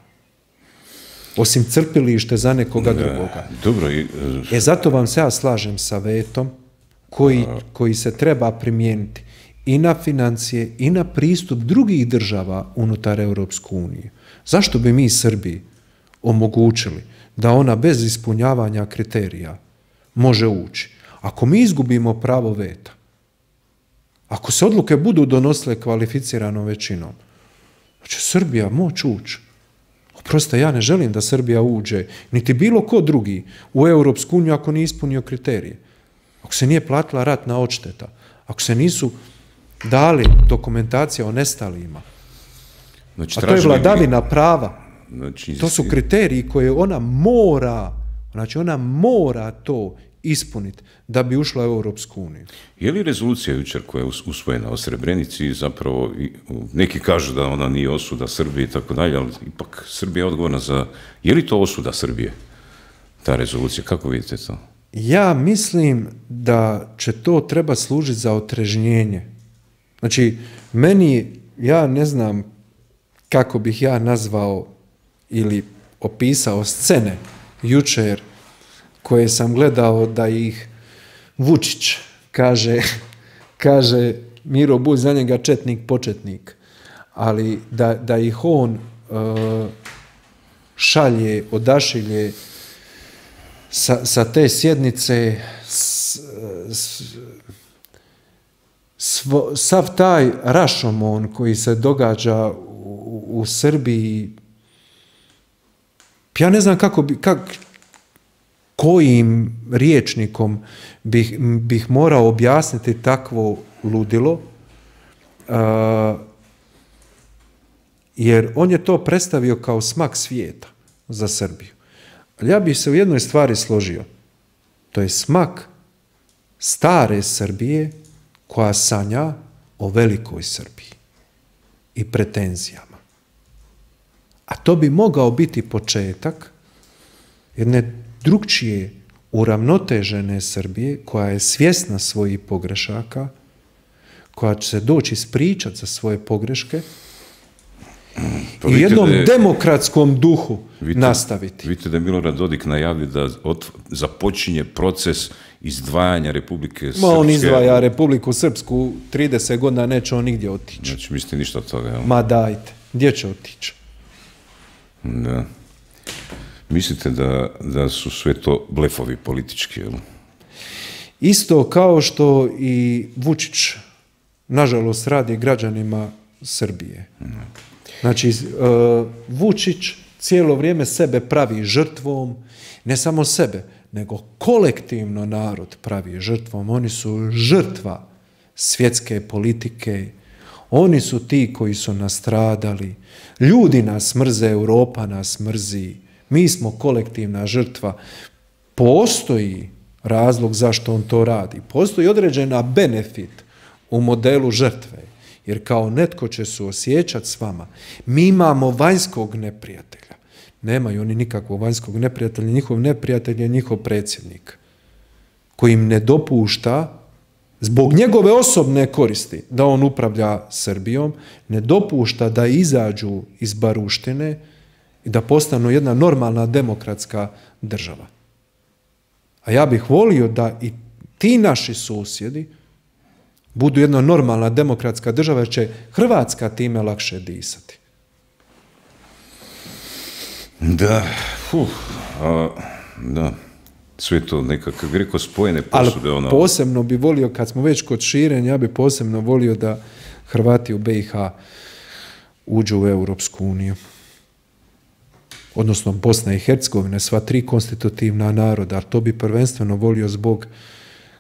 Osim crpilište za nekoga drugoga. Dobro. E, e zato vam se ja slažem sa vetom koji, se treba primijeniti i na financije i na pristup drugih država unutar Europsku Zašto bi mi Srbiji omogućili da ona bez ispunjavanja kriterija može ući? Ako mi izgubimo pravo veta, ako se odluke budu donosile kvalificiranom većinom, će Srbija moć ući. Oprosta, ja ne želim da Srbija uđe, niti bilo ko drugi u Europsku uniju ako nije ispunio kriterije. Ako se nije platila ratna odšteta, ako se nisu dali dokumentacije o nestalima. Znači, A to je vladavina prava. Znači, to su kriteriji koje ona mora, znači ona mora to ispuniti da bi ušla u Europsku uniju. Je li rezolucija jučer koja je usvojena o Srebrenici zapravo, neki kažu da ona nije osuda Srbije i tako dalje, ali ipak Srbija je odgovorna za, je li to osuda Srbije, ta rezolucija, kako vidite to? Ja mislim da će to treba služiti za otrežnjenje. Znači, meni, ja ne znam kako bih ja nazvao ili opisao scene jučer koje sam gledao da ih Vučić kaže, kaže Miro Bulj za njega četnik početnik, ali da, da ih on e, šalje, odašilje sa, sa te sjednice sav taj rašomon koji se događa u, u Srbiji ja ne znam kako bi, kak, kojim riječnikom bih, bih morao objasniti takvo ludilo, jer on je to predstavio kao smak svijeta za Srbiju. Ali ja bih se u jednoj stvari složio. To je smak stare Srbije koja sanja o velikoj Srbiji i pretenzijama. A to bi mogao biti početak jedne drugčije uravnotežene Srbije, koja je svjesna svojih pogrešaka, koja će se doći ispričati za svoje pogreške, mm, pa i u jednom demokratskom duhu nastaviti. Vidite da je Milorad Dodik najavio da započinje proces izdvajanja Republike Srpske. Ma on izdvaja Republiku Srpsku, 30 godina neće on nigdje otići. Znači, mislite ništa od toga, jel? Ma dajte, gdje će otići? Da. Mislite da, da su sve to blefovi politički, jel? Isto kao što i Vučić, nažalost, radi građanima Srbije. Znači, e, Vučić cijelo vrijeme sebe pravi žrtvom, ne samo sebe, nego kolektivno narod pravi žrtvom. Oni su žrtva svjetske politike, oni su ti koji su nastradali. Ljudi nas mrze, Europa nas mrzi. Mi smo kolektivna žrtva. Postoji razlog zašto on to radi. Postoji određena benefit u modelu žrtve. Jer kao netko će se osjećati s vama. Mi imamo vanjskog neprijatelja. Nemaju oni nikakvog vanjskog neprijatelja. Njihov neprijatelj je njihov predsjednik. Koji im ne dopušta zbog njegove osobne koristi da on upravlja Srbijom, ne dopušta da izađu iz baruštine, i da postanu jedna normalna demokratska država. A ja bih volio da i ti naši susjedi budu jedna normalna demokratska država jer će Hrvatska time lakše disati. Da, Uf, a, da, sve to nekakve spojene posude. Ali ono. posebno bi volio, kad smo već kod širenja, ja bi posebno volio da Hrvati u BiH uđu u Europsku uniju odnosno Bosna i Hercegovina, sva tri konstitutivna naroda, a to bi prvenstveno volio zbog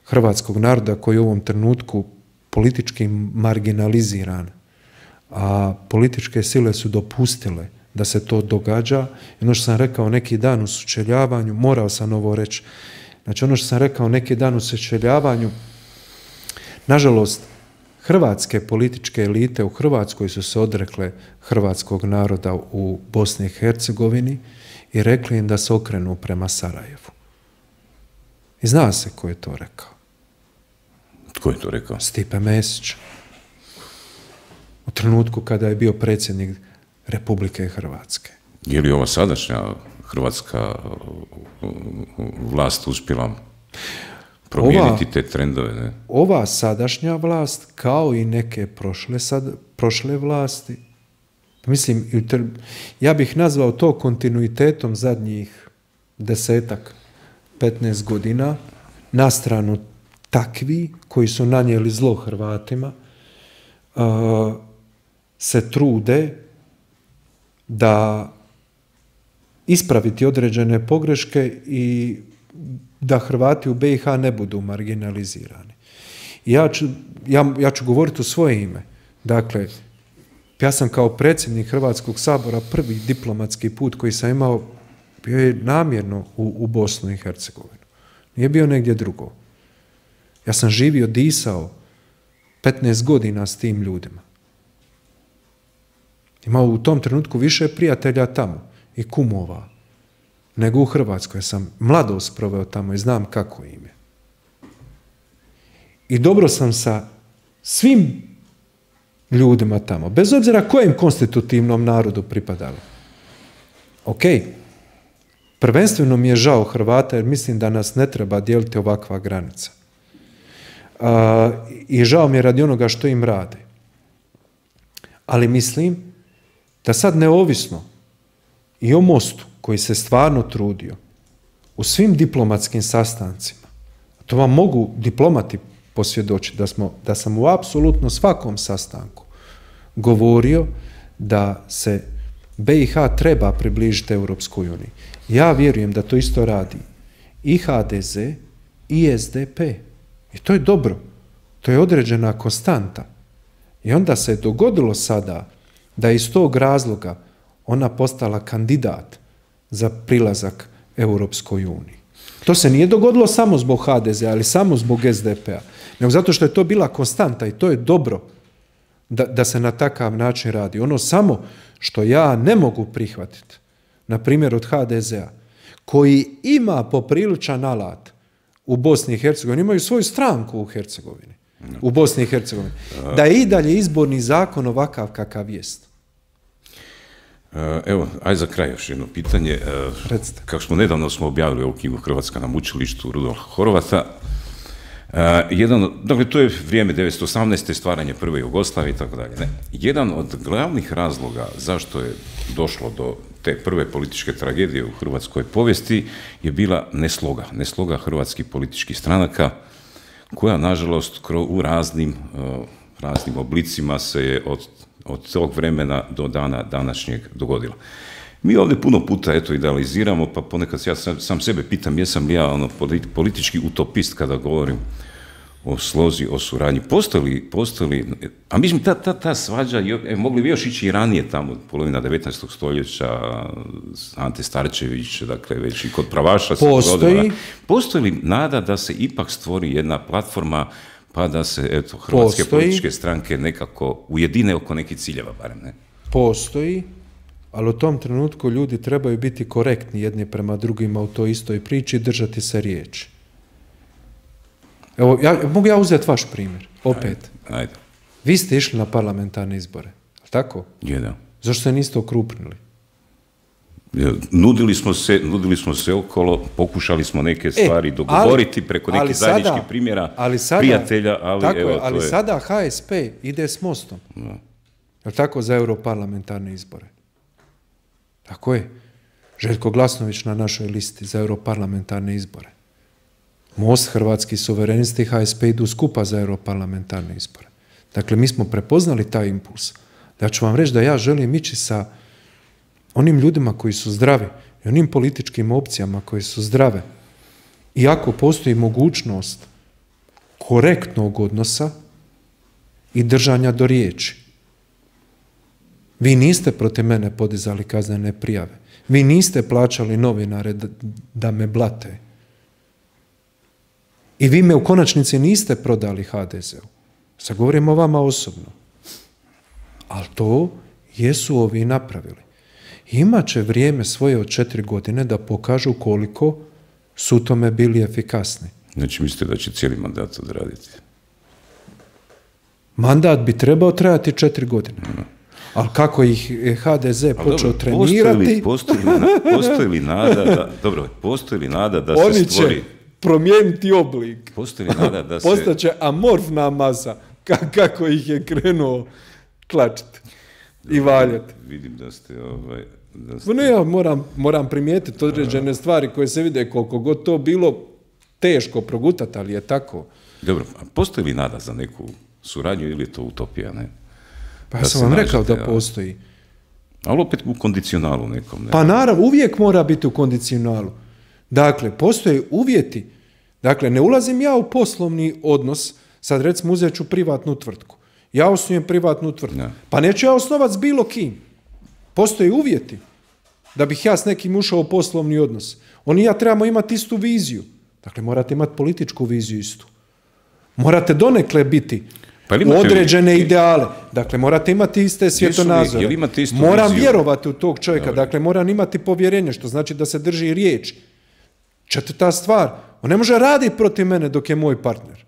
hrvatskog naroda koji je u ovom trenutku politički marginaliziran, a političke sile su dopustile da se to događa. Ono što sam rekao neki dan u sučeljavanju, morao sam ovo reći, znači ono što sam rekao neki dan u sučeljavanju, nažalost, Hrvatske političke elite u Hrvatskoj su se odrekle hrvatskog naroda u Bosni i Hercegovini i rekli im da se okrenu prema Sarajevu. I zna se ko je to rekao. Tko je to rekao? Stipe Mesić. U trenutku kada je bio predsjednik Republike Hrvatske. Je li ova sadašnja hrvatska uh, uh, vlast uspjela promijeniti ova, te trendove. Ova sadašnja vlast, kao i neke prošle, sad, prošle vlasti, mislim, ja bih nazvao to kontinuitetom zadnjih desetak, 15 godina, na stranu takvi koji su nanijeli zlo Hrvatima, se trude da ispraviti određene pogreške i da Hrvati u BiH ne budu marginalizirani. Ja ću, ja, ja ću govoriti u svoje ime. Dakle, ja sam kao predsjednik Hrvatskog sabora prvi diplomatski put koji sam imao bio je namjerno u, u Bosnu i Hercegovinu. Nije bio negdje drugo. Ja sam živio, disao 15 godina s tim ljudima. Imao u tom trenutku više prijatelja tamo i kumova nego u Hrvatskoj. Sam mladost proveo tamo i znam kako im je. I dobro sam sa svim ljudima tamo, bez obzira kojem konstitutivnom narodu pripadalo. Ok, prvenstveno mi je žao Hrvata jer mislim da nas ne treba dijeliti ovakva granica. I žao mi je radi onoga što im rade. Ali mislim da sad neovisno i o Mostu koji se stvarno trudio u svim diplomatskim sastancima. To vam mogu diplomati posvjedočiti da, smo, da sam u apsolutno svakom sastanku govorio da se BiH treba približiti Europskoj uniji. Ja vjerujem da to isto radi i HDZ i SDP. I to je dobro. To je određena konstanta. I onda se dogodilo sada da iz tog razloga ona postala kandidat za prilazak Europskoj uniji. To se nije dogodilo samo zbog hdz ali samo zbog SDP-a, nego zato što je to bila konstanta i to je dobro da, da se na takav način radi. Ono samo što ja ne mogu prihvatiti, na primjer od HDZ-a, koji ima popriličan alat u Bosni i Hercegovini, imaju svoju stranku u Hercegovini, u Bosni i Hercegovini, da je i dalje izborni zakon ovakav kakav jest. Eh, evo, aj za kraj još jedno pitanje. Eh, kako smo nedavno smo objavili ovu knjigu Hrvatska na mučilištu Rudolfa Horvata, eh, jedan, dakle, to je vrijeme 1918. stvaranje prve Jugoslavije i tako dalje. Jedan od glavnih razloga zašto je došlo do te prve političke tragedije u hrvatskoj povijesti je bila nesloga, nesloga hrvatskih političkih stranaka koja, nažalost, u raznim, raznim oblicima se je od od tog vremena do dana današnjeg dogodila. Mi ovdje puno puta eto idealiziramo, pa ponekad ja sam, sam sebe pitam jesam li ja ono politički utopist kada govorim o slozi, o suradnji. Postoji postali, a mislim ta, ta, ta svađa, e, mogli bi još ići i ranije tamo, polovina 19. stoljeća, Ante Starčević, dakle već i kod pravaša. Postoji. Postoji li nada da se ipak stvori jedna platforma pa da se eto, hrvatske političke stranke nekako ujedine oko nekih ciljeva barem. Ne? Postoji, ali u tom trenutku ljudi trebaju biti korektni jedni prema drugima u toj istoj priči i držati se riječi. Evo, ja, mogu ja uzeti vaš primjer, opet. Ajde, Vi ste išli na parlamentarne izbore, tako? Je, Zašto se niste okrupnili? Nudili smo se, nudili smo se okolo, pokušali smo neke e, stvari dogovoriti ali, preko nekih zajedničkih primjera, ali sada, prijatelja, ali tako evo, je, ali sada HSP ide s Mostom. Ja. Jel tako za europarlamentarne izbore? Tako je. Željko Glasnović na našoj listi za europarlamentarne izbore. Most, Hrvatski suverenisti i HSP idu skupa za europarlamentarne izbore. Dakle, mi smo prepoznali taj impuls. Da ću vam reći da ja želim ići sa onim ljudima koji su zdravi i onim političkim opcijama koje su zdrave. iako postoji mogućnost korektnog odnosa i držanja do riječi. Vi niste protiv mene podizali kaznene prijave. Vi niste plaćali novinare da, da me blate. I vi me u konačnici niste prodali HDZ-u. Sad govorim o vama osobno. Ali to jesu ovi napravili imat će vrijeme svoje od četiri godine da pokažu koliko su tome bili efikasni. Znači mislite da će cijeli mandat odraditi? Mandat bi trebao trajati četiri godine. Ali kako ih je HDZ počeo trenirati... Postoji li, nada da... Dobro, postoji li nada da se stvori... Će promijeniti oblik. Postoji li nada da se... Postaće amorfna masa kako ih je krenuo tlačiti i valjati. Vidim da ste... Ovaj, da No, ja moram, moram primijetiti određene stvari koje se vide koliko god to bilo teško progutati, ali je tako. Dobro, a postoji li nada za neku suradnju ili je to utopija, ne? Pa ja sam vam rekao da postoji. Ali opet u kondicionalu nekom. Ne? Pa naravno, uvijek mora biti u kondicionalu. Dakle, postoje uvjeti. Dakle, ne ulazim ja u poslovni odnos, sad recimo uzet ću privatnu tvrtku. Ja osnujem privatnu tvrtku. Pa neću ja osnovac bilo kim. Postoje uvjeti da bih ja s nekim ušao u poslovni odnos. Oni ja trebamo imati istu viziju. Dakle, morate imati političku viziju istu. Morate donekle biti pa određene ideale. Dakle, morate imati iste svjetonazore. moram vjerovati u tog čovjeka. Dakle, moram imati povjerenje, što znači da se drži riječ. Četvrta stvar, on ne može raditi protiv mene dok je moj partner.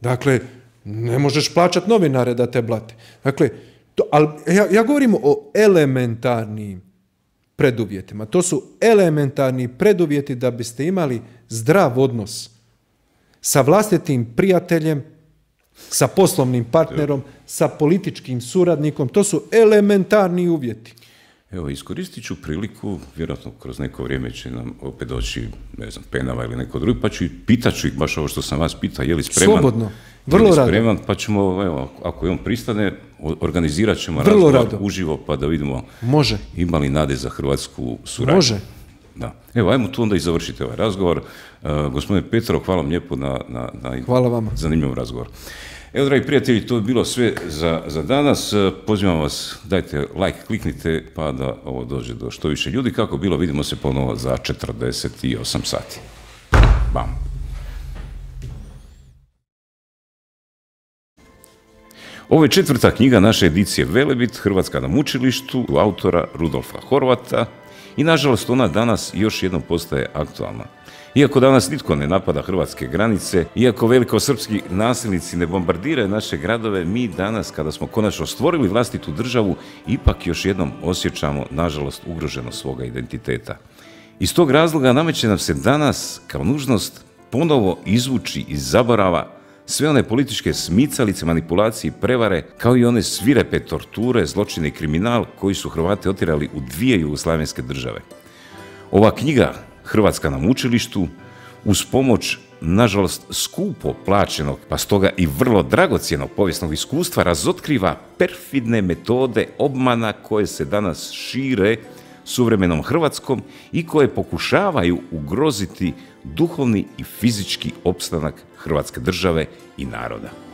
Dakle, ne možeš plaćati novinare da te blate. Dakle, to, ali ja, ja govorim o elementarnim preduvjetima. To su elementarni preduvjeti da biste imali zdrav odnos sa vlastitim prijateljem, sa poslovnim partnerom, sa političkim suradnikom. To su elementarni uvjeti. Evo, iskoristit ću priliku, vjerojatno kroz neko vrijeme će nam opet doći, ne znam, Penava ili neko drugi, pa ću pitat ću ih baš ovo što sam vas pitao, je li spreman? Slobodno, vrlo spreman, pa ćemo, evo, ako je on pristane, organizirat ćemo razgovor uživo, pa da vidimo Može. ima li nade za hrvatsku suradnju. Može. Da. Evo, ajmo tu onda i završiti ovaj razgovor. E, gospodine Petro, hvala vam lijepo na, na, na zanimljivom razgovoru. Evo, dragi prijatelji, to je bilo sve za, danas. E, pozivam vas, dajte like, kliknite, pa da ovo dođe do što više ljudi. Kako bilo, vidimo se ponovo za 48 sati. Bam! Ovo je četvrta knjiga naše edicije Velebit, Hrvatska na mučilištu, autora Rudolfa Horvata i nažalost ona danas još jednom postaje aktualna. Iako danas nitko ne napada hrvatske granice, iako velikosrpski nasilnici ne bombardiraju naše gradove, mi danas kada smo konačno stvorili vlastitu državu, ipak još jednom osjećamo, nažalost, ugroženost svoga identiteta. Iz tog razloga nameće nam se danas kao nužnost ponovo izvući iz zaborava sve one političke smicalice, manipulacije i prevare, kao i one svirepe torture, zločine i kriminal koji su Hrvate otirali u dvije jugoslavenske države. Ova knjiga Hrvatska na učilištu uz pomoć, nažalost, skupo plaćenog, pa stoga i vrlo dragocjenog povijesnog iskustva, razotkriva perfidne metode obmana koje se danas šire suvremenom Hrvatskom i koje pokušavaju ugroziti duhovni i fizički opstanak Hrvatske države i naroda.